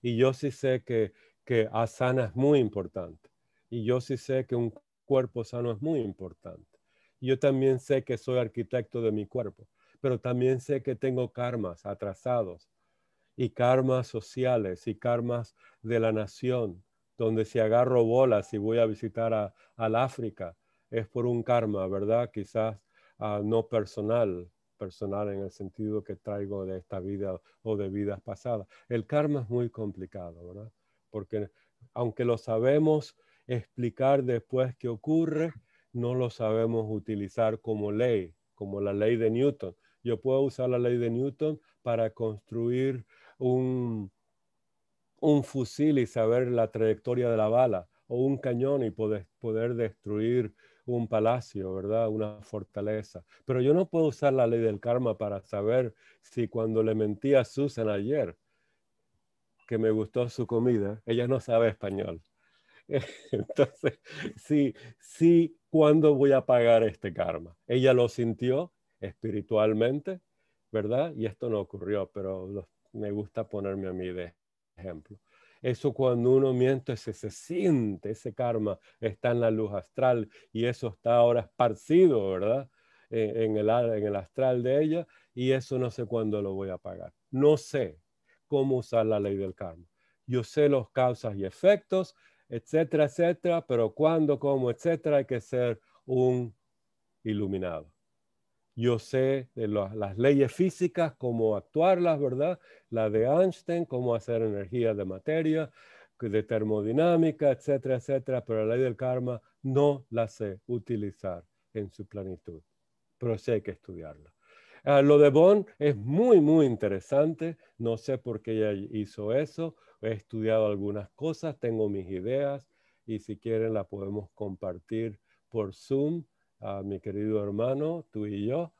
Y yo sí sé que, que Sana es muy importante. Y yo sí sé que un cuerpo sano es muy importante. Yo también sé que soy arquitecto de mi cuerpo, pero también sé que tengo karmas atrasados y karmas sociales y karmas de la nación, donde si agarro bolas y voy a visitar a, al África, es por un karma, ¿verdad? Quizás ah, no personal, personal en el sentido que traigo de esta vida o de vidas pasadas. El karma es muy complicado, ¿verdad? Porque aunque lo sabemos explicar después que ocurre, no lo sabemos utilizar como ley, como la ley de Newton. Yo puedo usar la ley de Newton para construir un, un fusil y saber la trayectoria de la bala, o un cañón y poder, destruir un palacio, ¿verdad? Una fortaleza. Pero yo no puedo usar la ley del karma para saber si cuando le mentí a Susan ayer que me gustó su comida, ella no sabe español. Entonces, sí, si ¿cuándo voy a pagar este karma? Ella lo sintió espiritualmente, ¿verdad? Y esto no ocurrió, pero me gusta ponerme a mí de ejemplo. Eso cuando uno miente se, se siente, ese karma está en la luz astral y eso está ahora esparcido, ¿verdad? En, el, en el astral de ella y eso no sé cuándo lo voy a pagar. No sé cómo usar la ley del karma. Yo sé los causas y efectos, etcétera, etcétera, pero cuando cómo, etcétera, hay que ser un iluminado. Yo sé de las leyes físicas, cómo actuarlas, ¿verdad? La de Einstein, cómo hacer energía de materia, de termodinámica, etcétera, etcétera, pero la ley del karma no la sé utilizar en su plenitud, pero hay que estudiarla. Ah, lo de Bond es muy, muy interesante. No sé por qué ella hizo eso he estudiado algunas cosas, tengo mis ideas y si quieren la podemos compartir por Zoom, a mi querido hermano, tú y yo,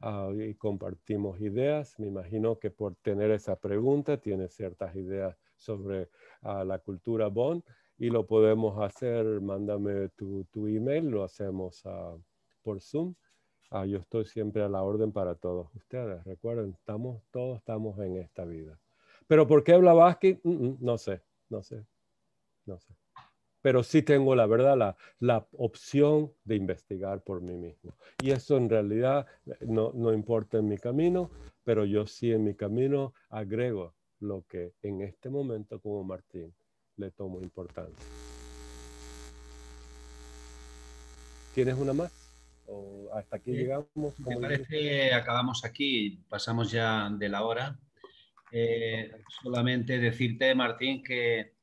ah, y compartimos ideas. Me imagino que por tener esa pregunta tienes ciertas ideas sobre ah, la cultura Bon y lo podemos hacer. Mándame tu, email, lo hacemos ah, por Zoom. yo estoy siempre a la orden para todos ustedes. Recuerden, estamos, todos estamos en esta vida. Pero ¿por qué hablabas que mm, mm, no sé, no sé, no sé. Pero sí tengo la verdad, la, la opción de investigar por mí mismo. Y eso en realidad eh, no, no importa en mi camino, pero yo sí en mi camino agrego lo que en este momento como Martín le tomo importancia. ¿Tienes una más? ¿O hasta aquí llegamos? Me parece que acabamos aquí, pasamos ya de la hora. Eh, solamente decirte, Martín, que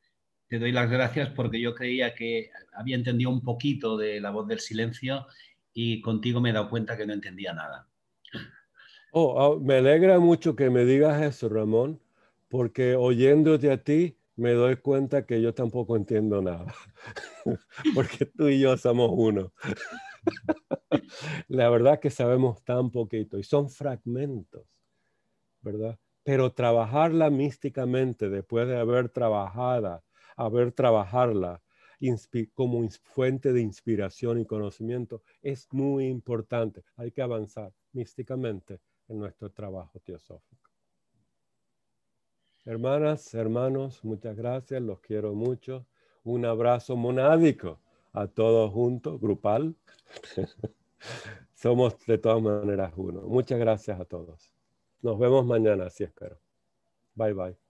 te doy las gracias porque yo creía que había entendido un poquito de la voz del silencio y contigo me he dado cuenta que no entendía nada. Oh, ah, me alegra mucho que me digas eso, Ramón, porque oyéndote a ti me doy cuenta que yo tampoco entiendo nada, porque tú y yo somos uno. La verdad es que sabemos tan poquito y son fragmentos, ¿verdad? pero trabajarla místicamente después de haber trabajada, haber trabajarla como fuente de inspiración y conocimiento es muy importante. Hay que avanzar místicamente en nuestro trabajo teosófico. Hermanas, hermanos, muchas gracias, los quiero mucho. Un abrazo monádico a todos juntos, grupal. Somos de todas maneras uno. Muchas gracias a todos. Nos vemos mañana, si es caro. Bye bye.